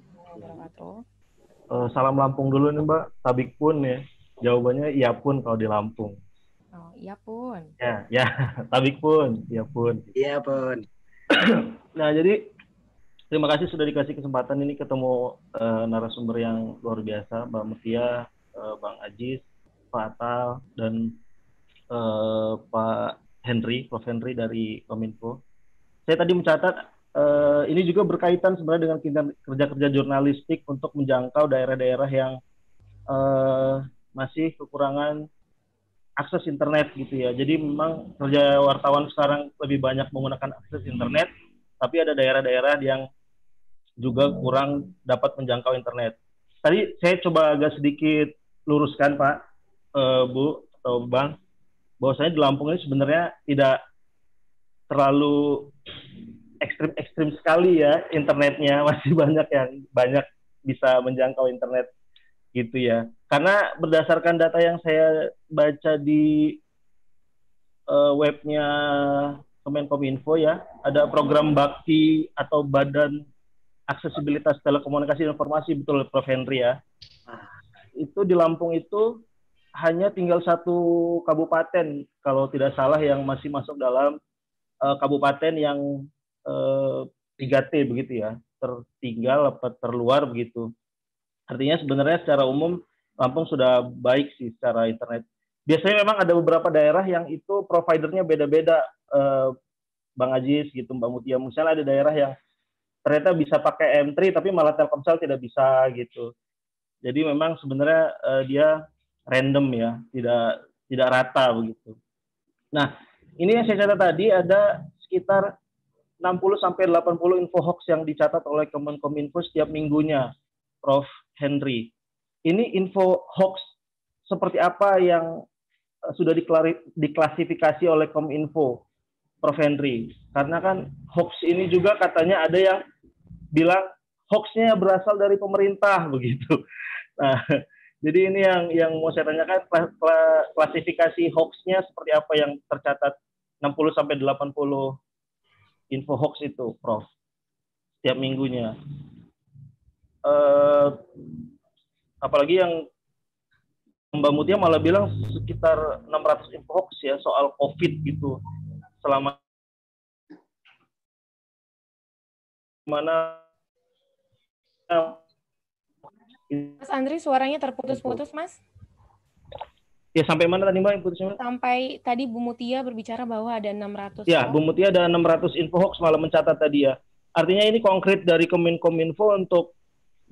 Uh, salam Lampung dulu nih Mbak. Tabik pun ya. Jawabannya iya pun kalau di Lampung. Oh, iya pun. Ya, ya. Tabik pun, iya pun. Iya pun. nah, jadi Terima kasih sudah dikasih kesempatan ini ketemu uh, narasumber yang luar biasa, Mbak Mutia, uh, Bang Ajis, Pak Atal, dan uh, Pak Henry, Prof. Henry dari Kominfo. Saya tadi mencatat uh, ini juga berkaitan sebenarnya dengan kerja-kerja jurnalistik untuk menjangkau daerah-daerah yang uh, masih kekurangan akses internet gitu ya. Jadi memang kerja wartawan sekarang lebih banyak menggunakan akses internet, tapi ada daerah-daerah yang juga kurang dapat menjangkau internet. Tadi saya coba agak sedikit luruskan Pak, uh, Bu atau Bang, bahwasanya di Lampung ini sebenarnya tidak terlalu ekstrim-ekstrim sekali ya internetnya masih banyak yang banyak bisa menjangkau internet gitu ya karena berdasarkan data yang saya baca di uh, webnya Kemenkominfo ya ada program bakti atau badan aksesibilitas telekomunikasi dan informasi betul Prof Henry ya. itu di Lampung itu hanya tinggal satu kabupaten kalau tidak salah yang masih masuk dalam uh, kabupaten yang uh, eh, 3T begitu ya, tertinggal atau terluar begitu. Artinya sebenarnya secara umum Lampung sudah baik sih secara internet. Biasanya memang ada beberapa daerah yang itu providernya beda-beda eh, Bang Ajis gitu, Mbak Mutia. Misalnya ada daerah yang ternyata bisa pakai M3 tapi malah Telkomsel tidak bisa gitu. Jadi memang sebenarnya uh, dia random ya, tidak tidak rata begitu. Nah, ini yang saya catat tadi ada sekitar 60 sampai 80 info hoax yang dicatat oleh Kemenkominfo setiap minggunya, Prof. Henry. Ini info hoax seperti apa yang eh, sudah diklasifikasi oleh Kominfo, Prof. Henry? Karena kan hoax ini juga katanya ada yang bilang hoaxnya berasal dari pemerintah begitu. Nah, jadi ini yang yang mau saya tanyakan klasifikasi hoaxnya seperti apa yang tercatat 60 sampai 80 info hoax itu, Prof. Setiap minggunya. Uh, apalagi yang Mbak Mutia malah bilang sekitar 600 info hoax ya soal COVID gitu selama mana Mas Andri suaranya terputus-putus Mas Ya sampai mana tadi Mbak yang putusnya? Sampai tadi Bu Mutia berbicara bahwa ada 600. Ya, Bu Mutia ada 600 info hoax malah mencatat tadi ya. Artinya ini konkret dari Kominfo untuk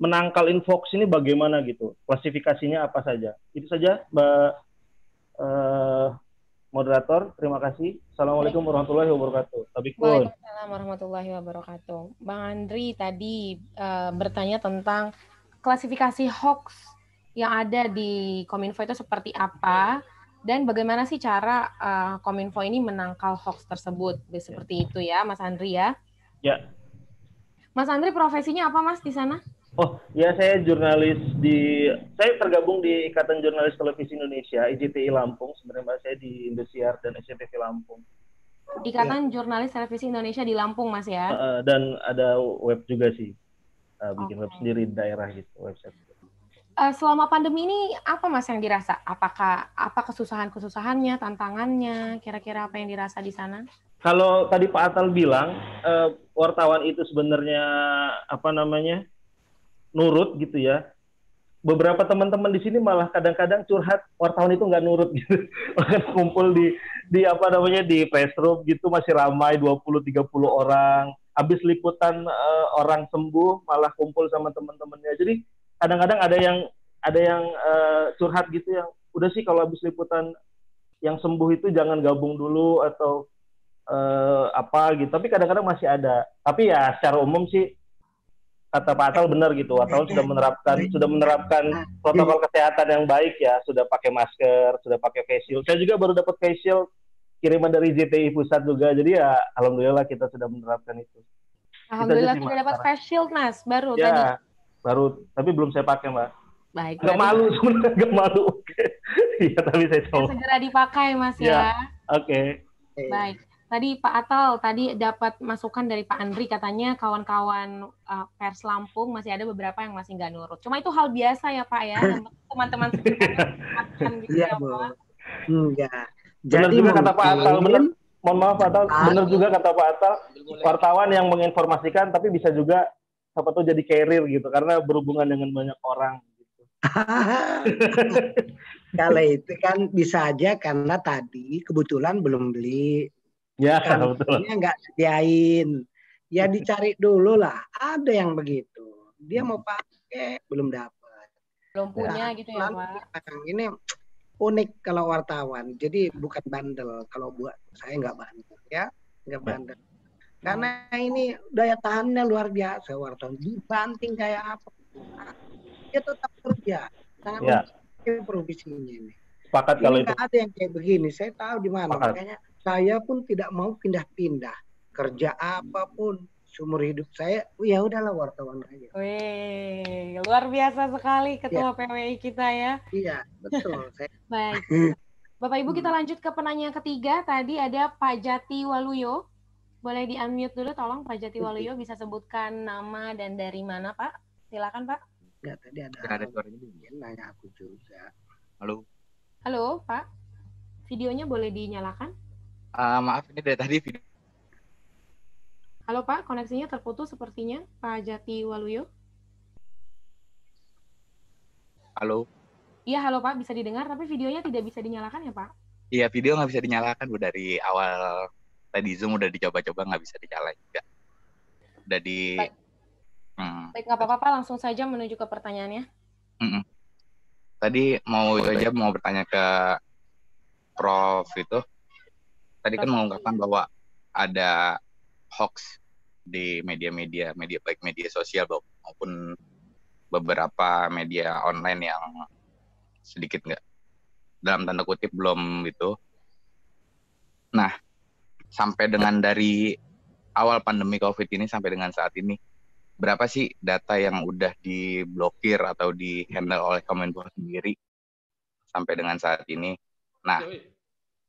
menangkal info hoax ini bagaimana gitu. Klasifikasinya apa saja? Itu saja Mbak eh, moderator. Terima kasih. Assalamualaikum warahmatullahi wabarakatuh. Tabikun. Waalaikumsalam warahmatullahi wabarakatuh. Bang Andri tadi uh, bertanya tentang klasifikasi hoax yang ada di Kominfo itu seperti apa dan bagaimana sih cara uh, Kominfo ini menangkal hoax tersebut. Seperti itu ya, Mas Andri ya. Ya. Mas Andri profesinya apa Mas di sana? Oh, ya saya jurnalis di saya tergabung di Ikatan Jurnalis Televisi Indonesia IJTI Lampung sebenarnya saya di Indosiar dan SCTV Lampung. Ikatan ya. Jurnalis Televisi Indonesia di Lampung Mas ya. Uh, dan ada web juga sih. Uh, bikin okay. web sendiri di daerah gitu, website. Uh, selama pandemi ini apa Mas yang dirasa? Apakah apa kesusahan-kesusahannya, tantangannya, kira-kira apa yang dirasa di sana? Kalau tadi Pak Atal bilang uh, wartawan itu sebenarnya apa namanya? nurut gitu ya beberapa teman-teman di sini malah kadang-kadang curhat wartawan itu nggak nurut gitu makan kumpul di di apa namanya di press room gitu masih ramai 20-30 orang habis liputan uh, orang sembuh malah kumpul sama teman-temannya jadi kadang-kadang ada yang ada yang uh, curhat gitu yang udah sih kalau habis liputan yang sembuh itu jangan gabung dulu atau uh, apa gitu tapi kadang-kadang masih ada tapi ya secara umum sih kata Pak Atal benar gitu. Atal sudah menerapkan sudah menerapkan protokol kesehatan yang baik ya, sudah pakai masker, sudah pakai face shield. Saya juga baru dapat face shield kiriman dari JTI pusat juga. Jadi ya alhamdulillah kita sudah menerapkan itu. Alhamdulillah sudah dapat face shield Mas baru ya, tadi. baru tapi belum saya pakai, Mbak. Baik. Gak malu sebenarnya gak malu. Iya, tapi saya coba. Segera dipakai Mas ya. ya. Oke. Okay. Baik. Tadi Pak Atal tadi dapat masukan dari Pak Andri katanya kawan-kawan uh, pers Lampung masih ada beberapa yang masih nggak nurut. Cuma itu hal biasa ya Pak ya teman-teman gitu Iya gitu ya, Enggak. Iya. Jadi benar juga kata Pak Atal benar. Mohon maaf Pak Atal, ah, benar juga kata Pak Atal wartawan yang menginformasikan tapi bisa juga apa tuh jadi carrier gitu karena berhubungan dengan banyak orang gitu. Kalau itu kan bisa aja karena tadi kebetulan belum beli Ya, iya kan, betul. nggak sediain. Ya dicari dulu lah. Ada yang begitu. Dia mau pakai, belum dapat. Belum punya nah, gitu ya, Pak. Ini unik kalau wartawan. Jadi bukan bandel. Kalau buat saya nggak bandel ya. Nggak ya. bandel. Karena ini daya tahannya luar biasa wartawan. Dibanting kayak apa. Dia tetap kerja. Sangat ya. profesinya ini. Sepakat kalau itu. ada yang kayak begini. Saya tahu di mana. Makanya saya pun tidak mau pindah-pindah kerja apapun seumur hidup saya ya udahlah wartawan aja. Wih, luar biasa sekali ketua ya. PWI kita ya. Iya, betul. saya. Baik. Bapak Ibu kita lanjut ke penanya ketiga. Tadi ada Pak Jati Waluyo. Boleh di unmute dulu tolong Pak Jati Waluyo bisa sebutkan nama dan dari mana Pak? Silakan Pak. Ya tadi ada. Enggak ada suaranya. Nanya aku juga. Halo. Halo, Pak. Videonya boleh dinyalakan? Uh, maaf ini dari tadi video. Halo Pak, koneksinya terputus sepertinya Pak Jati Waluyo. Halo. Iya halo Pak, bisa didengar tapi videonya tidak bisa dinyalakan ya Pak? Iya video nggak bisa dinyalakan bu dari awal tadi Zoom udah dicoba-coba nggak bisa dinyalain juga. Udah di. Baik. Hmm. apa-apa langsung saja menuju ke pertanyaannya. Mm -mm. Tadi mau oh, aja mau bertanya ke Prof itu tadi kan mengungkapkan bahwa ada hoax di media-media, media baik media sosial maupun beberapa media online yang sedikit nggak dalam tanda kutip belum gitu. Nah, sampai dengan dari awal pandemi COVID ini sampai dengan saat ini, berapa sih data yang udah diblokir atau dihandle oleh Kemenpora sendiri sampai dengan saat ini? Nah,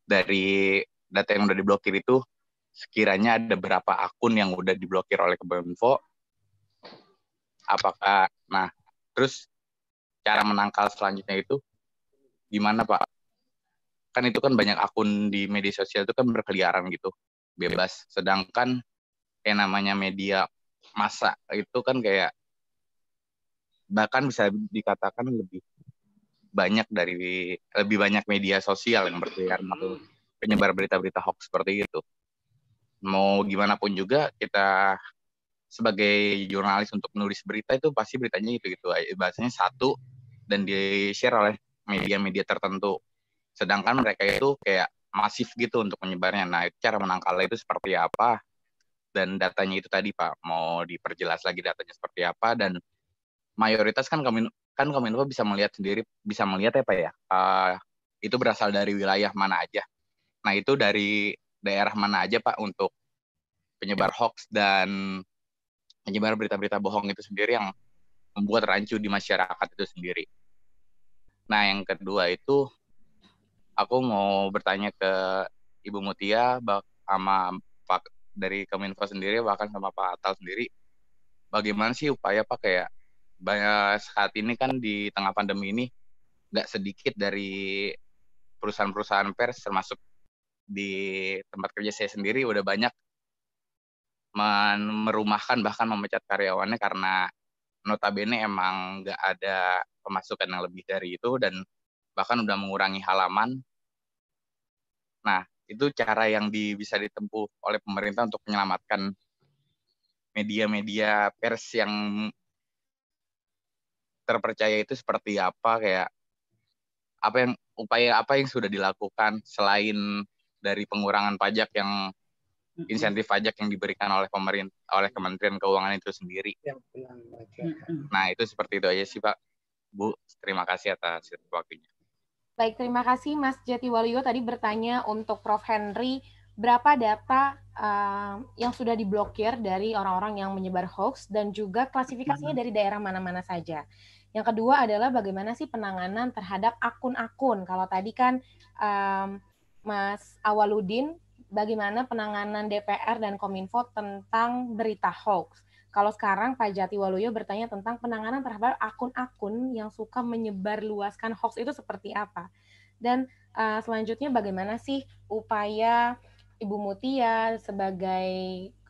dari data yang udah diblokir itu sekiranya ada berapa akun yang udah diblokir oleh Kominfo apakah nah terus cara menangkal selanjutnya itu gimana Pak kan itu kan banyak akun di media sosial itu kan berkeliaran gitu bebas sedangkan yang namanya media masa itu kan kayak bahkan bisa dikatakan lebih banyak dari lebih banyak media sosial yang berkeliaran gitu. hmm penyebar berita-berita hoax seperti itu. Mau gimana pun juga kita sebagai jurnalis untuk menulis berita itu pasti beritanya gitu-gitu bahasanya satu dan di share oleh media-media tertentu. Sedangkan mereka itu kayak masif gitu untuk menyebarnya. Nah, cara menangkalnya itu seperti apa? Dan datanya itu tadi Pak, mau diperjelas lagi datanya seperti apa dan mayoritas kan kami kan Kominfo bisa melihat sendiri, bisa melihat ya Pak ya. Uh, itu berasal dari wilayah mana aja. Nah itu dari daerah mana aja Pak untuk penyebar ya. hoax dan penyebar berita-berita bohong itu sendiri yang membuat rancu di masyarakat itu sendiri. Nah yang kedua itu aku mau bertanya ke Ibu Mutia sama Pak dari Kominfo sendiri bahkan sama Pak Atal sendiri bagaimana sih upaya Pak kayak banyak saat ini kan di tengah pandemi ini nggak sedikit dari perusahaan-perusahaan pers termasuk di tempat kerja saya sendiri udah banyak merumahkan bahkan memecat karyawannya karena notabene emang nggak ada pemasukan yang lebih dari itu dan bahkan udah mengurangi halaman. Nah, itu cara yang di, bisa ditempuh oleh pemerintah untuk menyelamatkan media-media pers yang terpercaya itu seperti apa kayak apa yang upaya apa yang sudah dilakukan selain dari pengurangan pajak yang insentif pajak yang diberikan oleh pemerintah oleh Kementerian Keuangan itu sendiri. Nah itu seperti itu aja sih Pak Bu. Terima kasih atas waktunya. Baik, terima kasih Mas Jati Waluyo tadi bertanya untuk Prof. Henry berapa data uh, yang sudah diblokir dari orang-orang yang menyebar hoax dan juga klasifikasinya dari daerah mana-mana saja. Yang kedua adalah bagaimana sih penanganan terhadap akun-akun. Kalau tadi kan um, Mas Awaludin bagaimana penanganan DPR dan Kominfo tentang berita hoax. Kalau sekarang Pak Jati Waluyo bertanya tentang penanganan terhadap akun-akun yang suka menyebarluaskan hoax itu seperti apa. Dan uh, selanjutnya bagaimana sih upaya Ibu Mutia sebagai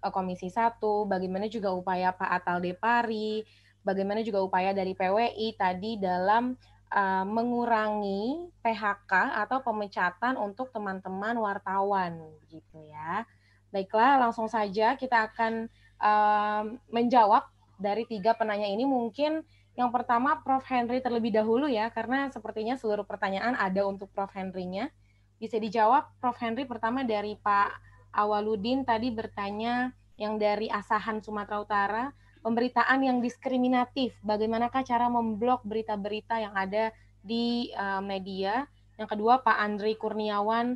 uh, Komisi Satu? bagaimana juga upaya Pak Atal Depari, bagaimana juga upaya dari PWI tadi dalam Eh, mengurangi PHK atau pemecatan untuk teman-teman wartawan gitu ya. Baiklah, langsung saja kita akan uh, menjawab dari tiga penanya ini mungkin yang pertama Prof. Henry terlebih dahulu ya, karena sepertinya seluruh pertanyaan ada untuk Prof. Henry-nya. Bisa dijawab Prof. Henry pertama dari Pak Awaludin tadi bertanya yang dari Asahan Sumatera Utara, pemberitaan yang diskriminatif. Bagaimanakah cara memblok berita-berita yang ada di uh, media? Yang kedua, Pak Andri Kurniawan,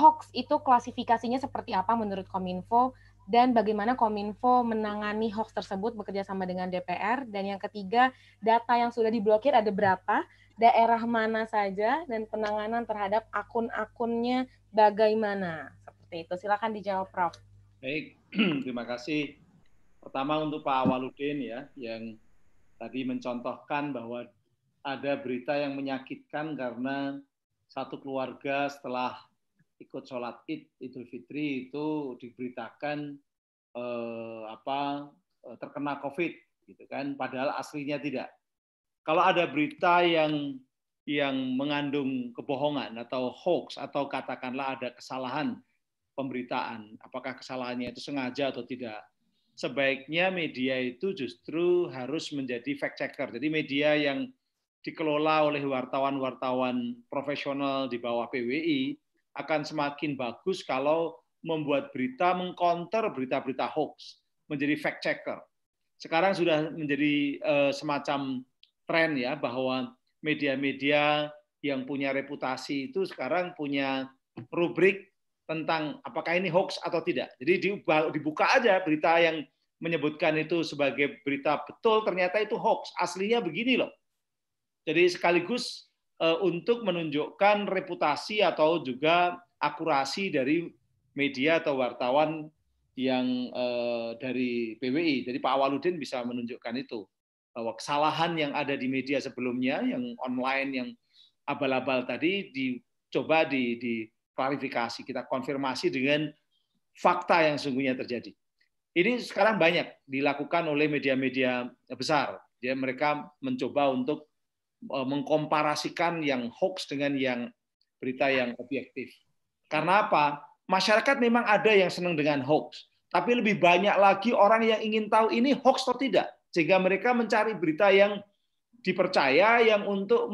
hoax itu klasifikasinya seperti apa menurut Kominfo? Dan bagaimana Kominfo menangani hoax tersebut bekerja sama dengan DPR? Dan yang ketiga, data yang sudah diblokir ada berapa? Daerah mana saja? Dan penanganan terhadap akun-akunnya bagaimana? Seperti itu. Silakan dijawab, Prof. Baik, terima kasih Pertama untuk Pak Awaludin ya, yang tadi mencontohkan bahwa ada berita yang menyakitkan karena satu keluarga setelah ikut sholat id idul fitri itu diberitakan eh, apa eh, terkena covid gitu kan padahal aslinya tidak kalau ada berita yang yang mengandung kebohongan atau hoax atau katakanlah ada kesalahan pemberitaan apakah kesalahannya itu sengaja atau tidak sebaiknya media itu justru harus menjadi fact checker. Jadi media yang dikelola oleh wartawan-wartawan profesional di bawah PWI akan semakin bagus kalau membuat berita mengkonter berita-berita hoax menjadi fact checker. Sekarang sudah menjadi eh, semacam tren ya bahwa media-media yang punya reputasi itu sekarang punya rubrik tentang apakah ini hoax atau tidak. Jadi dibuka aja berita yang menyebutkan itu sebagai berita betul, ternyata itu hoax. Aslinya begini loh. Jadi sekaligus eh, untuk menunjukkan reputasi atau juga akurasi dari media atau wartawan yang eh, dari PWI. Jadi Pak Waludin bisa menunjukkan itu bahwa kesalahan yang ada di media sebelumnya, yang online, yang abal-abal tadi dicoba di, di klarifikasi, kita konfirmasi dengan fakta yang sungguhnya terjadi. Ini sekarang banyak dilakukan oleh media-media besar. Ya, mereka mencoba untuk e, mengkomparasikan yang hoax dengan yang berita yang objektif. Karena apa? Masyarakat memang ada yang senang dengan hoax, tapi lebih banyak lagi orang yang ingin tahu ini hoax atau tidak, sehingga mereka mencari berita yang dipercaya yang untuk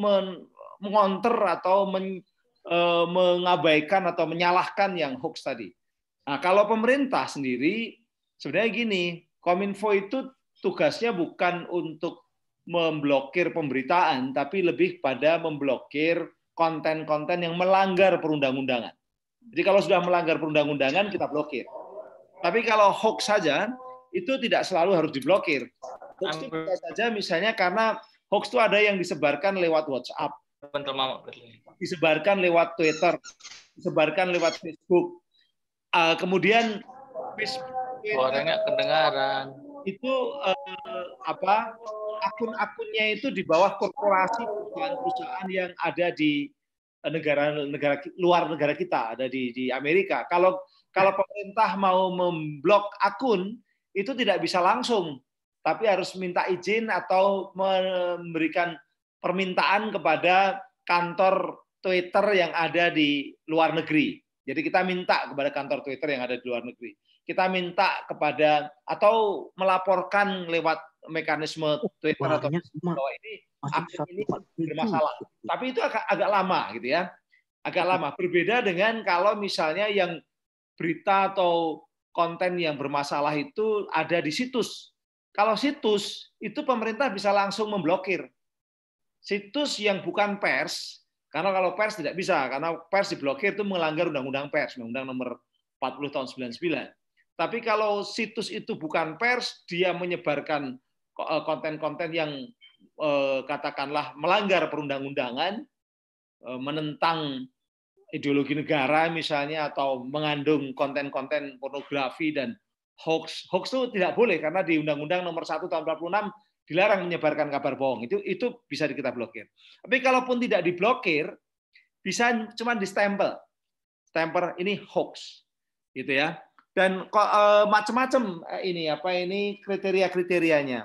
mengonter atau men Eh, mengabaikan atau menyalahkan yang hoax tadi. Nah, kalau pemerintah sendiri sebenarnya gini, Kominfo itu tugasnya bukan untuk memblokir pemberitaan, tapi lebih pada memblokir konten-konten yang melanggar perundang-undangan. Jadi kalau sudah melanggar perundang-undangan kita blokir. Tapi kalau hoax saja itu tidak selalu harus diblokir. Hoax itu bisa saja misalnya karena hoax itu ada yang disebarkan lewat WhatsApp disebarkan lewat Twitter, disebarkan lewat Facebook. Uh, kemudian suaranya kedengaran. Itu uh, apa akun-akunnya itu di bawah korporasi perusahaan-perusahaan yang ada di negara-negara eh, luar negara kita ada di di Amerika. Kalau kalau pemerintah mau memblok akun itu tidak bisa langsung, tapi harus minta izin atau memberikan permintaan kepada kantor Twitter yang ada di luar negeri. Jadi kita minta kepada kantor Twitter yang ada di luar negeri. Kita minta kepada atau melaporkan lewat mekanisme oh, Twitter atau bahwa ini akun ini bermasalah. Tapi itu agak agak lama gitu ya. Agak lama. Berbeda dengan kalau misalnya yang berita atau konten yang bermasalah itu ada di situs. Kalau situs itu pemerintah bisa langsung memblokir. Situs yang bukan pers karena kalau pers tidak bisa, karena pers diblokir itu melanggar undang-undang pers, undang-undang nomor 40 tahun 99. Tapi kalau situs itu bukan pers, dia menyebarkan eh, konten-konten yang eh, katakanlah melanggar perundang-undangan, eh, menentang ideologi negara misalnya atau mengandung konten-konten pornografi dan hoax. Hoax itu tidak boleh karena di Undang-Undang Nomor 1 tahun 46 dilarang menyebarkan kabar bohong. Itu itu bisa kita blokir. Tapi kalaupun tidak diblokir, bisa cuma distempel stempel. Stempel ini hoax. Gitu ya. Dan eh, macam-macam eh, ini apa ini kriteria-kriterianya.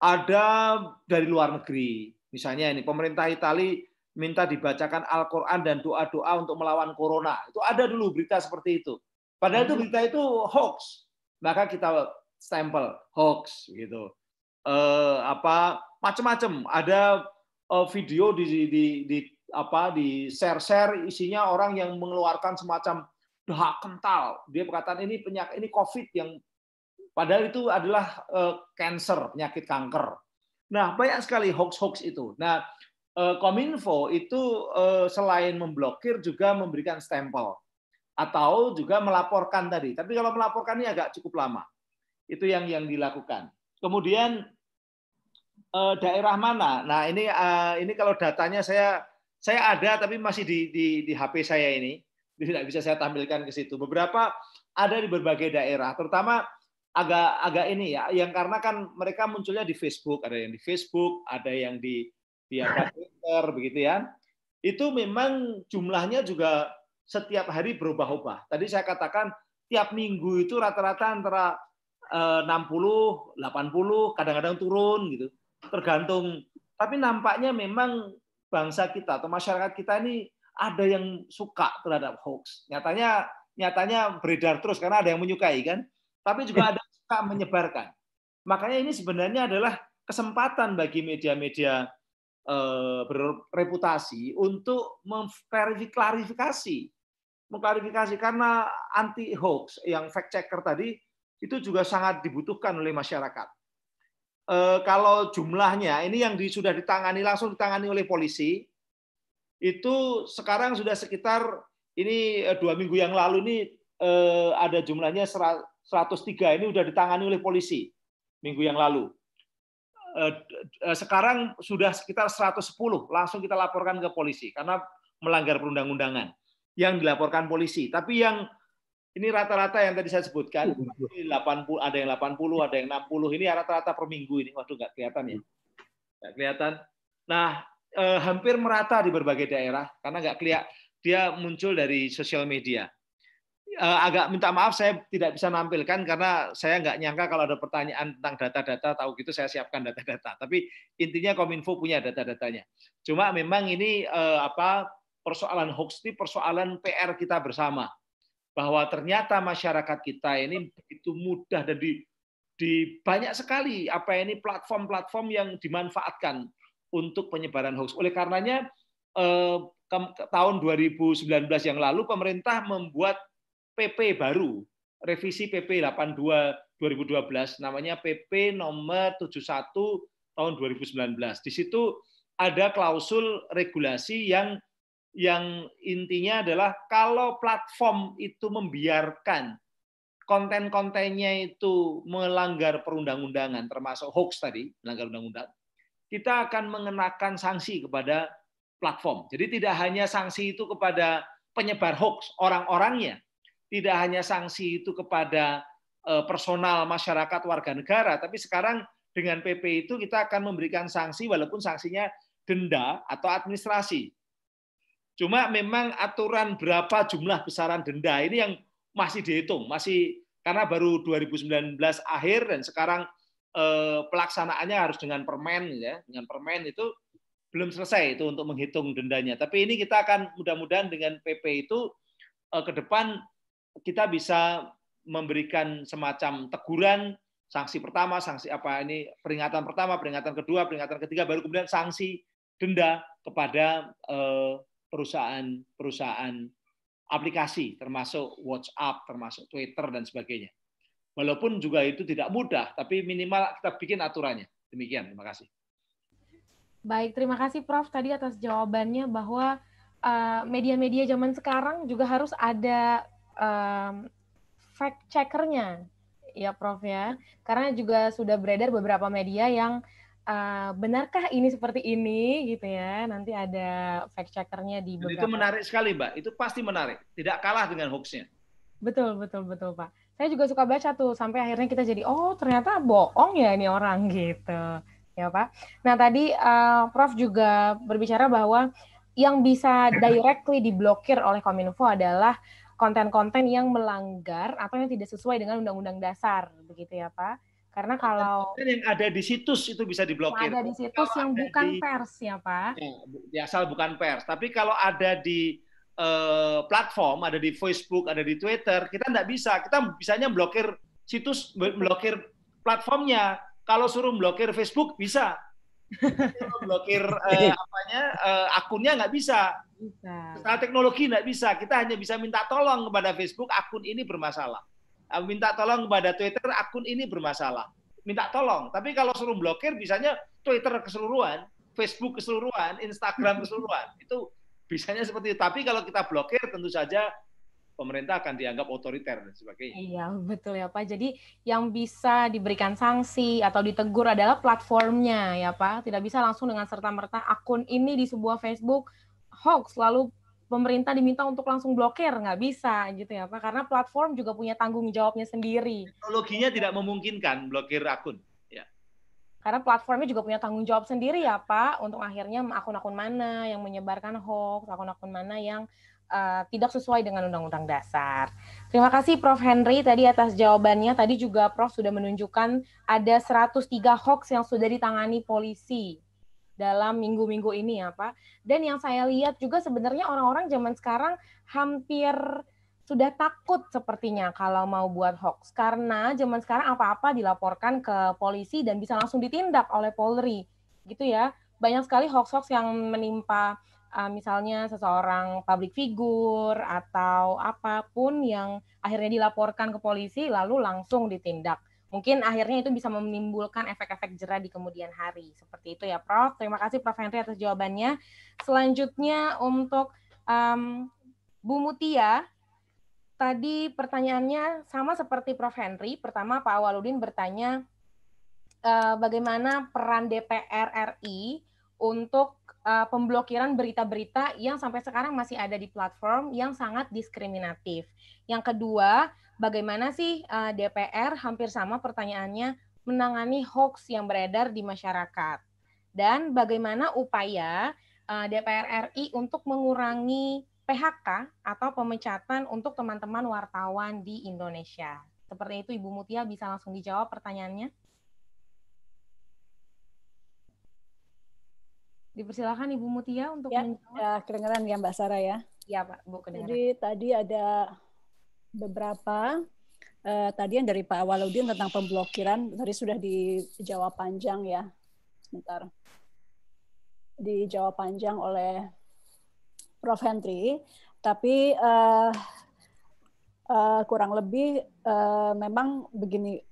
Ada dari luar negeri. Misalnya ini pemerintah Italia minta dibacakan Al-Qur'an dan doa-doa untuk melawan corona. Itu ada dulu berita seperti itu. Padahal itu hmm. berita itu hoax. Maka kita stempel hoax gitu eh, apa macam-macam. Ada eh, video di, di, di apa di share-share isinya orang yang mengeluarkan semacam dahak kental. Dia berkata ini penyakit ini COVID yang padahal itu adalah eh, cancer, penyakit kanker. Nah, banyak sekali hoax-hoax itu. Nah, eh, Kominfo itu eh, selain memblokir juga memberikan stempel atau juga melaporkan tadi. Tapi kalau melaporkan ini agak cukup lama. Itu yang yang dilakukan. Kemudian uh, daerah mana? Nah ini uh, ini kalau datanya saya saya ada tapi masih di, di, di HP saya ini tidak bisa saya tampilkan ke situ. Beberapa ada di berbagai daerah, terutama agak agak ini ya, yang karena kan mereka munculnya di Facebook, ada yang di Facebook, ada yang di di Twitter begitu ya. Itu memang jumlahnya juga setiap hari berubah-ubah. Tadi saya katakan tiap minggu itu rata-rata antara 60, eh, 80, kadang-kadang turun gitu. Tergantung. Tapi nampaknya memang bangsa kita atau masyarakat kita ini ada yang suka terhadap hoax. Nyatanya nyatanya beredar terus karena ada yang menyukai kan. Tapi juga ada yang suka menyebarkan. Makanya ini sebenarnya adalah kesempatan bagi media-media eh, bereputasi untuk memverifikasi, mengklarifikasi karena anti hoax yang fact checker tadi itu juga sangat dibutuhkan oleh masyarakat. E, kalau jumlahnya ini yang di, sudah ditangani langsung ditangani oleh polisi itu sekarang sudah sekitar ini eh, dua minggu yang lalu ini e, ada jumlahnya 103 ini sudah ditangani oleh polisi minggu yang lalu. E, e, sekarang sudah sekitar 110 langsung kita laporkan ke polisi karena melanggar perundang-undangan yang dilaporkan polisi. Tapi yang ini rata-rata yang tadi saya sebutkan, 80, iya, ada yang 80, ada yang 60, ini rata-rata per minggu ini. Waduh, nggak kelihatan ya. Nggak kelihatan. Nah, eh, hampir merata di berbagai daerah, karena nggak kelihatan. Dia muncul dari sosial media. Eh, agak minta maaf, saya tidak bisa nampilkan, karena saya nggak nyangka kalau ada pertanyaan tentang data-data, tahu gitu saya siapkan data-data. Tapi intinya Kominfo punya data-datanya. Cuma memang ini eh, apa persoalan hoax ini persoalan PR kita bersama bahwa ternyata masyarakat kita ini begitu mudah dan di, di banyak sekali apa ini platform-platform yang dimanfaatkan untuk penyebaran hoax. Oleh karenanya eh, ke, ke, tahun 2019 yang lalu pemerintah membuat PP baru, revisi PP 82 2012 namanya PP nomor 71 tahun 2019. Di situ ada klausul regulasi yang yang intinya adalah kalau platform itu membiarkan konten-kontennya itu melanggar perundang-undangan, termasuk hoax tadi, melanggar undang-undang, kita akan mengenakan sanksi kepada platform. Jadi tidak hanya sanksi itu kepada penyebar hoax, orang-orangnya, tidak hanya sanksi itu kepada e, personal masyarakat warga negara, tapi sekarang dengan PP itu kita akan memberikan sanksi walaupun sanksinya denda atau administrasi. Cuma memang aturan berapa jumlah besaran denda ini yang masih dihitung, masih karena baru 2019 akhir dan sekarang eh, pelaksanaannya harus dengan permen ya, dengan permen itu belum selesai itu untuk menghitung dendanya. Tapi ini kita akan mudah-mudahan dengan PP itu eh, ke depan kita bisa memberikan semacam teguran sanksi pertama, sanksi apa ini peringatan pertama, peringatan kedua, peringatan ketiga, baru kemudian sanksi denda kepada eh, perusahaan-perusahaan aplikasi termasuk WhatsApp, termasuk Twitter dan sebagainya. Walaupun juga itu tidak mudah, tapi minimal kita bikin aturannya. Demikian, terima kasih. Baik, terima kasih Prof tadi atas jawabannya bahwa eh, media-media uh, zaman sekarang juga harus ada um, fact checkernya, ya Prof ya. Karena juga sudah beredar beberapa media yang Ah, benarkah ini seperti ini gitu ya. Nanti ada fact checkernya di beberapa. itu menarik sekali, Mbak. Itu pasti menarik. Tidak kalah dengan hoaxnya. Betul, betul, betul, Pak. Saya juga suka baca tuh sampai akhirnya kita jadi oh ternyata bohong ya ini orang gitu. Ya, Pak. Nah, tadi uh, Prof juga berbicara bahwa yang bisa directly diblokir oleh Kominfo adalah konten-konten yang melanggar atau yang tidak sesuai dengan undang-undang dasar begitu ya Pak. Karena kalau yang ada di situs itu bisa diblokir. ada di situs yang bukan di, pers ya Pak. Ya, asal bukan pers. Tapi kalau ada di eh, platform, ada di Facebook, ada di Twitter, kita nggak bisa. Kita bisanya blokir situs, blokir platformnya. Kalau suruh blokir Facebook bisa, blokir uh, apanya uh, akunnya nggak bisa. bisa. Setelah teknologi nggak bisa. Kita hanya bisa minta tolong kepada Facebook akun ini bermasalah. Ah, minta tolong kepada Twitter akun ini bermasalah. Minta tolong. Tapi kalau suruh blokir bisanya Twitter keseluruhan, Facebook keseluruhan, Instagram keseluruhan. Itu bisanya seperti itu. Tapi kalau kita blokir tentu saja pemerintah akan dianggap otoriter dan sebagainya. Iya, betul ya Pak. Jadi yang bisa diberikan sanksi atau ditegur adalah platformnya ya Pak. Tidak bisa langsung dengan serta-merta akun ini di sebuah Facebook hoax lalu pemerintah diminta untuk langsung blokir nggak bisa gitu ya Pak karena platform juga punya tanggung jawabnya sendiri. Teknologinya tidak memungkinkan blokir akun. Ya. Karena platformnya juga punya tanggung jawab sendiri ya Pak untuk akhirnya akun-akun mana yang menyebarkan hoax, akun-akun mana yang uh, tidak sesuai dengan undang-undang dasar. Terima kasih Prof Henry tadi atas jawabannya. Tadi juga Prof sudah menunjukkan ada 103 hoax yang sudah ditangani polisi dalam minggu-minggu ini ya Pak. Dan yang saya lihat juga sebenarnya orang-orang zaman sekarang hampir sudah takut sepertinya kalau mau buat hoax karena zaman sekarang apa-apa dilaporkan ke polisi dan bisa langsung ditindak oleh Polri gitu ya banyak sekali hoax-hoax yang menimpa eh, misalnya seseorang public figure atau apapun yang akhirnya dilaporkan ke polisi lalu langsung ditindak mungkin akhirnya itu bisa menimbulkan efek-efek jerah di kemudian hari. Seperti itu ya, Prof. Terima kasih Prof. Henry atas jawabannya. Selanjutnya untuk um, Bu Mutia, tadi pertanyaannya sama seperti Prof. Henry. Pertama Pak Waludin bertanya uh, bagaimana peran DPR RI untuk uh, pemblokiran berita-berita yang sampai sekarang masih ada di platform yang sangat diskriminatif. Yang kedua, bagaimana sih uh, eh, DPR hampir sama pertanyaannya menangani hoax yang beredar di masyarakat dan bagaimana upaya uh, eh, DPR RI untuk mengurangi PHK atau pemecatan untuk teman-teman wartawan di Indonesia. Seperti itu Ibu Mutia bisa langsung dijawab pertanyaannya. Dipersilakan Ibu Mutia untuk ya, menjawab. Ya, kedengaran ya Mbak Sarah ya? Iya Pak, Bu kedengaran. Jadi tadi ada beberapa uh, tadi yang dari Pak Waludin tentang pemblokiran tadi sudah dijawab panjang ya. Sebentar. Dijawab panjang oleh Prof Henry, tapi uh, uh, kurang lebih uh, memang begini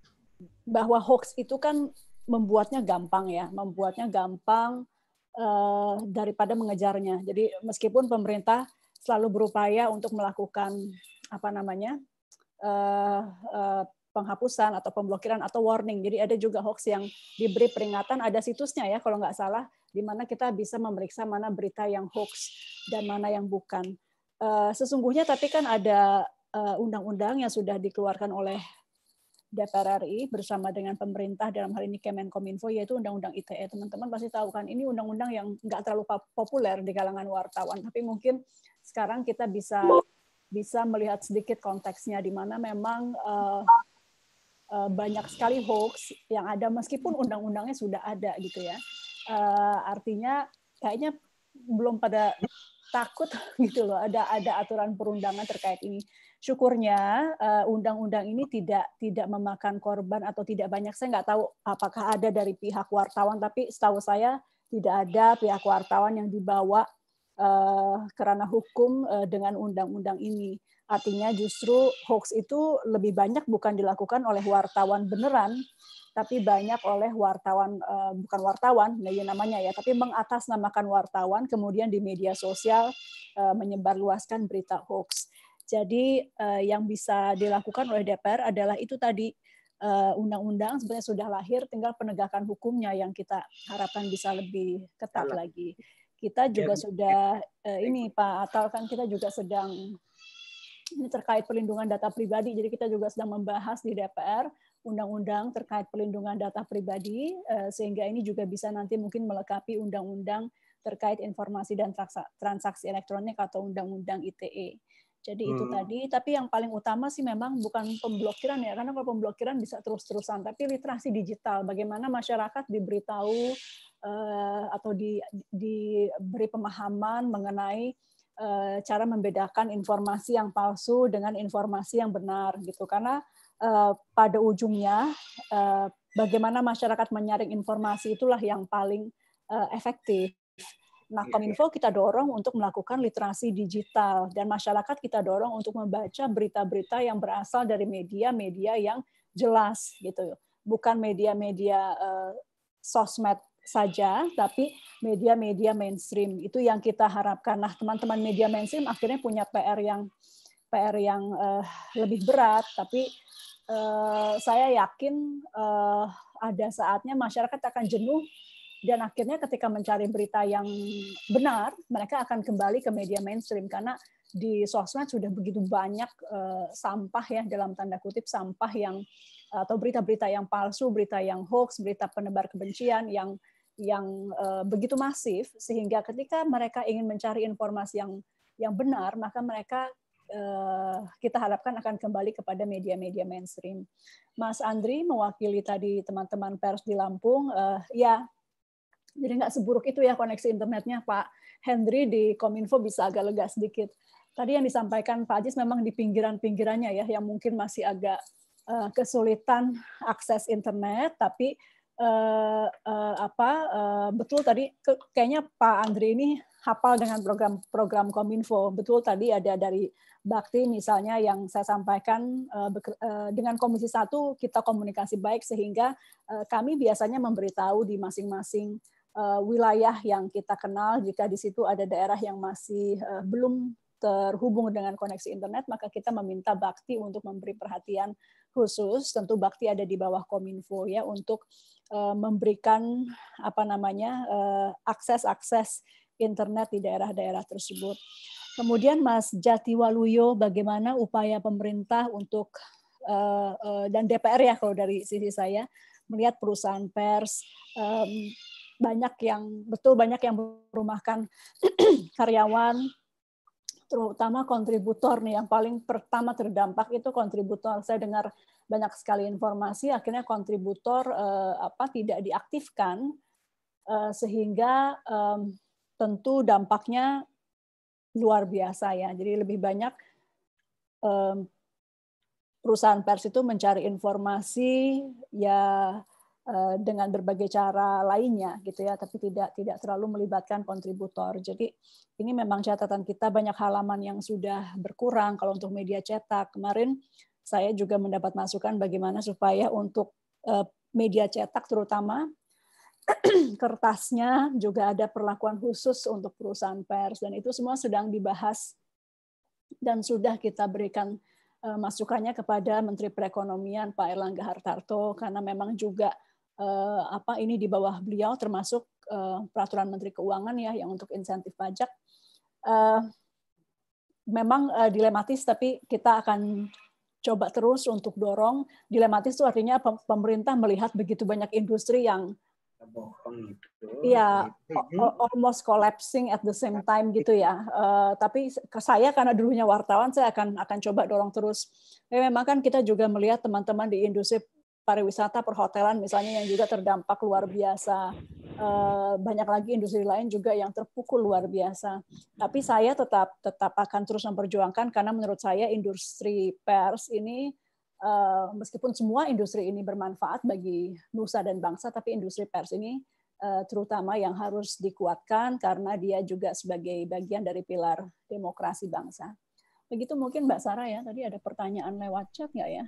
bahwa hoax itu kan membuatnya gampang ya, membuatnya gampang uh, daripada mengejarnya. Jadi meskipun pemerintah selalu berupaya untuk melakukan apa namanya uh, uh, penghapusan atau pemblokiran atau warning. Jadi ada juga hoax yang diberi peringatan, ada situsnya ya kalau nggak salah, di mana kita bisa memeriksa mana berita yang hoax dan mana yang bukan. Uh, sesungguhnya tapi kan ada undang-undang yang sudah dikeluarkan oleh DPR RI bersama dengan pemerintah dalam hal ini Kemenkominfo yaitu Undang-Undang ITE. Teman-teman pasti tahu kan ini undang-undang yang nggak terlalu populer di kalangan wartawan, tapi mungkin sekarang kita bisa bisa melihat sedikit konteksnya di mana memang uh, uh, banyak sekali hoax yang ada meskipun undang-undangnya sudah ada gitu ya. Uh, artinya kayaknya belum pada takut gitu loh ada ada aturan perundangan terkait ini syukurnya eh, undang-undang uh, ini tidak tidak memakan korban atau tidak banyak saya nggak tahu apakah ada dari pihak wartawan tapi setahu saya tidak ada pihak wartawan yang dibawa uh, kerana hukum uh, dengan undang-undang ini artinya justru hoax itu lebih banyak bukan dilakukan oleh wartawan beneran tapi banyak oleh wartawan uh, bukan wartawan nah ya namanya ya tapi mengatasnamakan wartawan kemudian di media sosial uh, menyebarluaskan berita hoax jadi uh, yang bisa dilakukan oleh DPR adalah itu tadi eh, undang-undang sebenarnya sudah lahir, tinggal penegakan hukumnya yang kita harapkan bisa lebih ketat Alah. lagi. Kita juga ya, sudah uh, ini Pak Atal kan kita juga sedang ini terkait perlindungan data pribadi. Jadi kita juga sedang membahas di DPR undang-undang terkait perlindungan data pribadi sehingga ini juga bisa nanti mungkin melengkapi undang-undang terkait informasi dan transaksi elektronik atau undang-undang ITE. Jadi hmm. itu tadi, tapi yang paling utama sih memang bukan pemblokiran ya, karena kalau pemblokiran bisa terus-terusan, tapi literasi digital, bagaimana masyarakat diberitahu uh, atau di, diberi pemahaman mengenai uh, cara membedakan informasi yang palsu dengan informasi yang benar gitu, karena uh, pada ujungnya uh, bagaimana masyarakat menyaring informasi itulah yang paling uh, efektif Nah, iya, iya. Kominfo kita dorong untuk melakukan literasi digital dan masyarakat kita dorong untuk membaca berita-berita yang berasal dari media-media yang jelas gitu. Bukan media-media uh, sosmed saja, tapi media-media mainstream itu yang kita harapkan. Nah, teman-teman media mainstream akhirnya punya PR yang PR yang uh, lebih berat, tapi uh, saya yakin uh, ada saatnya masyarakat akan jenuh dan akhirnya ketika mencari berita yang benar mereka akan kembali ke media mainstream karena di sosmed sudah begitu banyak uh, sampah ya dalam tanda kutip sampah yang atau berita-berita yang palsu, berita yang hoax, berita penebar kebencian yang yang uh, begitu masif sehingga ketika mereka ingin mencari informasi yang yang benar maka mereka uh, kita harapkan akan kembali kepada media-media mainstream. Mas Andri mewakili tadi teman-teman pers di Lampung, uh, ya jadi nggak seburuk itu ya koneksi internetnya Pak Henry di Kominfo bisa agak lega sedikit. Tadi yang disampaikan Pak Ajis memang di pinggiran-pinggirannya ya, yang mungkin masih agak uh, kesulitan akses internet, tapi uh, uh, apa uh, betul tadi ke, kayaknya Pak Andri ini hafal dengan program-program Kominfo. Betul tadi ada dari Bakti misalnya yang saya sampaikan dengan Komisi Satu kita komunikasi baik sehingga kami biasanya memberitahu di masing-masing Eh, wilayah yang kita kenal. Jika di situ ada daerah yang masih eh, belum terhubung dengan koneksi internet, maka kita meminta Bakti untuk memberi perhatian khusus. Tentu Bakti ada di bawah Kominfo ya untuk eh, memberikan apa namanya akses-akses internet di daerah-daerah tersebut. Kemudian Mas Jati Waluyo bagaimana upaya pemerintah untuk dan DPR ya kalau dari sisi saya melihat perusahaan pers banyak yang betul banyak yang merumahkan karyawan terutama kontributor nih yang paling pertama terdampak itu kontributor. Saya dengar banyak sekali informasi akhirnya kontributor eh, apa tidak diaktifkan eh, sehingga eh, tentu dampaknya luar biasa ya. Jadi lebih banyak eh, perusahaan pers itu mencari informasi ya Eh, dengan berbagai cara lainnya gitu ya tapi tidak tidak terlalu melibatkan kontributor jadi ini memang catatan kita banyak halaman yang sudah berkurang kalau untuk media cetak kemarin saya juga mendapat masukan bagaimana supaya untuk eh, media cetak terutama kertasnya juga ada perlakuan khusus untuk perusahaan pers dan itu semua sedang dibahas dan sudah kita berikan eh, masukannya kepada Menteri Perekonomian Pak Erlangga Hartarto karena memang juga Eh, apa ini di bawah beliau termasuk eh, peraturan Menteri Keuangan ya yang untuk insentif pajak eh, memang dilematis tapi kita akan coba terus untuk dorong dilematis itu artinya pemerintah melihat begitu banyak industri yang bohong Iya, almost collapsing at the same time gitu ya. Uh, tapi saya karena dulunya wartawan, saya akan akan coba dorong terus. memang kan kita juga melihat teman-teman di industri pariwisata, perhotelan misalnya yang juga terdampak luar biasa. Eh, banyak lagi industri lain juga yang terpukul luar biasa. Tapi saya tetap tetap akan terus memperjuangkan karena menurut saya industri pers ini eh, meskipun semua industri ini bermanfaat bagi nusa dan bangsa, tapi industri pers ini eh, terutama yang harus dikuatkan karena dia juga sebagai bagian dari pilar demokrasi bangsa. Begitu mungkin Mbak Sarah ya, tadi ada pertanyaan lewat chat nggak ya?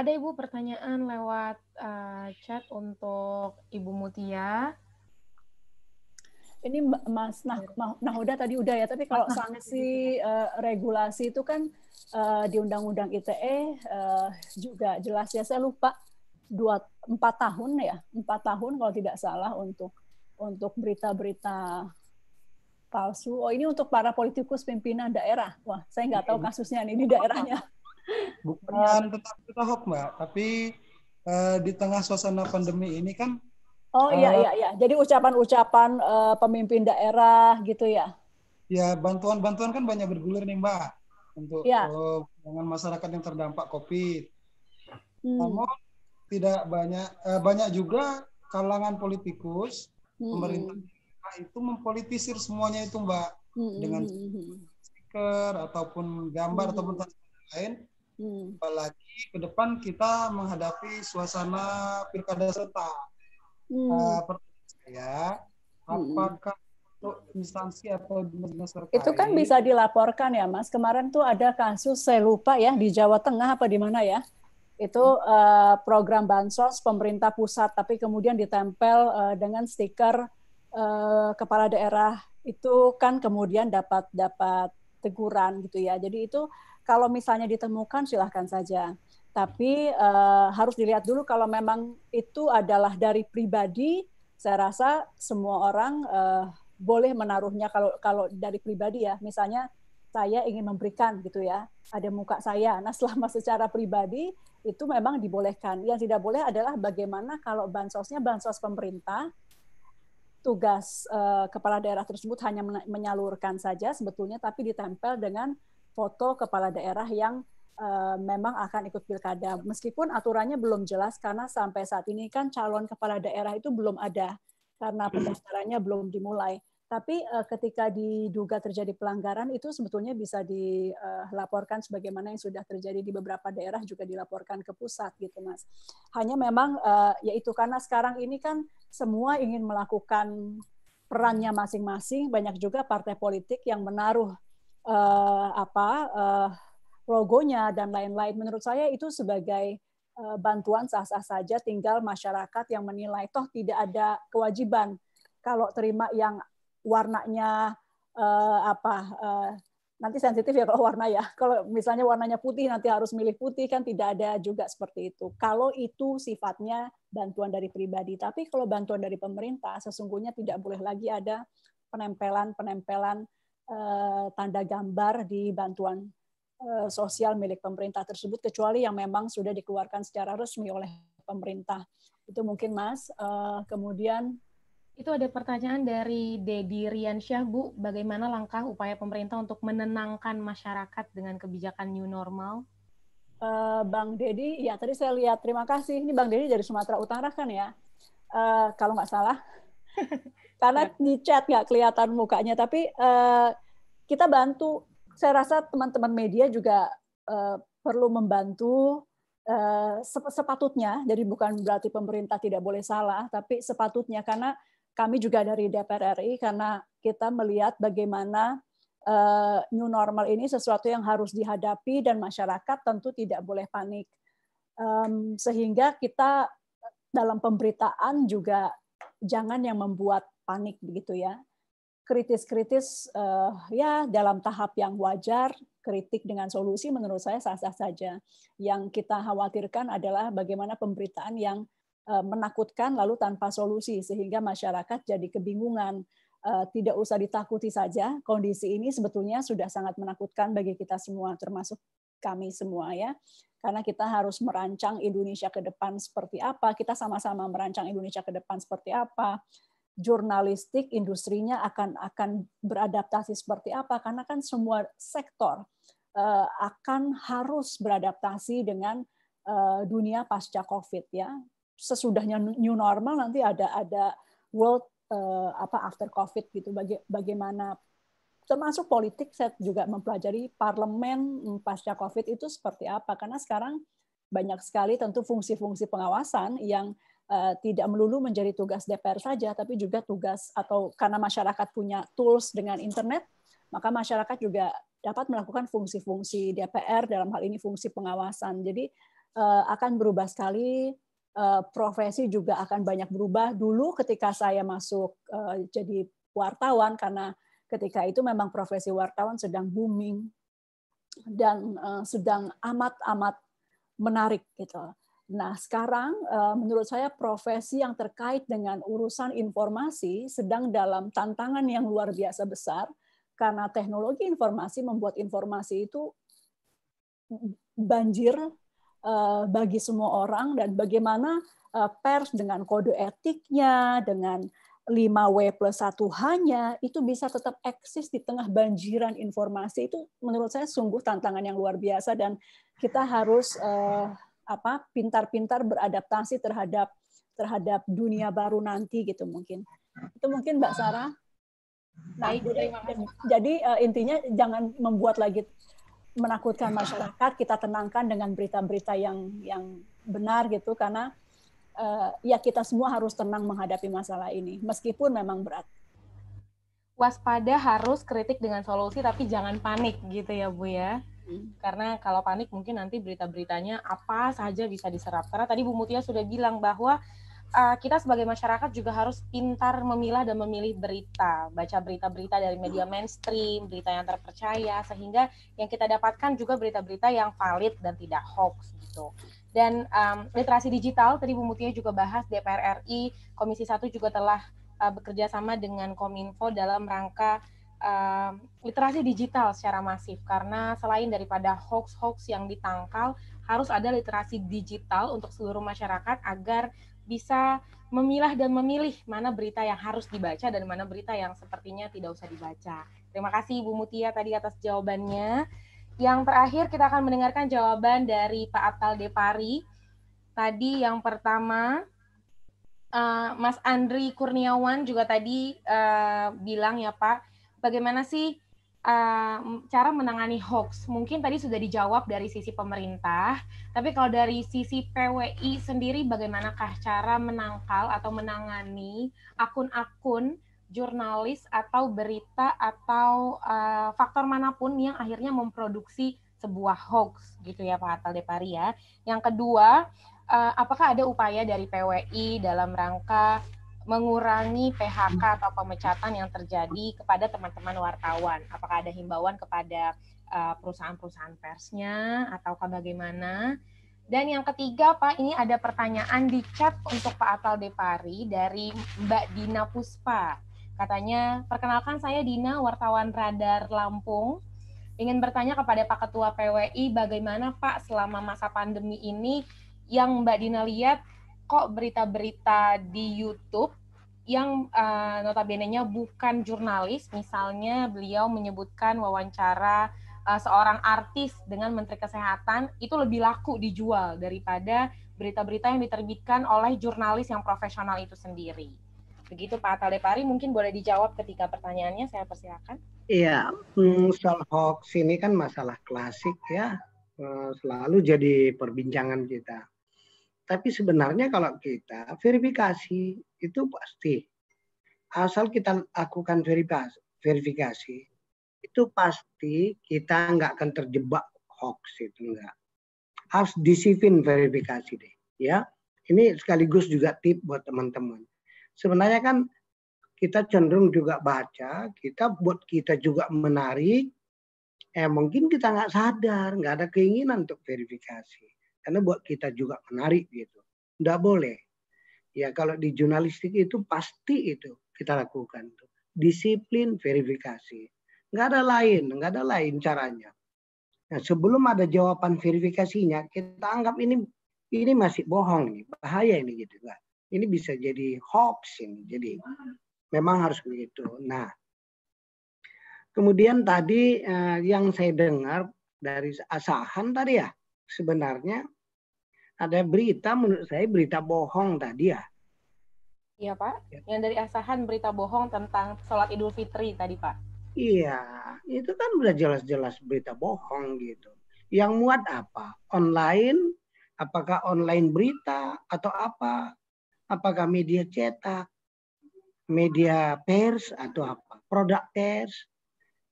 ada Ibu pertanyaan lewat uh, chat untuk Ibu Mutia. Ini Mas nah, iya. nah, udah tadi udah ya, tapi kalau nah-, sanksi uh, regulasi itu kan uh, di Undang-Undang ITE uh, juga jelas ya, saya lupa dua empat tahun ya, empat tahun kalau tidak salah untuk untuk berita-berita palsu. Oh ini untuk para politikus pimpinan daerah. Wah, saya nggak tahu iya. kasusnya ini di daerahnya. Bukan tetap kita hope mbak, tapi uh, di tengah suasana pandemi ini kan. Oh iya uh, iya iya. Jadi ucapan-ucapan uh, pemimpin daerah gitu ya. Ya bantuan-bantuan kan banyak bergulir nih mbak untuk ya. uh, dengan masyarakat yang terdampak COVID. Hmm. Namun tidak banyak uh, banyak juga kalangan politikus hmm. pemerintah itu mempolitisir semuanya itu mbak hmm. hmm dengan hmm, hmm. stiker ataupun gambar hmm. ataupun lain Hmm. Apalagi ke depan kita menghadapi suasana pilkada serta Hmm. Uh, pertanyaan saya, hmm. apakah untuk instansi atau dinas terkait. Itu kan bisa dilaporkan ya, Mas. Kemarin tuh ada kasus saya lupa ya di Jawa Tengah apa di mana ya. Itu uh, program bansos pemerintah pusat tapi kemudian ditempel uh, dengan stiker kepala daerah itu kan kemudian dapat dapat teguran gitu ya. Jadi itu kalau misalnya ditemukan silahkan saja. Tapi uh, harus dilihat dulu kalau memang itu adalah dari pribadi, saya rasa semua orang uh, boleh menaruhnya kalau kalau dari pribadi ya. Misalnya saya ingin memberikan gitu ya, ada muka saya. Nah selama secara pribadi itu memang dibolehkan. Yang tidak boleh adalah bagaimana kalau bansosnya bansos pemerintah, tugas uh, kepala daerah tersebut hanya menyalurkan saja sebetulnya, tapi ditempel dengan foto kepala daerah yang uh, memang akan ikut pilkada. Meskipun aturannya belum jelas karena sampai saat ini kan calon kepala daerah itu belum ada karena hmm. pendaftarannya belum dimulai. Tapi uh, ketika diduga terjadi pelanggaran itu sebetulnya bisa dilaporkan eh, sebagaimana yang sudah terjadi di beberapa daerah juga dilaporkan ke pusat gitu mas. Hanya memang uh, yaitu karena sekarang ini kan semua ingin melakukan perannya masing-masing, banyak juga partai politik yang menaruh uh, apa uh, logonya dan lain-lain. Menurut saya itu sebagai uh, bantuan sah-sah saja tinggal masyarakat yang menilai toh tidak ada kewajiban kalau terima yang warnanya uh, apa uh, nanti sensitif ya kalau warna ya. Kalau misalnya warnanya putih nanti harus milih putih kan tidak ada juga seperti itu. Kalau itu sifatnya bantuan dari pribadi, tapi kalau bantuan dari pemerintah sesungguhnya tidak boleh lagi ada penempelan-penempelan Eh, tanda gambar di bantuan eh, sosial milik pemerintah tersebut kecuali yang memang sudah dikeluarkan secara resmi oleh pemerintah. Itu mungkin Mas. Eh, kemudian itu ada pertanyaan dari Dedi Riansyah, Bu. Bagaimana langkah upaya pemerintah untuk menenangkan masyarakat dengan kebijakan new normal? Bang Dedi, ya tadi saya lihat, terima kasih. Ini Bang Dedi dari Sumatera Utara kan ya? kalau nggak salah. karena ya. di chat nggak kelihatan mukanya tapi uh, kita bantu saya rasa teman-teman media juga uh, perlu membantu uh, sepatutnya jadi bukan berarti pemerintah tidak boleh salah tapi sepatutnya karena kami juga dari DPR RI karena kita melihat bagaimana uh, new normal ini sesuatu yang harus dihadapi dan masyarakat tentu tidak boleh panik um, sehingga kita dalam pemberitaan juga jangan yang membuat panik begitu ya. Kritis-kritis uh, ya dalam tahap yang wajar, kritik dengan solusi menurut saya sah-sah saja. Yang kita khawatirkan adalah bagaimana pemberitaan yang uh, menakutkan lalu tanpa solusi sehingga masyarakat jadi kebingungan. Uh, tidak usah ditakuti saja, kondisi ini sebetulnya sudah sangat menakutkan bagi kita semua termasuk kami semua ya karena kita harus merancang Indonesia ke depan seperti apa, kita sama-sama merancang Indonesia ke depan seperti apa, jurnalistik industrinya akan akan beradaptasi seperti apa karena kan semua sektor eh, akan harus beradaptasi dengan eh, dunia pasca covid ya sesudahnya new normal nanti ada ada world eh, apa after covid gitu bagaimana termasuk politik saya juga mempelajari parlemen pasca covid itu seperti apa karena sekarang banyak sekali tentu fungsi-fungsi pengawasan yang Eh, tidak melulu menjadi tugas DPR saja, tapi juga tugas atau karena masyarakat punya tools dengan internet, maka masyarakat juga dapat melakukan fungsi-fungsi DPR dalam hal ini fungsi pengawasan. Jadi eh, akan berubah sekali. Eh, profesi juga akan banyak berubah. Dulu ketika saya masuk jadi wartawan karena ketika itu memang profesi wartawan sedang booming dan sedang amat-amat menarik gitu. Nah, sekarang eh, menurut saya profesi yang terkait dengan urusan informasi sedang dalam tantangan yang luar biasa besar karena teknologi informasi membuat informasi itu banjir eh, bagi semua orang dan bagaimana eh, pers dengan kode etiknya, dengan 5W plus 1 hanya itu bisa tetap eksis di tengah banjiran informasi itu menurut saya sungguh tantangan yang luar biasa dan kita harus apa pintar-pintar beradaptasi terhadap terhadap dunia baru nanti gitu mungkin itu mungkin Mbak Sarah nah Baik, jadi, jadi uh, eh, intinya jangan membuat lagi menakutkan masyarakat kita tenangkan dengan berita-berita yang yang benar gitu karena uh, ya kita semua harus tenang menghadapi masalah ini meskipun memang berat waspada harus kritik dengan solusi tapi jangan panik gitu ya Bu ya karena kalau panik mungkin nanti berita-beritanya apa saja bisa diserap karena tadi Bu Mutia sudah bilang bahwa uh, kita sebagai masyarakat juga harus pintar memilah dan memilih berita, baca berita-berita dari media mainstream, berita yang terpercaya, sehingga yang kita dapatkan juga berita-berita yang valid dan tidak hoax gitu. Dan um, literasi digital, tadi Bu Mutia juga bahas DPR RI, Komisi 1 juga telah uh, bekerja sama dengan Kominfo dalam rangka um, literasi digital secara masif karena selain daripada hoax-hoax yang ditangkal harus ada literasi digital untuk seluruh masyarakat agar bisa memilah dan memilih mana berita yang harus dibaca dan mana berita yang sepertinya tidak usah dibaca. Terima kasih Ibu Mutia tadi atas jawabannya. Yang terakhir kita akan mendengarkan jawaban dari Pak Atal Depari. Tadi yang pertama eh, Mas Andri Kurniawan juga tadi eh, bilang ya Pak bagaimana sih uh, cara menangani hoax? Mungkin tadi sudah dijawab dari sisi pemerintah, tapi kalau dari sisi PWI sendiri, bagaimanakah cara menangkal atau menangani akun-akun jurnalis atau berita atau uh, faktor manapun yang akhirnya memproduksi sebuah hoax gitu ya Pak Atal Depari ya. Yang kedua, uh, apakah ada upaya dari PWI dalam rangka mengurangi PHK atau pemecatan yang terjadi kepada teman-teman wartawan? Apakah ada himbauan kepada eh, perusahaan-perusahaan persnya atau bagaimana? Dan yang ketiga, Pak, ini ada pertanyaan di chat untuk Pak Atal Depari dari Mbak Dina Puspa. Katanya, perkenalkan saya Dina, wartawan Radar Lampung. Ingin bertanya kepada Pak Ketua PWI, bagaimana Pak selama masa pandemi ini yang Mbak Dina lihat kok berita-berita di YouTube yang uh, eh, notabene-nya bukan jurnalis, misalnya beliau menyebutkan wawancara uh, seorang artis dengan Menteri Kesehatan itu lebih laku dijual daripada berita-berita yang diterbitkan oleh jurnalis yang profesional itu sendiri. Begitu Pak Talepari, mungkin boleh dijawab ketika pertanyaannya, saya persilakan. Iya, hmm, soal hoax ini kan masalah klasik ya, eh, selalu jadi perbincangan kita. Tapi sebenarnya kalau kita verifikasi itu pasti asal kita lakukan verifikasi, verifikasi itu pasti kita nggak akan terjebak hoax itu enggak. Harus disiplin verifikasi deh, ya. Ini sekaligus juga tip buat teman-teman. Sebenarnya kan kita cenderung juga baca, kita buat kita juga menarik. Eh mungkin kita nggak sadar, nggak ada keinginan untuk verifikasi karena buat kita juga menarik gitu. Tidak boleh. Ya kalau di jurnalistik itu pasti itu kita lakukan tuh. Disiplin verifikasi. Nggak ada lain, nggak ada lain caranya. Nah, sebelum ada jawaban verifikasinya, kita anggap ini ini masih bohong nih, bahaya ini gitu kan. Ini bisa jadi hoax ini. Jadi memang harus begitu. Nah, kemudian tadi eh, yang saya dengar dari asahan tadi ya, sebenarnya ada berita menurut saya berita bohong tadi ya. Iya Pak, ya. yang dari asahan berita bohong tentang sholat idul fitri tadi Pak. Iya, itu kan udah jelas-jelas berita bohong gitu. Yang muat apa? Online? Apakah online berita atau apa? Apakah media cetak? Media pers atau apa? Produk pers?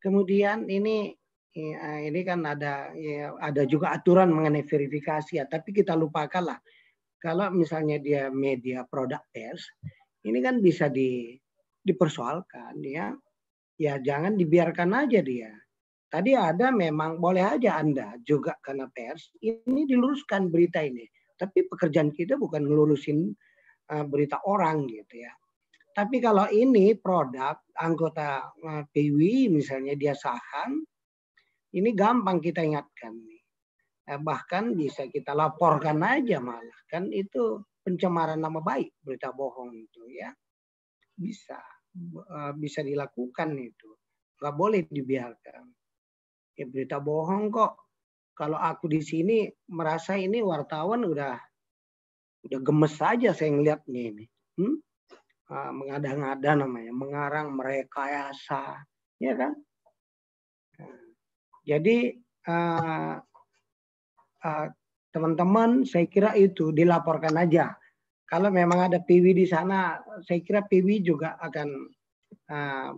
Kemudian ini ya, ini kan ada ya, ada juga aturan mengenai verifikasi ya, tapi kita lupakanlah kalau misalnya dia media produk pers, ini kan bisa di dipersoalkan ya. Ya jangan dibiarkan aja dia. Tadi ada memang boleh aja Anda juga karena pers ini diluruskan berita ini. Tapi pekerjaan kita bukan ngelurusin uh, berita orang gitu ya. Tapi kalau ini produk anggota eh, PWI misalnya dia saham, ini gampang kita ingatkan. Eh, bahkan bisa kita laporkan aja malah. Kan itu pencemaran nama baik, berita bohong itu ya. Bisa. Eh, bisa dilakukan itu. Nggak boleh dibiarkan. Ya berita bohong kok. Kalau aku di sini merasa ini wartawan udah udah gemes saja saya ngeliatnya ini. Hmm? Ah, mengada-ngada namanya, mengarang mereka ya kan? Jadi eh, eh, teman-teman uh, uh, saya kira itu dilaporkan aja. Kalau memang ada PW di sana, saya kira PW juga akan uh,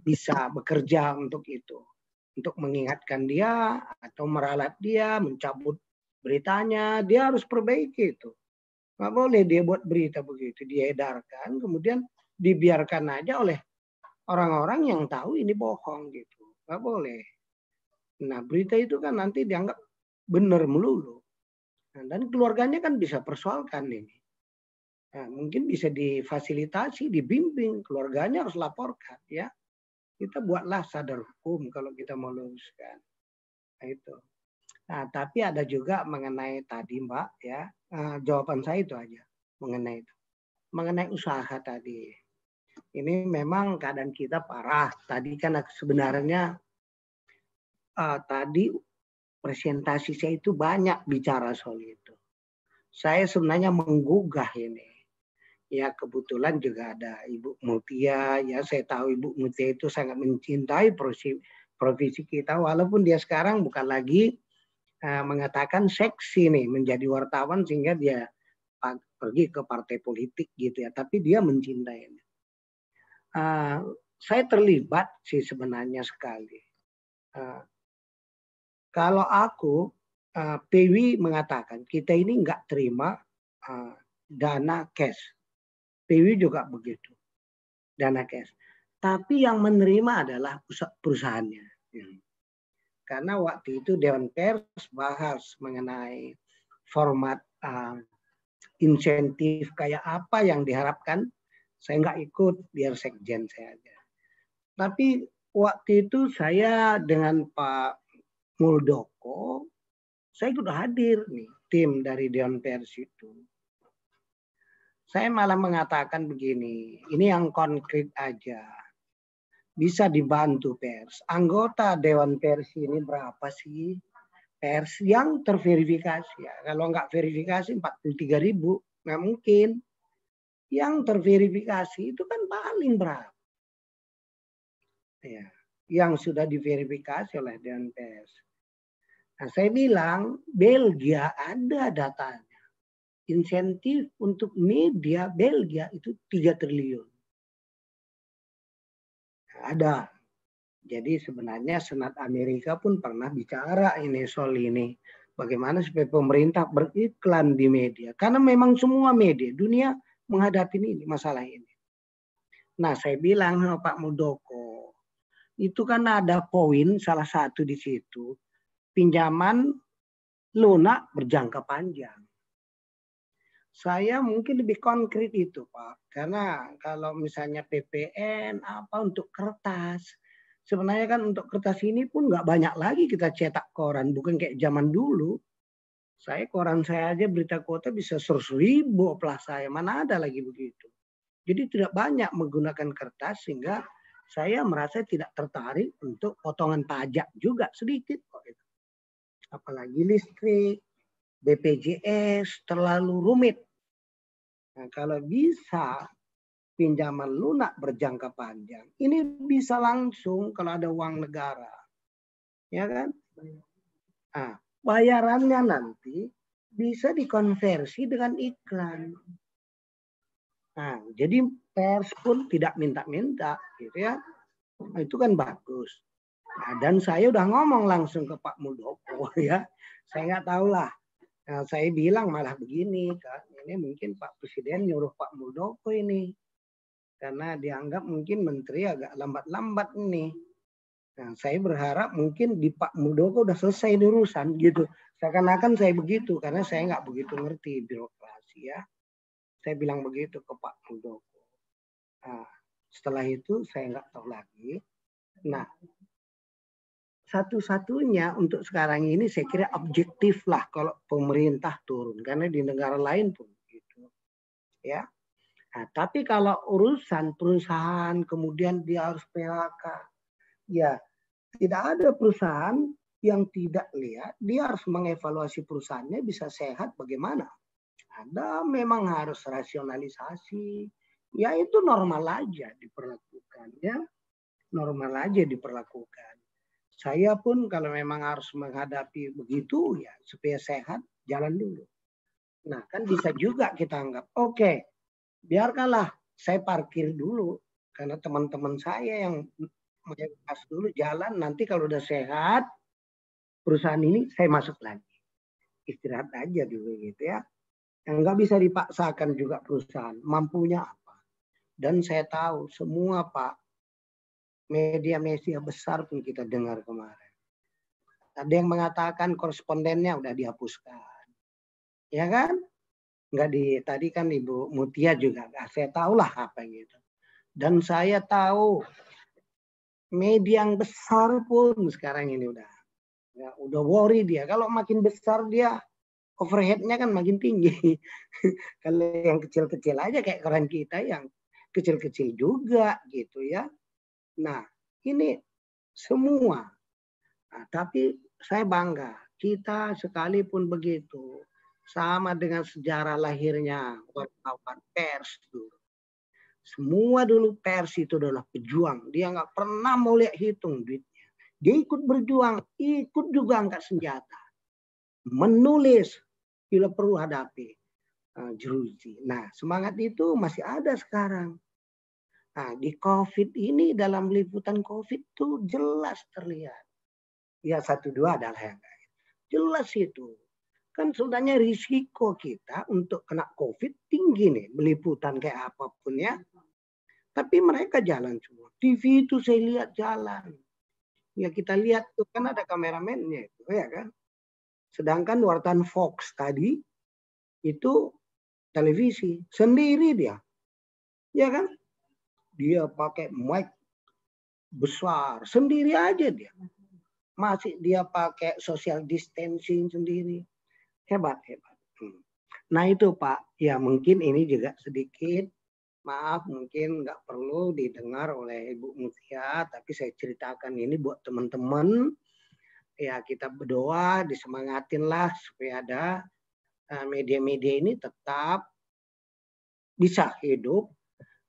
bisa bekerja untuk itu. Untuk mengingatkan dia atau meralat dia, mencabut beritanya, dia harus perbaiki itu. Nggak boleh dia buat berita begitu, dia edarkan, kemudian dibiarkan aja oleh orang-orang yang tahu ini bohong gitu. Nggak boleh. Nah, berita itu kan nanti dianggap benar melulu. Nah, dan keluarganya kan bisa persoalkan ini. Nah, mungkin bisa difasilitasi, dibimbing, keluarganya harus laporkan ya. Kita buatlah sadar hukum kalau kita mau luruskan. Nah, itu. Nah, tapi ada juga mengenai tadi Mbak ya, nah, jawaban saya itu aja mengenai itu. Mengenai usaha tadi. Ini memang keadaan kita parah. Tadi kan sebenarnya uh, tadi presentasi saya itu banyak bicara soal itu. Saya sebenarnya menggugah ini. Ya kebetulan juga ada Ibu Mutia. Ya saya tahu Ibu Mutia itu sangat mencintai profesi, profesi kita. Walaupun dia sekarang bukan lagi uh, mengatakan seksi nih menjadi wartawan sehingga dia pergi ke partai politik gitu ya. Tapi dia mencintainya. Uh, saya terlibat sih sebenarnya sekali. Uh, kalau aku, uh, eh, PW mengatakan kita ini nggak terima uh, dana cash. PW juga begitu, dana cash. Tapi yang menerima adalah perusahaannya. Ya. Karena waktu itu Dewan Pers bahas mengenai format uh, insentif kayak apa yang diharapkan. Saya nggak ikut, biar sekjen saya aja. Tapi waktu itu saya dengan Pak Muldoko, saya sudah hadir nih tim dari Dewan Pers itu. Saya malah mengatakan begini, ini yang konkret aja. Bisa dibantu pers. Anggota Dewan Pers ini berapa sih? Pers yang terverifikasi. Ya. Kalau nggak verifikasi 43 ribu, nggak mungkin. Yang terverifikasi itu kan paling berapa. Ya. Yang sudah diverifikasi oleh Dewan Pers Nah, saya bilang Belgia ada datanya. Insentif untuk media Belgia itu 3 triliun. ada. Jadi sebenarnya Senat Amerika pun pernah bicara ini soal ini. Bagaimana supaya pemerintah beriklan di media. Karena memang semua media dunia menghadapi ini masalah ini. Nah saya bilang sama Pak Mudoko itu kan ada poin salah satu di situ pinjaman lunak berjangka panjang. Saya mungkin lebih konkret itu, Pak. Karena kalau misalnya PPN apa untuk kertas, sebenarnya kan untuk kertas ini pun nggak banyak lagi kita cetak koran, bukan kayak zaman dulu. Saya koran saya aja berita kota bisa seratus ribu plus saya, mana ada lagi begitu. Jadi tidak banyak menggunakan kertas sehingga saya merasa tidak tertarik untuk potongan pajak juga sedikit kok. Itu apalagi listrik, BPJS terlalu rumit. Nah, kalau bisa pinjaman lunak berjangka panjang, ini bisa langsung kalau ada uang negara. Ya kan? Nah, bayarannya nanti bisa dikonversi dengan iklan. Nah, jadi pers pun tidak minta-minta gitu ya. Nah, itu kan bagus. Nah, dan saya udah ngomong langsung ke Pak Muldoko ya. Saya nggak tahu lah. Nah, saya bilang malah begini kan. Ini mungkin Pak Presiden nyuruh Pak Muldoko ini. Karena dianggap mungkin menteri agak lambat-lambat ini. Nah, saya berharap mungkin di Pak Muldoko udah selesai urusan gitu. Seakan-akan saya begitu karena saya nggak begitu ngerti birokrasi ya. Saya bilang begitu ke Pak Muldoko. Nah, setelah itu saya nggak tahu lagi. Nah, satu-satunya untuk sekarang ini saya kira objektif lah kalau pemerintah turun karena di negara lain pun gitu ya nah, tapi kalau urusan perusahaan kemudian dia harus PHK ya tidak ada perusahaan yang tidak lihat dia harus mengevaluasi perusahaannya bisa sehat bagaimana ada memang harus rasionalisasi ya itu normal aja diperlakukannya, normal aja diperlakukan saya pun kalau memang harus menghadapi begitu ya supaya sehat jalan dulu. Nah kan bisa juga kita anggap oke okay, biarkanlah saya parkir dulu karena teman-teman saya yang pas dulu jalan nanti kalau udah sehat perusahaan ini saya masuk lagi istirahat aja dulu gitu ya yang nggak bisa dipaksakan juga perusahaan mampunya apa dan saya tahu semua pak media-media besar pun kita dengar kemarin. Ada yang mengatakan korespondennya udah dihapuskan. Ya kan? Enggak di, tadi kan Ibu Mutia juga, ah, Saya saya lah apa gitu. Dan saya tahu media yang besar pun sekarang ini udah ya, udah worry dia. Kalau makin besar dia overheadnya kan makin tinggi. Kalau yang kecil-kecil aja kayak koran kita yang kecil-kecil juga gitu ya. Nah, ini semua. Nah, tapi saya bangga, kita sekalipun begitu, sama dengan sejarah lahirnya wartawan pers dulu. Semua dulu pers itu adalah pejuang. Dia nggak pernah mau lihat hitung duitnya. Dia ikut berjuang, ikut juga nggak senjata. Menulis, bila perlu hadapi eh, jeruji. Nah, semangat itu masih ada sekarang. Nah, di COVID ini dalam liputan COVID itu jelas terlihat. Ya satu dua adalah yang lain. Jelas itu. Kan sebenarnya risiko kita untuk kena COVID tinggi nih. Meliputan kayak apapun ya. Tapi mereka jalan semua. TV itu saya lihat jalan. Ya kita lihat tuh kan ada kameramennya itu ya kan. Sedangkan wartawan Fox tadi itu televisi sendiri dia. Ya kan? dia pakai mic besar sendiri aja dia masih dia pakai social distancing sendiri hebat hebat hmm. nah itu pak ya mungkin ini juga sedikit maaf mungkin nggak perlu didengar oleh Ibu Mutia tapi saya ceritakan ini buat teman-teman ya kita berdoa disemangatinlah supaya ada eh, media-media ini tetap bisa hidup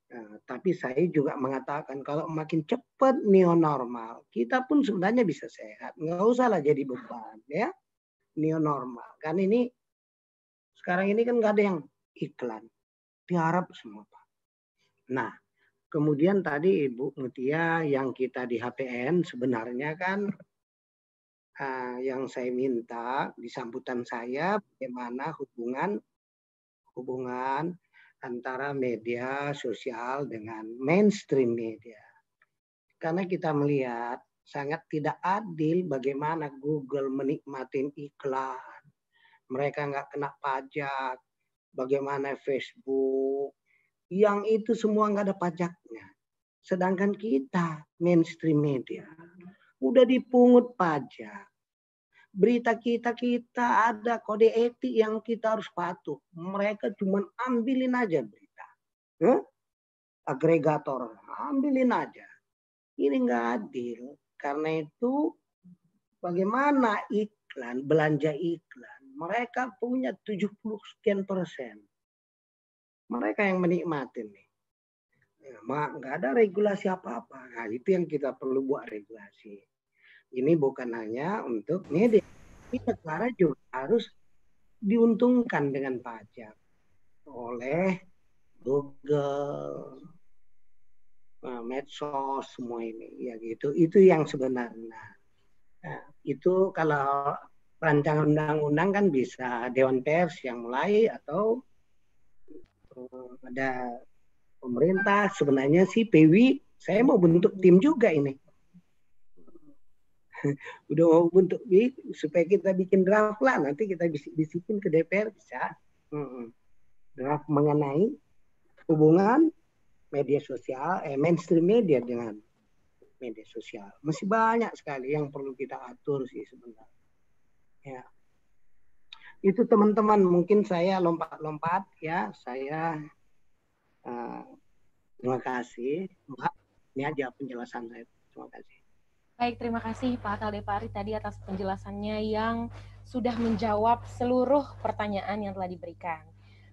Eh, tapi saya juga mengatakan kalau makin cepat neo normal, kita pun sebenarnya bisa sehat. Nggak usahlah jadi beban ya. Neo normal. Kan ini sekarang ini kan nggak ada yang iklan. Diharap semua Pak. Nah, kemudian tadi Ibu Mutia yang kita di HPN sebenarnya kan uh, yang saya minta di sambutan saya bagaimana hubungan hubungan antara media sosial dengan mainstream media. Karena kita melihat sangat tidak adil bagaimana Google menikmati iklan. Mereka nggak kena pajak. Bagaimana Facebook. Yang itu semua nggak ada pajaknya. Sedangkan kita mainstream media udah dipungut pajak berita kita kita ada kode etik yang kita harus patuh. Mereka cuma ambilin aja berita. Huh? Agregator, ambilin aja. Ini nggak adil. Karena itu bagaimana iklan, belanja iklan. Mereka punya 70 sekian persen. Mereka yang menikmati nih. Ya, mak nggak ada regulasi apa-apa. Nah, itu yang kita perlu buat regulasi ini bukan hanya untuk media, tapi negara juga harus diuntungkan dengan pajak oleh Google, eh, medsos semua ini ya gitu. Itu yang sebenarnya. Nah, itu kalau rancangan undang-undang kan bisa dewan pers yang mulai atau eh, ada pemerintah sebenarnya si PW saya mau bentuk tim juga ini udah mau bentuk supaya kita bikin draft lah nanti kita bisikin ke DPR bisa draft mengenai hubungan media sosial eh mainstream media dengan media sosial masih banyak sekali yang perlu kita atur sih sebenarnya ya itu teman-teman mungkin saya lompat-lompat ya saya uh, terima kasih ini aja penjelasan saya terima kasih Baik, terima kasih Pak Kaldepari tadi atas penjelasannya yang sudah menjawab seluruh pertanyaan yang telah diberikan.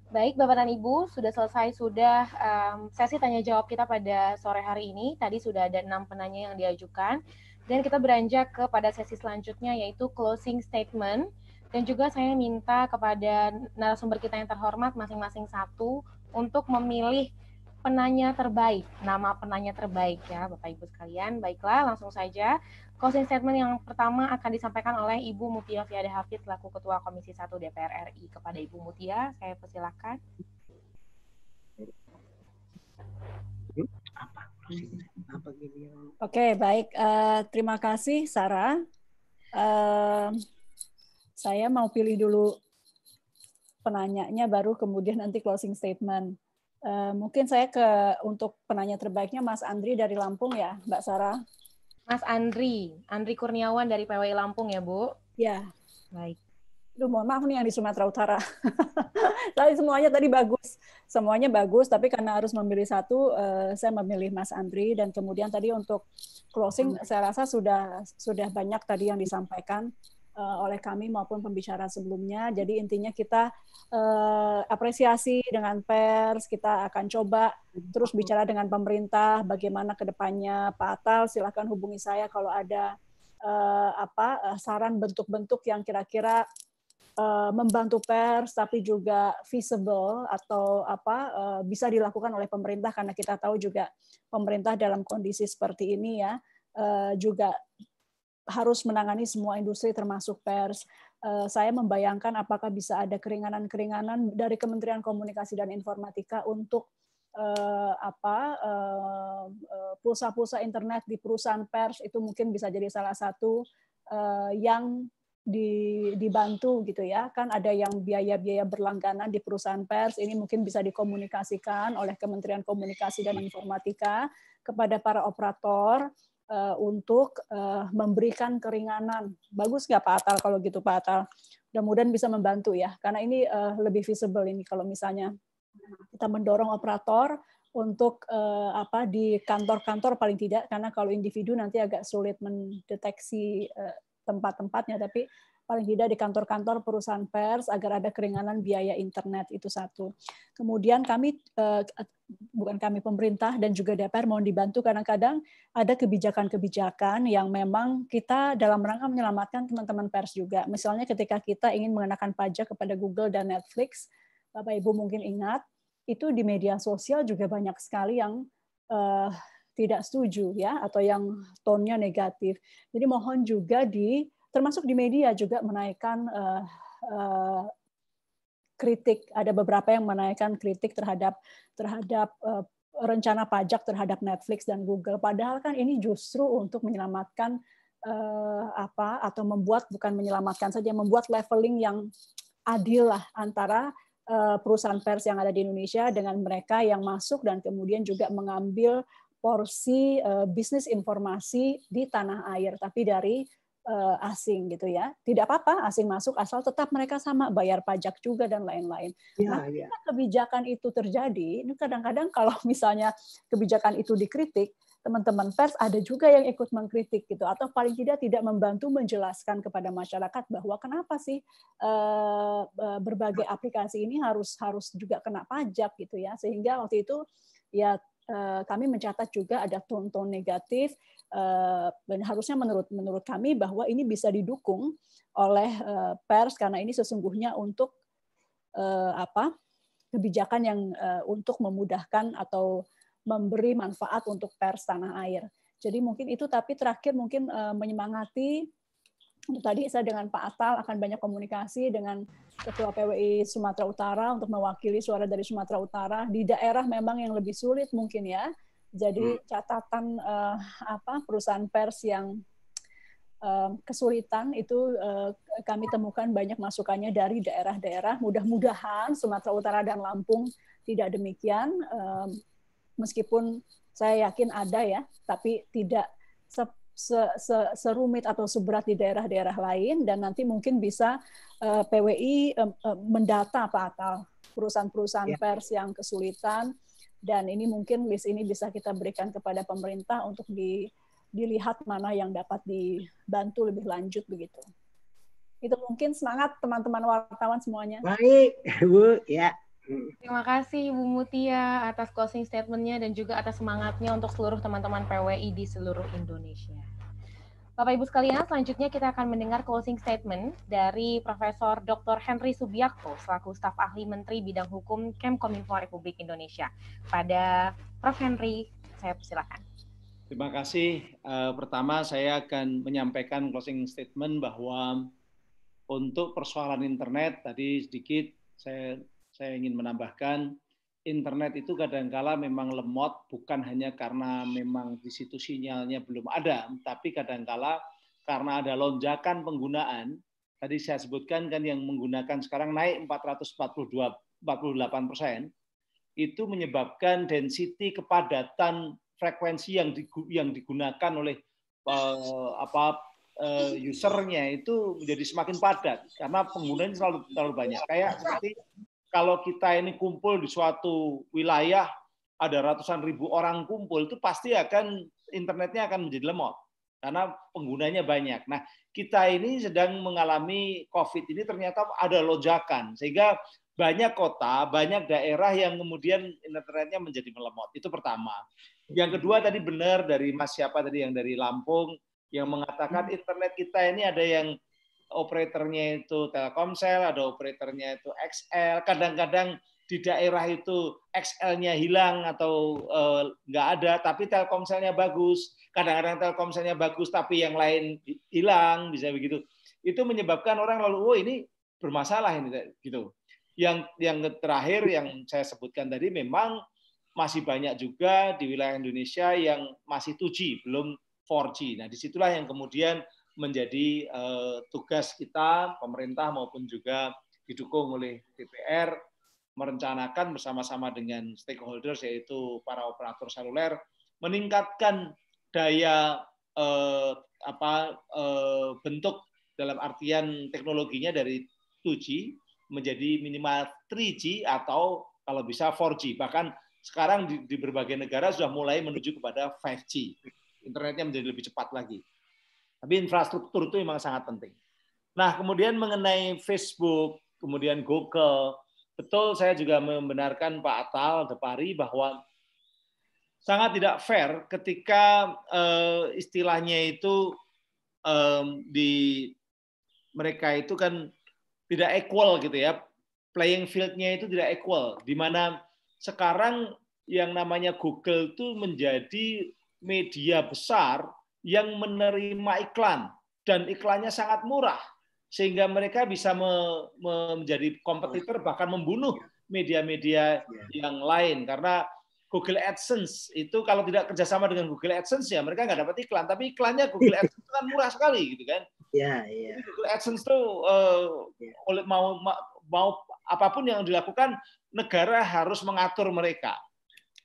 Baik, Bapak dan Ibu, sudah selesai sudah um, sesi tanya jawab kita pada sore hari ini. Tadi sudah ada enam penanya yang diajukan dan kita beranjak kepada sesi selanjutnya yaitu closing statement. Dan juga saya minta kepada narasumber kita yang terhormat masing-masing satu untuk memilih penanya terbaik, nama penanya terbaik ya Bapak Ibu sekalian. Baiklah, langsung saja closing statement yang pertama akan disampaikan oleh Ibu Mutia Fiada Hafid selaku Ketua Komisi 1 DPR RI kepada Ibu Mutia. Saya persilakan. Oke, okay, baik. Uh, terima kasih Sarah. Uh, saya mau pilih dulu penanyanya baru kemudian nanti closing statement. Eh, mungkin saya ke untuk penanya terbaiknya Mas Andri dari Lampung ya, Mbak Sarah. Mas Andri, Andri Kurniawan dari PWI Lampung ya, Bu? Ya. Baik. Duh, mohon maaf nih yang di Sumatera Utara. Tapi semuanya tadi bagus. Semuanya bagus, tapi karena harus memilih satu, eh, saya memilih Mas Andri. Dan kemudian tadi untuk closing, hmm. saya rasa sudah sudah banyak tadi yang disampaikan. Eh, oleh kami maupun pembicara sebelumnya. Jadi intinya kita uh, apresiasi dengan pers, kita akan coba terus bicara dengan pemerintah bagaimana ke depannya. Pak Atal silahkan hubungi saya kalau ada uh, apa uh, saran bentuk-bentuk yang kira-kira uh, membantu pers tapi juga visible atau apa uh, bisa dilakukan oleh pemerintah karena kita tahu juga pemerintah dalam kondisi seperti ini ya uh, juga harus menangani semua industri termasuk pers. Eh, saya membayangkan apakah bisa ada keringanan-keringanan dari Kementerian Komunikasi dan Informatika untuk eh, apa eh, pulsa-pulsa internet di perusahaan pers itu mungkin bisa jadi salah satu yang dibantu gitu ya kan ada yang biaya-biaya berlangganan di perusahaan pers ini mungkin bisa dikomunikasikan oleh Kementerian Komunikasi dan Informatika kepada para operator uh, untuk uh, memberikan keringanan. Bagus nggak Pak Atal kalau gitu Pak Atal? Mudah-mudahan bisa membantu ya, karena ini uh, lebih visible ini kalau misalnya kita mendorong operator untuk uh, apa di kantor-kantor paling tidak karena kalau individu nanti agak sulit mendeteksi uh, tempat-tempatnya tapi paling tidak di kantor-kantor perusahaan pers agar ada keringanan biaya internet itu satu. Kemudian kami eh, eh, bukan kami pemerintah dan juga DPR mohon dibantu kadang-kadang ada kebijakan-kebijakan yang memang kita dalam rangka menyelamatkan teman-teman pers juga. Misalnya ketika kita ingin mengenakan pajak kepada Google dan Netflix, Bapak Ibu mungkin ingat itu di media sosial juga banyak sekali yang uh, tidak setuju ya atau yang tonnya negatif. Jadi mohon juga di termasuk di media juga menaikkan uh, uh, kritik ada beberapa yang menaikkan kritik terhadap terhadap uh, rencana pajak terhadap Netflix dan Google padahal kan ini justru untuk menyelamatkan uh, apa atau membuat bukan menyelamatkan saja membuat leveling yang adil lah antara uh, perusahaan pers yang ada di Indonesia dengan mereka yang masuk dan kemudian juga mengambil porsi uh, bisnis informasi di tanah air tapi dari uh, asing gitu ya. Tidak apa-apa asing masuk asal tetap mereka sama bayar pajak juga dan lain-lain. Ya, nah, ya. kebijakan itu terjadi, kadang-kadang kalau misalnya kebijakan itu dikritik, teman-teman pers ada juga yang ikut mengkritik gitu atau paling tidak tidak membantu menjelaskan kepada masyarakat bahwa kenapa sih eh, eh, berbagai aplikasi ini harus harus juga kena pajak gitu ya. Sehingga waktu itu ya kami mencatat juga ada tonton negatif Eh, dan harusnya menurut menurut kami bahwa ini bisa didukung oleh eh, pers karena ini sesungguhnya untuk eh, apa kebijakan yang untuk memudahkan atau memberi manfaat untuk pers tanah air. Jadi mungkin itu tapi terakhir mungkin menyemangati tadi saya dengan Pak Atal akan banyak komunikasi dengan Ketua PWI Sumatera Utara untuk mewakili suara dari Sumatera Utara di daerah memang yang lebih sulit mungkin ya jadi hmm. catatan uh, apa perusahaan pers yang eh, kesulitan itu eh, kami temukan banyak masukannya dari daerah-daerah. Mudah-mudahan Sumatera Utara dan Lampung tidak demikian. meskipun saya yakin ada ya, tapi tidak se se se serumit atau seberat di daerah-daerah lain dan nanti mungkin bisa PWI mendata Pak Atal perusahaan-perusahaan ya. pers yang kesulitan dan ini mungkin list ini bisa kita berikan kepada pemerintah untuk di, dilihat mana yang dapat dibantu lebih lanjut begitu. Itu mungkin semangat teman-teman wartawan semuanya. Baik, Bu, ya. Terima kasih Bu Mutia atas closing statementnya dan juga atas semangatnya untuk seluruh teman-teman PWI di seluruh Indonesia. Bapak Ibu sekalian, selanjutnya kita akan mendengar closing statement dari Profesor Dr. Henry Subiakto selaku staf ahli Menteri Bidang Hukum Kemkominfo Republik Indonesia. Pada Prof. Henry, saya persilakan. Terima kasih. Uh, pertama, saya akan menyampaikan closing statement bahwa untuk persoalan internet tadi sedikit saya saya ingin menambahkan internet itu kadangkala memang lemot bukan hanya karena memang di situ sinyalnya belum ada, tapi kadangkala karena ada lonjakan penggunaan. Tadi saya sebutkan kan yang menggunakan sekarang naik 442 48 persen, itu menyebabkan density kepadatan frekuensi yang yang digunakan oleh uh, apa uh, usernya itu menjadi semakin padat karena penggunanya selalu terlalu banyak. Kayak seperti kalau kita ini kumpul di suatu wilayah ada ratusan ribu orang kumpul itu pasti akan internetnya akan menjadi lemot karena penggunanya banyak. Nah, kita ini sedang mengalami COVID ini ternyata ada lonjakan sehingga banyak kota, banyak daerah yang kemudian internetnya menjadi melemot. Itu pertama. Yang kedua tadi benar dari Mas siapa tadi yang dari Lampung yang mengatakan hmm. internet kita ini ada yang operatornya itu Telkomsel, ada operatornya itu XL. Kadang-kadang di daerah itu XL-nya hilang atau eh, nggak uh, ada, tapi Telkomselnya bagus. Kadang-kadang Telkomselnya bagus, tapi yang lain hilang, bisa begitu. Itu menyebabkan orang lalu, oh ini bermasalah ini gitu. Yang yang terakhir yang saya sebutkan tadi memang masih banyak juga di wilayah Indonesia yang masih 2G, belum 4G. Nah, disitulah yang kemudian menjadi uh, tugas kita pemerintah maupun juga didukung oleh DPR merencanakan bersama-sama dengan stakeholders yaitu para operator seluler meningkatkan daya uh, apa uh, bentuk dalam artian teknologinya dari 2G menjadi minimal 3G atau kalau bisa 4G bahkan sekarang di, di berbagai negara sudah mulai menuju kepada 5G internetnya menjadi lebih cepat lagi tapi infrastruktur itu memang sangat penting. Nah, kemudian mengenai Facebook, kemudian Google, betul saya juga membenarkan Pak Atal Depari bahwa sangat tidak fair ketika uh, istilahnya itu um, di mereka itu kan tidak equal gitu ya playing fieldnya itu tidak equal di mana sekarang yang namanya Google itu menjadi media besar yang menerima iklan dan iklannya sangat murah sehingga mereka bisa me, me, menjadi kompetitor bahkan membunuh media-media yang lain karena Google AdSense itu kalau tidak kerjasama dengan Google AdSense ya mereka nggak dapat iklan tapi iklannya Google AdSense kan murah sekali gitu kan yeah, iya. Google AdSense tuh eh, uh, iya. oleh mau mau apapun yang dilakukan negara harus mengatur mereka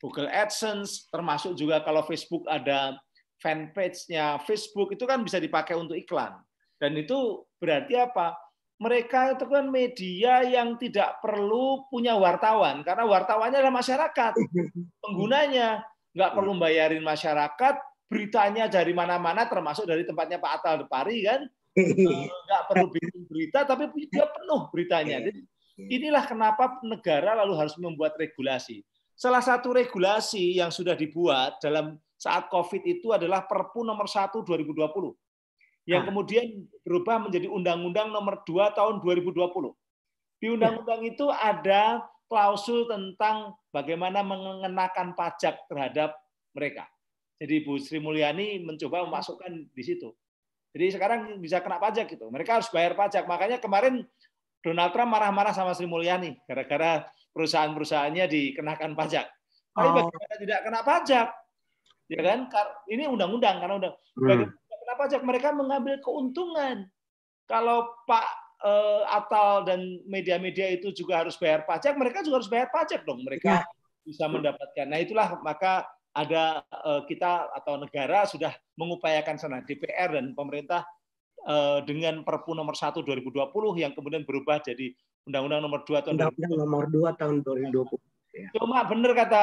Google AdSense termasuk juga kalau Facebook ada fanpage-nya Facebook itu kan bisa dipakai untuk iklan. Dan itu berarti apa? Mereka itu kan media yang tidak perlu punya wartawan karena wartawannya adalah masyarakat, penggunanya nggak perlu iya. bayarin masyarakat, beritanya dari mana-mana termasuk dari tempatnya Pak Atal Depari kan, iya. eh, nggak perlu bikin berita tapi dia penuh beritanya. Iya. Jadi inilah kenapa negara lalu harus membuat regulasi. Salah satu regulasi yang sudah dibuat dalam saat COVID itu adalah Perpu nomor 1 2020 yang ah. kemudian berubah menjadi Undang-Undang nomor 2 tahun 2020. Di ya. undang-undang itu ada klausul tentang bagaimana mengenakan pajak terhadap mereka. Jadi Bu Sri Mulyani mencoba hmm. memasukkan di situ. Jadi sekarang bisa kena pajak gitu. Mereka harus bayar pajak. Makanya kemarin Donald Trump marah-marah sama Sri Mulyani gara-gara perusahaan-perusahaannya dikenakan pajak. Tapi oh. bagaimana tidak kena pajak? ya kan? Ini undang-undang karena undang. Hmm. Kenapa pajak mereka mengambil keuntungan? Kalau Pak eh, Atal dan media-media itu juga harus bayar pajak, mereka juga harus bayar pajak dong. Mereka ya. bisa mendapatkan. Nah itulah maka ada uh, kita atau negara sudah mengupayakan sana DPR dan pemerintah uh, dengan Perpu nomor 1 2020 yang kemudian berubah jadi Undang-Undang nomor 2 tahun Undang-Undang nomor 2 tahun 2020. Ya. Cuma benar kata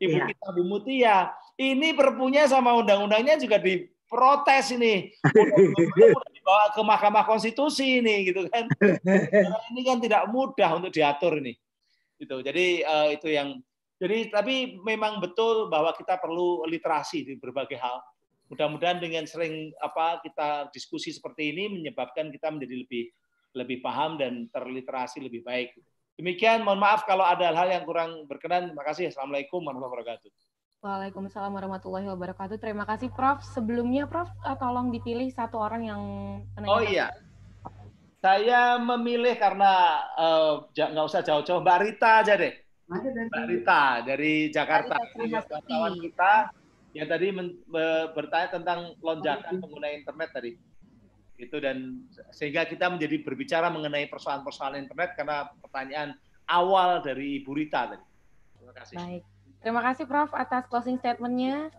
Ibu ya. kita Bu Mutia, ini perpunya sama undang-undangnya juga diprotes ini. Udah dibawa ke Mahkamah Konstitusi ini gitu kan. ini kan tidak mudah untuk diatur ini. Gitu. Jadi uh, itu yang jadi tapi memang betul bahwa kita perlu literasi di berbagai hal. Mudah-mudahan dengan sering apa kita diskusi seperti ini menyebabkan kita menjadi lebih lebih paham dan terliterasi lebih baik. Demikian, mohon maaf kalau ada hal-hal yang kurang berkenan. Terima kasih. Assalamualaikum warahmatullahi wabarakatuh. Waalaikumsalam warahmatullahi wabarakatuh. Terima kasih Prof. Sebelumnya Prof, eh, tolong dipilih satu orang yang penanya. Oh iya. Saya memilih karena eh, nggak usah jauh-jauh Mbak Rita aja deh. Mbak Rita dari Jakarta. Wartawan kita yang tadi men, bertanya tentang lonjakan pengguna internet tadi. Itu dan sehingga kita menjadi berbicara mengenai persoalan-persoalan internet karena pertanyaan awal dari Ibu Rita tadi. Terima kasih. Baik. Terima kasih Prof atas closing statementnya.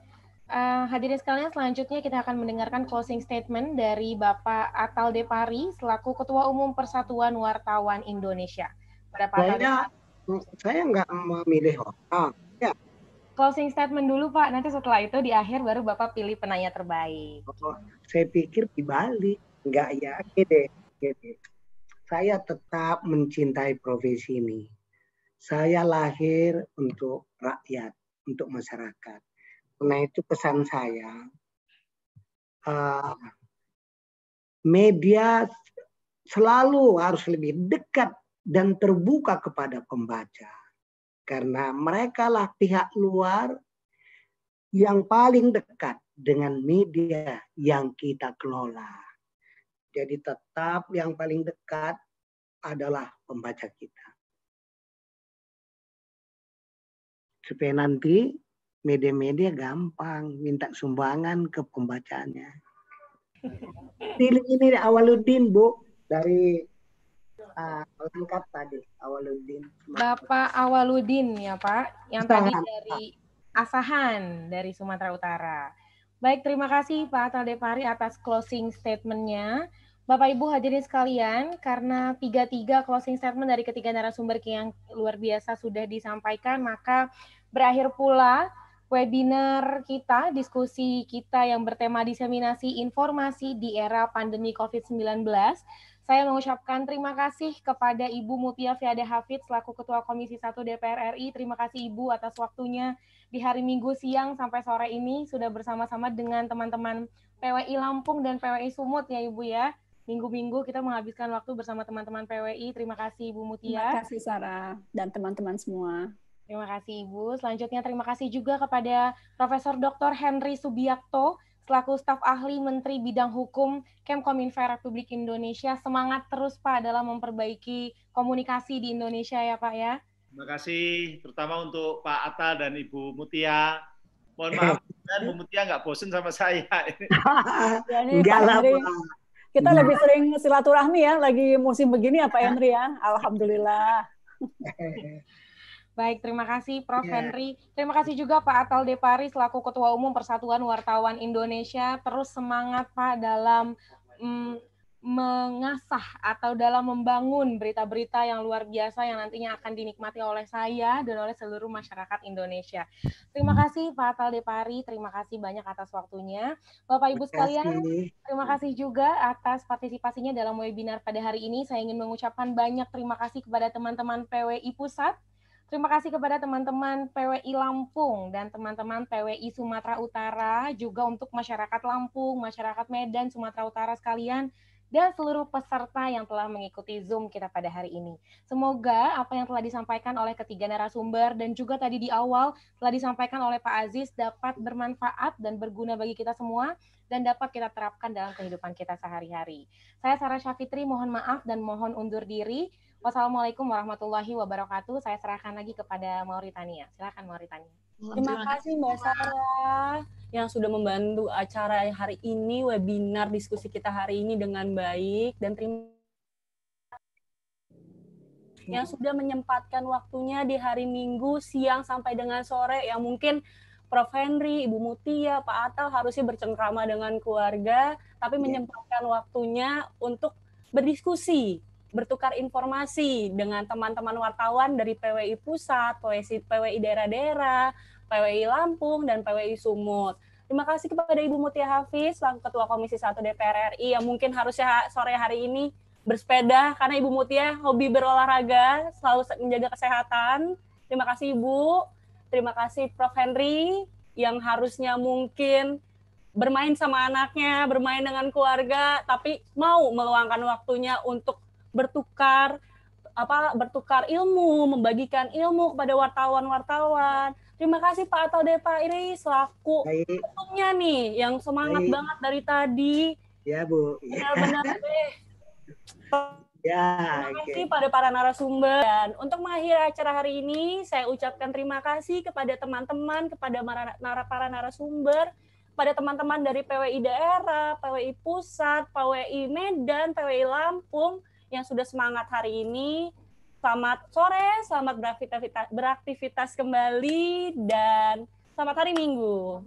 Uh, hadirin sekalian, selanjutnya kita akan mendengarkan closing statement dari Bapak Atal Depari selaku Ketua Umum Persatuan Wartawan Indonesia. Pada Pak saya, saya nggak memilih orang. Ya. Closing statement dulu Pak, nanti setelah itu di akhir baru Bapak pilih penanya terbaik. Oh, saya pikir di Bali nggak ya, gede, gede. Saya tetap mencintai profesi ini saya lahir untuk rakyat, untuk masyarakat. Karena itu pesan saya, uh, media selalu harus lebih dekat dan terbuka kepada pembaca. Karena mereka lah pihak luar yang paling dekat dengan media yang kita kelola. Jadi tetap yang paling dekat adalah pembaca kita. supaya nanti media-media gampang minta sumbangan ke pembacaannya. Pilih ini Awaluddin, Bu, dari uh, lengkap tadi Awaluddin. Bapak awaludin ya, Pak, yang tadi dari Asahan dari Sumatera Utara. Baik, terima kasih Pak Atal Depari atas closing statement nya Bapak Ibu hadirin sekalian, karena tiga-tiga closing statement dari ketiga narasumber yang luar biasa sudah disampaikan, maka berakhir pula webinar kita, diskusi kita yang bertema diseminasi informasi di era pandemi COVID-19. Saya mengucapkan terima kasih kepada Ibu Mutia Fiada Hafid selaku Ketua Komisi 1 DPR RI. Terima kasih Ibu atas waktunya di hari Minggu siang sampai sore ini sudah bersama-sama dengan teman-teman PWI Lampung dan PWI Sumut ya Ibu ya minggu-minggu kita menghabiskan waktu bersama teman-teman PWI. Terima kasih Ibu Mutia. Terima kasih Sarah dan teman-teman semua. Terima kasih Ibu. Selanjutnya terima kasih juga kepada Profesor Dr. Henry Subiakto selaku staf ahli Menteri Bidang Hukum Kemkominfo Republik Indonesia. Semangat terus Pak dalam memperbaiki komunikasi di Indonesia ya Pak ya. Terima kasih terutama untuk Pak Atta dan Ibu Mutia. Mohon maaf, dan Bu Mutia nggak bosen sama saya. Enggak lah kita ya. lebih sering silaturahmi ya lagi musim begini ya Pak iya. Henry ya. Alhamdulillah. Baik, terima kasih Prof. Yeah. Henry. Terima kasih juga Pak Atal Depari selaku Ketua Umum Persatuan Wartawan Indonesia. Terus semangat Pak dalam mm, mengasah atau dalam membangun berita-berita yang luar biasa yang nantinya akan dinikmati oleh saya dan oleh seluruh masyarakat Indonesia. Terima kasih Pak Atal Depari, terima kasih banyak atas waktunya. Bapak Ibu sekalian, terima kasih juga atas partisipasinya dalam webinar pada hari ini. Saya ingin mengucapkan banyak terima kasih kepada teman-teman PWI Pusat Terima kasih kepada teman-teman PWI Lampung dan teman-teman PWI Sumatera Utara, juga untuk masyarakat Lampung, masyarakat Medan, Sumatera Utara sekalian dan seluruh peserta yang telah mengikuti Zoom kita pada hari ini. Semoga apa yang telah disampaikan oleh ketiga narasumber dan juga tadi di awal telah disampaikan oleh Pak Aziz dapat bermanfaat dan berguna bagi kita semua dan dapat kita terapkan dalam kehidupan kita sehari-hari. Saya Sarah Syafitri mohon maaf dan mohon undur diri. Wassalamualaikum warahmatullahi wabarakatuh. Saya serahkan lagi kepada Mauritania. Silakan Mauritania. Terima kasih Mbak Sarah yang sudah membantu acara hari ini, webinar diskusi kita hari ini dengan baik dan terima yang hmm. sudah menyempatkan waktunya di hari Minggu siang sampai dengan sore yang mungkin Prof. Henry, Ibu Mutia, Pak Atal harusnya bercengkrama dengan keluarga, tapi iya. menyempatkan waktunya untuk berdiskusi bertukar informasi dengan teman-teman wartawan dari PWI Pusat, PWI, PWI daerah-daerah, PWI Lampung, dan PWI Sumut. Terima kasih kepada Ibu Mutia Hafiz, selaku Ketua Komisi 1 DPR RI, yang mungkin harusnya sore hari ini bersepeda, karena Ibu Mutia hobi berolahraga, selalu menjaga kesehatan. Terima kasih Ibu. Terima kasih Prof. Henry, yang harusnya mungkin bermain sama anaknya, bermain dengan keluarga, tapi mau meluangkan waktunya untuk bertukar apa bertukar ilmu, membagikan ilmu kepada wartawan-wartawan. Terima kasih Pak Atal Depa ini selaku ketumnya nih yang semangat Hai. banget dari tadi. Ya Bu. Benar-benar deh. Ya, terima kasih okay. pada para narasumber dan untuk mengakhiri acara hari ini saya ucapkan terima kasih kepada teman-teman kepada para narasumber pada teman-teman dari PWI daerah, PWI pusat, PWI Medan, PWI Lampung, yang sudah semangat hari ini. Selamat sore, selamat beraktivitas, kembali, dan selamat hari Minggu.